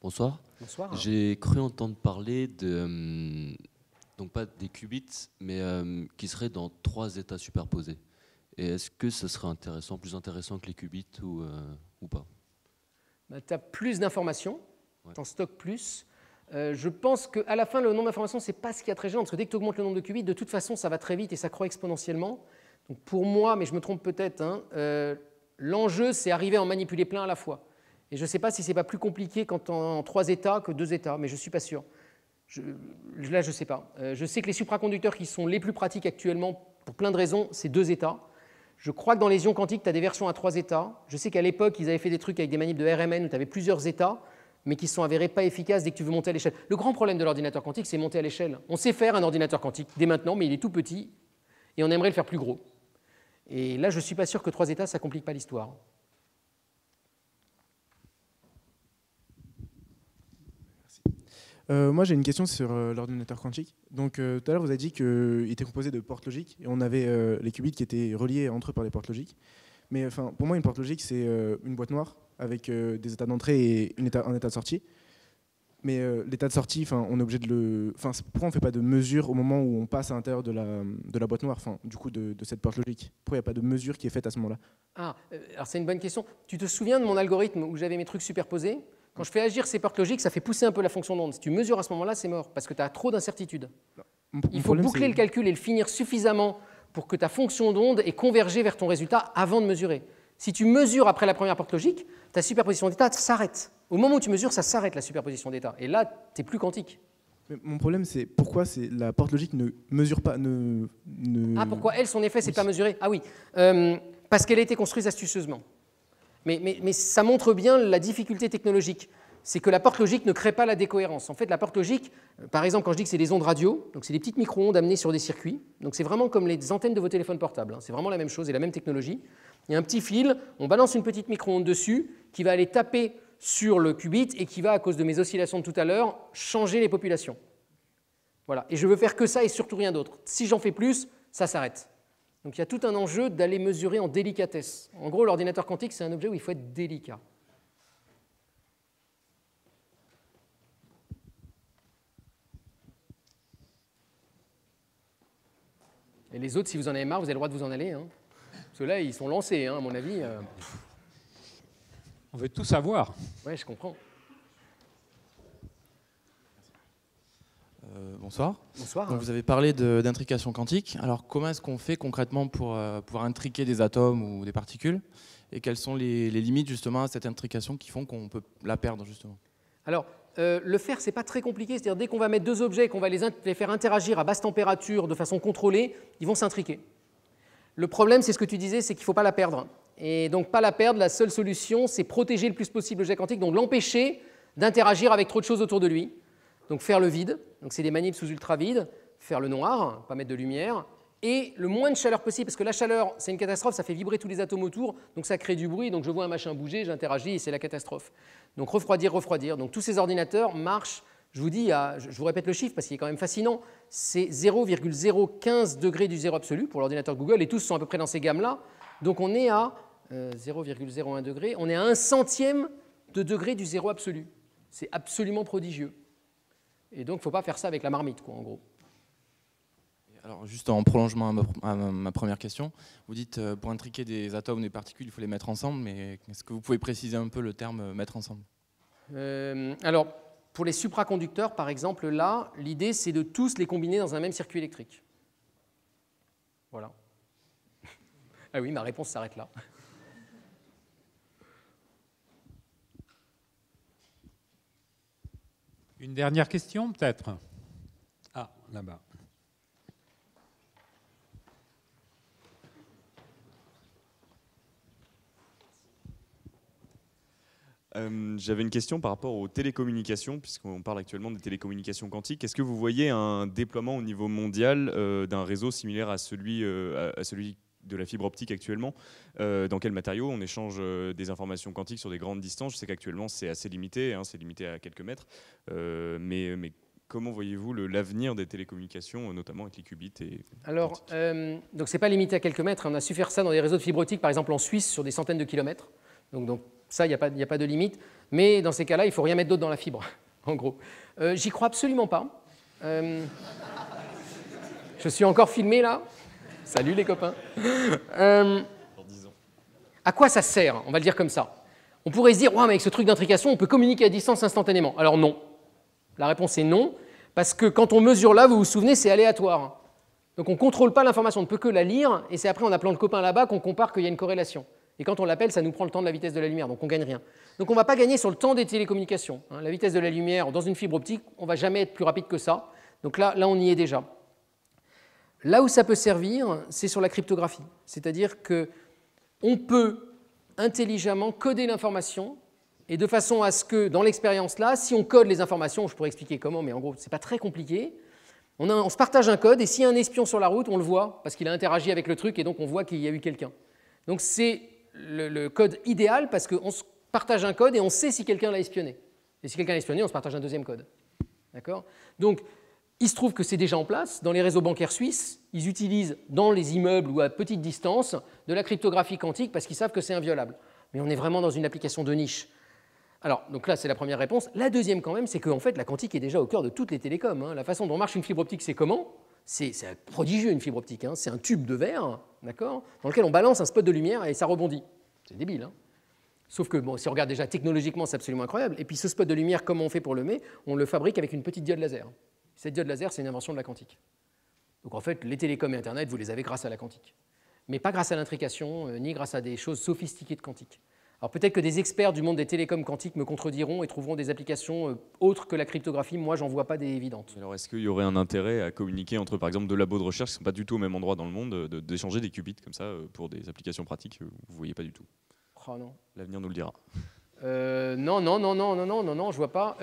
Bonsoir. Bonsoir. J'ai cru entendre parler de, euh, donc pas des qubits, mais euh, qui seraient dans trois états superposés. Et est-ce que ce serait intéressant, plus intéressant que les qubits ou euh, pas bah, tu as plus d'informations, tu en stockes plus. Euh, je pense qu'à la fin, le nombre d'informations, ce n'est pas ce qui est très gênant, parce que dès que tu augmentes le nombre de qubits, de toute façon, ça va très vite et ça croît exponentiellement. Donc pour moi, mais je me trompe peut-être, hein, euh, l'enjeu, c'est arriver à en manipuler plein à la fois. Et je ne sais pas si ce n'est pas plus compliqué quand en, en, trois états que deux états, mais je ne suis pas sûr. là, je ne sais pas. Euh, je sais que les supraconducteurs qui sont les plus pratiques actuellement, pour plein de raisons, c'est deux états. Je crois que dans les ions quantiques, tu as des versions à trois états. Je sais qu'à l'époque, ils avaient fait des trucs avec des manips de RMN où tu avais plusieurs états, mais qui se sont avérés pas efficaces dès que tu veux monter à l'échelle. Le grand problème de l'ordinateur quantique, c'est monter à l'échelle. On sait faire un ordinateur quantique dès maintenant, mais il est tout petit et on aimerait le faire plus gros. Et là, je ne suis pas sûr que trois états, ça complique pas l'histoire. Euh, moi, j'ai une question sur euh, l'ordinateur quantique. Donc, euh, tout à l'heure, vous avez dit qu'il était composé de portes logiques et on avait les qubits qui étaient reliés entre eux par des portes logiques. Mais enfin, pour moi, une porte logique, c'est une boîte noire avec des états d'entrée et une état, un état de sortie. Mais l'état de sortie, enfin, on est obligé de le. Enfin, pourquoi on ne fait pas de mesure au moment où on passe à l'intérieur de la, de la boîte noire, enfin, du coup, de, de cette porte logique Pourquoi il n'y a pas de mesure qui est faite à ce moment-là Ah, alors c'est une bonne question. Tu te souviens de mon algorithme où j'avais mes trucs superposés quand je fais agir ces portes logiques, ça fait pousser un peu la fonction d'onde. Si tu mesures à ce moment-là, c'est mort, parce que tu as trop d'incertitudes. Il faut boucler le calcul et le finir suffisamment pour que ta fonction d'onde ait convergé vers ton résultat avant de mesurer. Si tu mesures après la première porte logique, ta superposition d'état s'arrête. Au moment où tu mesures, ça s'arrête la superposition d'état. Et là, tu n'es plus quantique. mon problème, c'est pourquoi la porte logique ne mesure pas. Ne, ne... Ah, pourquoi elle, son effet, c'est pas mesuré Ah oui, euh, parce qu'elle a été construite astucieusement. Mais, ça montre bien la difficulté technologique. C'est que la porte logique ne crée pas la décohérence. En fait, la porte logique, euh, par exemple, quand je dis que c'est des ondes radio, donc c'est des petites micro-ondes amenées sur des circuits, donc c'est vraiment comme les antennes de vos téléphones portables, hein. c'est vraiment la même chose et la même technologie. Il y a un petit fil, on balance une petite micro-onde dessus qui va aller taper sur le qubit et qui va, à cause de mes oscillations de tout à l'heure, changer les populations. Voilà. Et je veux faire que ça et surtout rien d'autre. Si j'en fais plus, ça s'arrête. Donc il y a tout un enjeu d'aller mesurer en délicatesse. En gros, l'ordinateur quantique, c'est un objet où il faut être délicat. Et les autres, si vous en avez marre, vous avez le droit de vous en aller. Hein. là, ils sont lancés, hein, à mon avis. Euh. On veut tout savoir. Oui, je comprends. Euh, bonsoir. Bonsoir. vous avez parlé d'intrication quantique. Alors comment est-ce qu'on fait concrètement pour euh, pouvoir intriquer des atomes ou des particules Et quelles sont les, limites justement à cette intrication qui font qu'on peut la perdre justement Alors euh, le faire, c'est pas très compliqué. C'est-à-dire dès qu'on va mettre deux objets et qu'on va les, faire interagir à basse température de façon contrôlée, ils vont s'intriquer. Le problème, c'est ce que tu disais, c'est qu'il ne faut pas la perdre. Et donc pas la perdre, la seule solution, c'est protéger le plus possible l'objet quantique, donc l'empêcher d'interagir avec trop de choses autour de lui. Donc faire le vide donc c'est des manips sous ultra-vide, faire le noir, pas mettre de lumière, et le moins de chaleur possible, parce que la chaleur, c'est une catastrophe, ça fait vibrer tous les atomes autour, donc ça crée du bruit, donc je vois un machin bouger, j'interagis, et c'est la catastrophe. Donc refroidir, refroidir. Donc tous ces ordinateurs marchent, je vous dis, je vous répète le chiffre parce qu'il est quand même fascinant, c'est 0,015 degrés du zéro absolu pour l'ordinateur Google, et tous sont à peu près dans ces gammes-là, donc on est à 0,01 euh, degré, on est à un centième de degré du zéro absolu. C'est absolument prodigieux. Et donc, il ne faut pas faire ça avec la marmite, quoi, en gros. Alors, juste en prolongement à ma, première question, vous dites euh, pour intriquer des atomes ou des particules, il faut les mettre ensemble, mais est-ce que vous pouvez préciser un peu le terme euh, mettre ensemble euh, Alors, pour les supraconducteurs, par exemple, là, l'idée c'est de tous les combiner dans un même circuit électrique. Voilà. ah oui, ma réponse s'arrête là. Une dernière question, peut-être Ah, là-bas. Euh, j'avais une question par rapport aux télécommunications, puisqu'on parle actuellement des télécommunications quantiques. Est-ce que vous voyez un déploiement au niveau mondial euh, d'un réseau similaire à celui, euh, à celui de la fibre optique actuellement, euh, dans quel matériau on échange euh, des informations quantiques sur des grandes distances. Je sais qu'actuellement c'est assez limité, hein, c'est limité à quelques mètres, euh, mais, comment voyez-vous l'avenir des télécommunications, notamment avec les qubits Alors, donc c'est pas limité à quelques mètres. On a su faire ça dans des réseaux de fibre optique, par exemple en Suisse, sur des centaines de kilomètres. Donc, ça, il n'y a, a, pas de limite. Mais dans ces cas-là, il faut rien mettre d'autre dans la fibre, en gros. J'y crois absolument pas. je suis encore filmé là. Salut les copains. Euh, à quoi ça sert On va le dire comme ça. On pourrait se dire, ouais, mais avec ce truc d'intrication, on peut communiquer à distance instantanément. Alors non. La réponse est non, parce que quand on mesure là, vous vous souvenez, c'est aléatoire. Donc on ne contrôle pas l'information, on ne peut que la lire, et c'est après en appelant le copain là-bas qu'on compare qu'il y a une corrélation. Et quand on l'appelle, ça nous prend le temps de la vitesse de la lumière, donc on ne gagne rien. Donc on ne va pas gagner sur le temps des télécommunications. Hein. La vitesse de la lumière dans une fibre optique, on ne va jamais être plus rapide que ça. Donc là, là on y est déjà. Là où ça peut servir, c'est sur la cryptographie. C'est-à-dire que on peut intelligemment coder l'information et de façon à ce que, dans l'expérience-là, si on code les informations, je pourrais expliquer comment, mais en gros, ce n'est pas très compliqué, on, se partage un code et s'il y a un espion sur la route, on le voit parce qu'il a interagi avec le truc et donc on voit qu'il y a eu quelqu'un. Donc c'est le, le, code idéal parce qu'on se partage un code et on sait si quelqu'un l'a espionné. Et si quelqu'un l'a espionné, on se partage un deuxième code. D'accord Donc il se trouve que c'est déjà en place. Dans les réseaux bancaires suisses, ils utilisent dans les immeubles ou à petite distance de la cryptographie quantique parce qu'ils savent que c'est inviolable. Mais on est vraiment dans une application de niche. Alors, donc là, c'est la première réponse. La deuxième, quand même, c'est qu'en fait, la quantique est déjà au cœur de toutes les télécoms. Hein. La façon dont marche une fibre optique, c'est comment C'est prodigieux, une fibre optique. Hein. C'est un tube de verre, d'accord Dans lequel on balance un spot de lumière et ça rebondit. C'est débile, hein. Sauf que, bon, si on regarde déjà technologiquement, c'est absolument incroyable. Et puis, ce spot de lumière, comment on fait pour le mettre On le fabrique avec une petite diode laser. Cette diode laser, c'est une invention de la quantique. Donc en fait, les télécoms et Internet, vous les avez grâce à la quantique. Mais pas grâce à l'intrication, euh, ni grâce à des choses sophistiquées de quantique. Alors peut-être que des experts du monde des télécoms quantiques me contrediront et trouveront des applications euh, autres que la cryptographie. Moi, j'en vois pas des évidentes. Alors est-ce qu'il y aurait un intérêt à communiquer entre, par exemple, deux labos de recherche qui ne sont pas du tout au même endroit dans le monde, euh, d'échanger des qubits comme ça pour des applications pratiques vous ne voyez pas du tout Oh non. L'avenir nous le dira. non, non, non, non, non, non, non, non, je vois pas.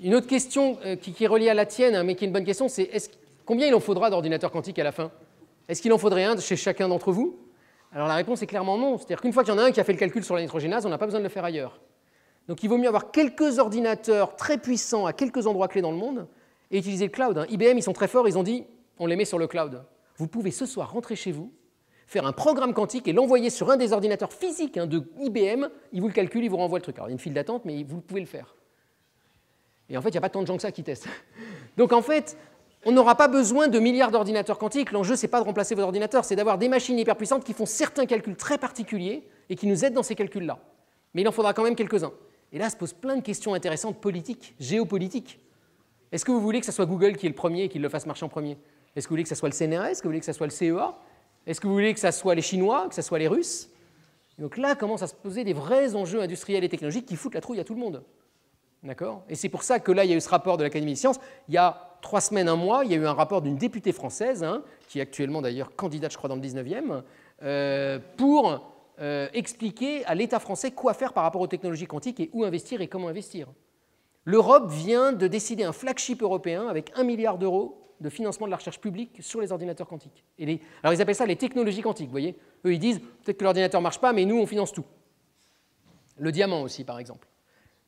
Une autre question euh, qui, qui, est reliée à la tienne, hein, mais qui est une bonne question, c'est combien il en faudra d'ordinateurs quantiques à la fin Est-ce qu'il en faudrait un chez chacun d'entre vous Alors la réponse est clairement non. C'est-à-dire qu'une fois qu'il y en a un qui a fait le calcul sur la nitrogénase, on n'a pas besoin de le faire ailleurs. Donc il vaut mieux avoir quelques ordinateurs très puissants à quelques endroits clés dans le monde et utiliser le cloud. IBM, hein. ils sont très forts, ils ont dit on les met sur le cloud. Vous pouvez ce soir rentrer chez vous, faire un programme quantique et l'envoyer sur un des ordinateurs physiques hein, de IBM. Ils vous le calculent, ils vous renvoient le truc. Alors il y a une file d'attente, mais vous pouvez le faire. Et en fait, il n'y a pas tant de gens que ça qui testent. Donc en fait, on n'aura pas besoin de milliards d'ordinateurs quantiques. L'enjeu, ce n'est pas de remplacer vos ordinateurs, c'est d'avoir des machines hyperpuissantes qui font certains calculs très particuliers et qui nous aident dans ces calculs-là. Mais il en faudra quand même quelques-uns. Et là se posent plein de questions intéressantes politiques, géopolitiques. Est-ce que vous voulez que ce soit Google qui est le premier et qui le fasse marcher en premier Est-ce que vous voulez que ce soit le CNRS Est-ce que vous voulez que ça soit le CEA Est-ce que vous voulez que e ce soit les Chinois Que ce soit les Russes Donc là commencent à se poser des vrais enjeux industriels et technologiques qui foutent la trouille à tout le monde. D'accord Et c'est pour ça que là, il y a eu ce rapport de l'Académie des sciences. Il y a trois semaines, un mois, il y a eu un rapport d'une députée française, hein, qui est actuellement d'ailleurs candidate, je crois, dans le 19e, euh, pour euh, expliquer à l'État français quoi faire par rapport aux technologies quantiques et où investir et comment investir. L'Europe vient de décider un flagship européen avec un milliard d'euros de financement de la recherche publique sur les ordinateurs quantiques. Alors ils appellent ça les technologies quantiques, vous voyez Eux, ils disent peut-être que l'ordinateur ne marche pas, mais nous, on finance tout. Le diamant aussi, par exemple.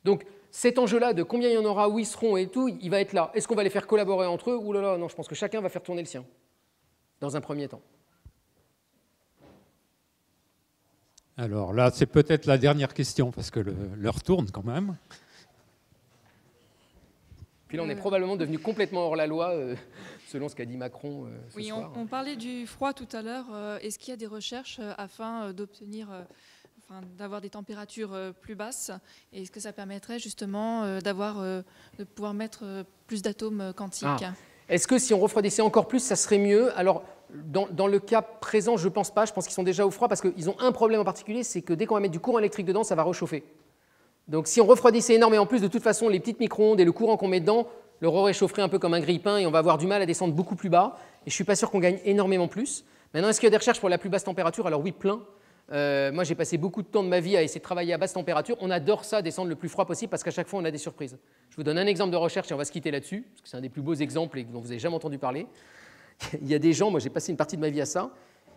Donc, cet enjeu-là de combien il y en aura, où ils seront et tout, il va être là. Est-ce qu'on va les faire collaborer entre eux Ouh là là, non, je pense que chacun va faire tourner le sien, dans un premier temps. Alors là, c'est peut-être la dernière question, parce que l'heure tourne quand même. Puis là, on est probablement devenu complètement hors la loi, euh, selon ce qu'a dit Macron. Euh, oui, On, on, parlait du froid tout à l'heure. Euh, est-ce qu'il y a des recherches afin d'obtenir d'avoir des températures euh, plus basses et ce que ça permettrait justement euh, d'avoir, euh, de pouvoir mettre plus d'atomes quantiques. Ah. Est-ce que si on refroidissait encore plus, ça serait mieux Alors, dans, dans, le cas présent, je ne pense pas. Je pense qu'ils sont déjà au froid parce qu'ils ont un problème en particulier, c'est que dès qu'on va mettre du courant électrique dedans, ça va rechauffer Donc, si on refroidissait énormément plus, de toute façon, les petites micro-ondes et le courant qu'on met dedans le réchaufferait un peu comme un grille et on va avoir du mal à descendre beaucoup plus bas. Et je ne suis pas sûr qu'on gagne énormément plus. Maintenant, est-ce qu'il y a des recherches pour la plus basse température Alors oui, plein. Euh, moi, j'ai passé beaucoup de temps de ma vie à essayer de travailler à basse température. On adore ça, descendre le plus froid possible, parce qu'à chaque fois, on a des surprises. Je vous donne un exemple de recherche et on va se quitter là-dessus, parce que c'est un des plus beaux exemples et dont vous n'avez jamais entendu parler. Il y a des gens, moi j'ai passé une partie de ma vie à ça,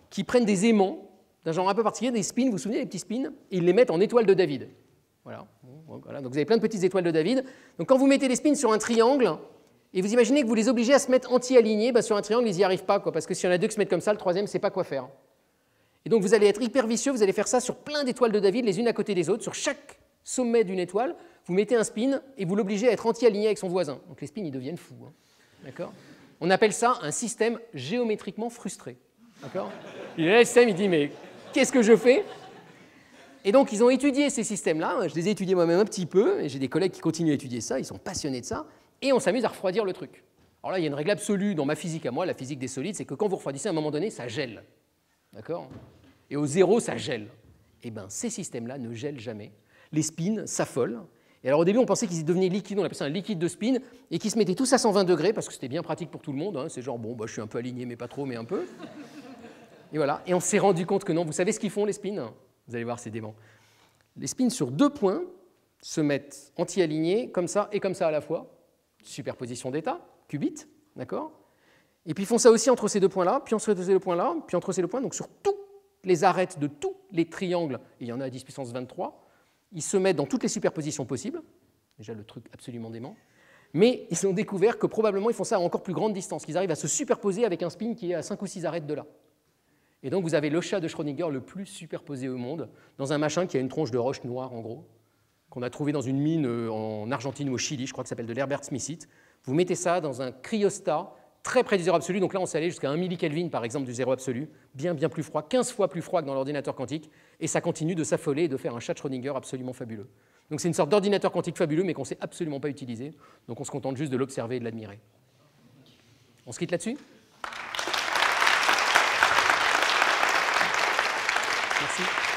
qui prennent des aimants d'un genre un peu particulier, des spins, vous vous souvenez des petits spins, et ils les mettent en étoile de David. Voilà. Donc vous avez plein de petites étoiles de David. Donc quand vous mettez des spins sur un triangle, et vous imaginez que vous les obligez à se mettre anti-alignés, bah, sur un triangle, ils n'y arrivent pas, quoi, parce que si on en a deux qui se mettent comme ça, le troisième ne sait pas quoi faire. Et donc vous allez être hyper vicieux, vous allez faire ça sur plein d'étoiles de David, les unes à côté des autres, sur chaque sommet d'une étoile, vous mettez un spin et vous l'obligez à être anti-aligné avec son voisin. Donc les spins, ils deviennent fous. Hein. D'accord On appelle ça un système géométriquement frustré. D'accord Il le système, il dit Mais qu'est-ce que je fais Et donc ils ont étudié ces systèmes-là. Je les ai étudiés moi-même un petit peu, et j'ai des collègues qui continuent à étudier ça, ils sont passionnés de ça, et on s'amuse à refroidir le truc. Alors là, il y a une règle absolue dans ma physique à moi, la physique des solides, c'est que quand vous refroidissez, à un moment donné, ça gèle. D'accord Et au zéro, ça gèle. Eh bien, ces systèmes-là ne gèlent jamais. Les spins s'affolent. Et alors, au début, on pensait qu'ils devenaient liquides. On appelait ça un liquide de spin. Et qu'ils se mettaient tous à 120 degrés parce que c'était bien pratique pour tout le monde. Hein. C'est genre, bon, bah, je suis un peu aligné, mais pas trop, mais un peu. Et voilà. Et on s'est rendu compte que non. Vous savez ce qu'ils font, les spins Vous allez voir, c'est dément. Les spins sur deux points se mettent anti-alignés, comme ça et comme ça à la fois. Superposition d'état, qubit, d'accord et puis ils font ça aussi entre ces deux points-là, puis entre ces deux points-là, puis entre ces deux points, donc sur toutes les arêtes de tous les triangles, il y en a à 10 puissance 23, ils se mettent dans toutes les superpositions possibles, déjà le truc absolument dément, mais ils ont découvert que probablement ils font ça à encore plus grande distance, qu'ils arrivent à se superposer avec un spin qui est à 5 ou 6 arêtes de là. Et donc vous avez le chat de Schrödinger le plus superposé au monde, dans un machin qui a une tronche de roche noire en gros, qu'on a trouvé dans une mine euh, en Argentine ou au Chili, je crois que ça s'appelle de l'Herbert Smithite. Vous mettez ça dans un cryostat très près du zéro absolu. Donc là, on s'est allé jusqu'à 1 millikelvin, par exemple, du zéro absolu, bien, bien plus froid, 15 fois plus froid que dans l'ordinateur quantique, et ça continue de s'affoler et de faire un chat Schrödinger absolument fabuleux. Donc c'est une sorte d'ordinateur quantique fabuleux, mais qu'on ne sait absolument pas utiliser, donc on se contente juste de l'observer et de l'admirer. On se quitte là-dessus Merci.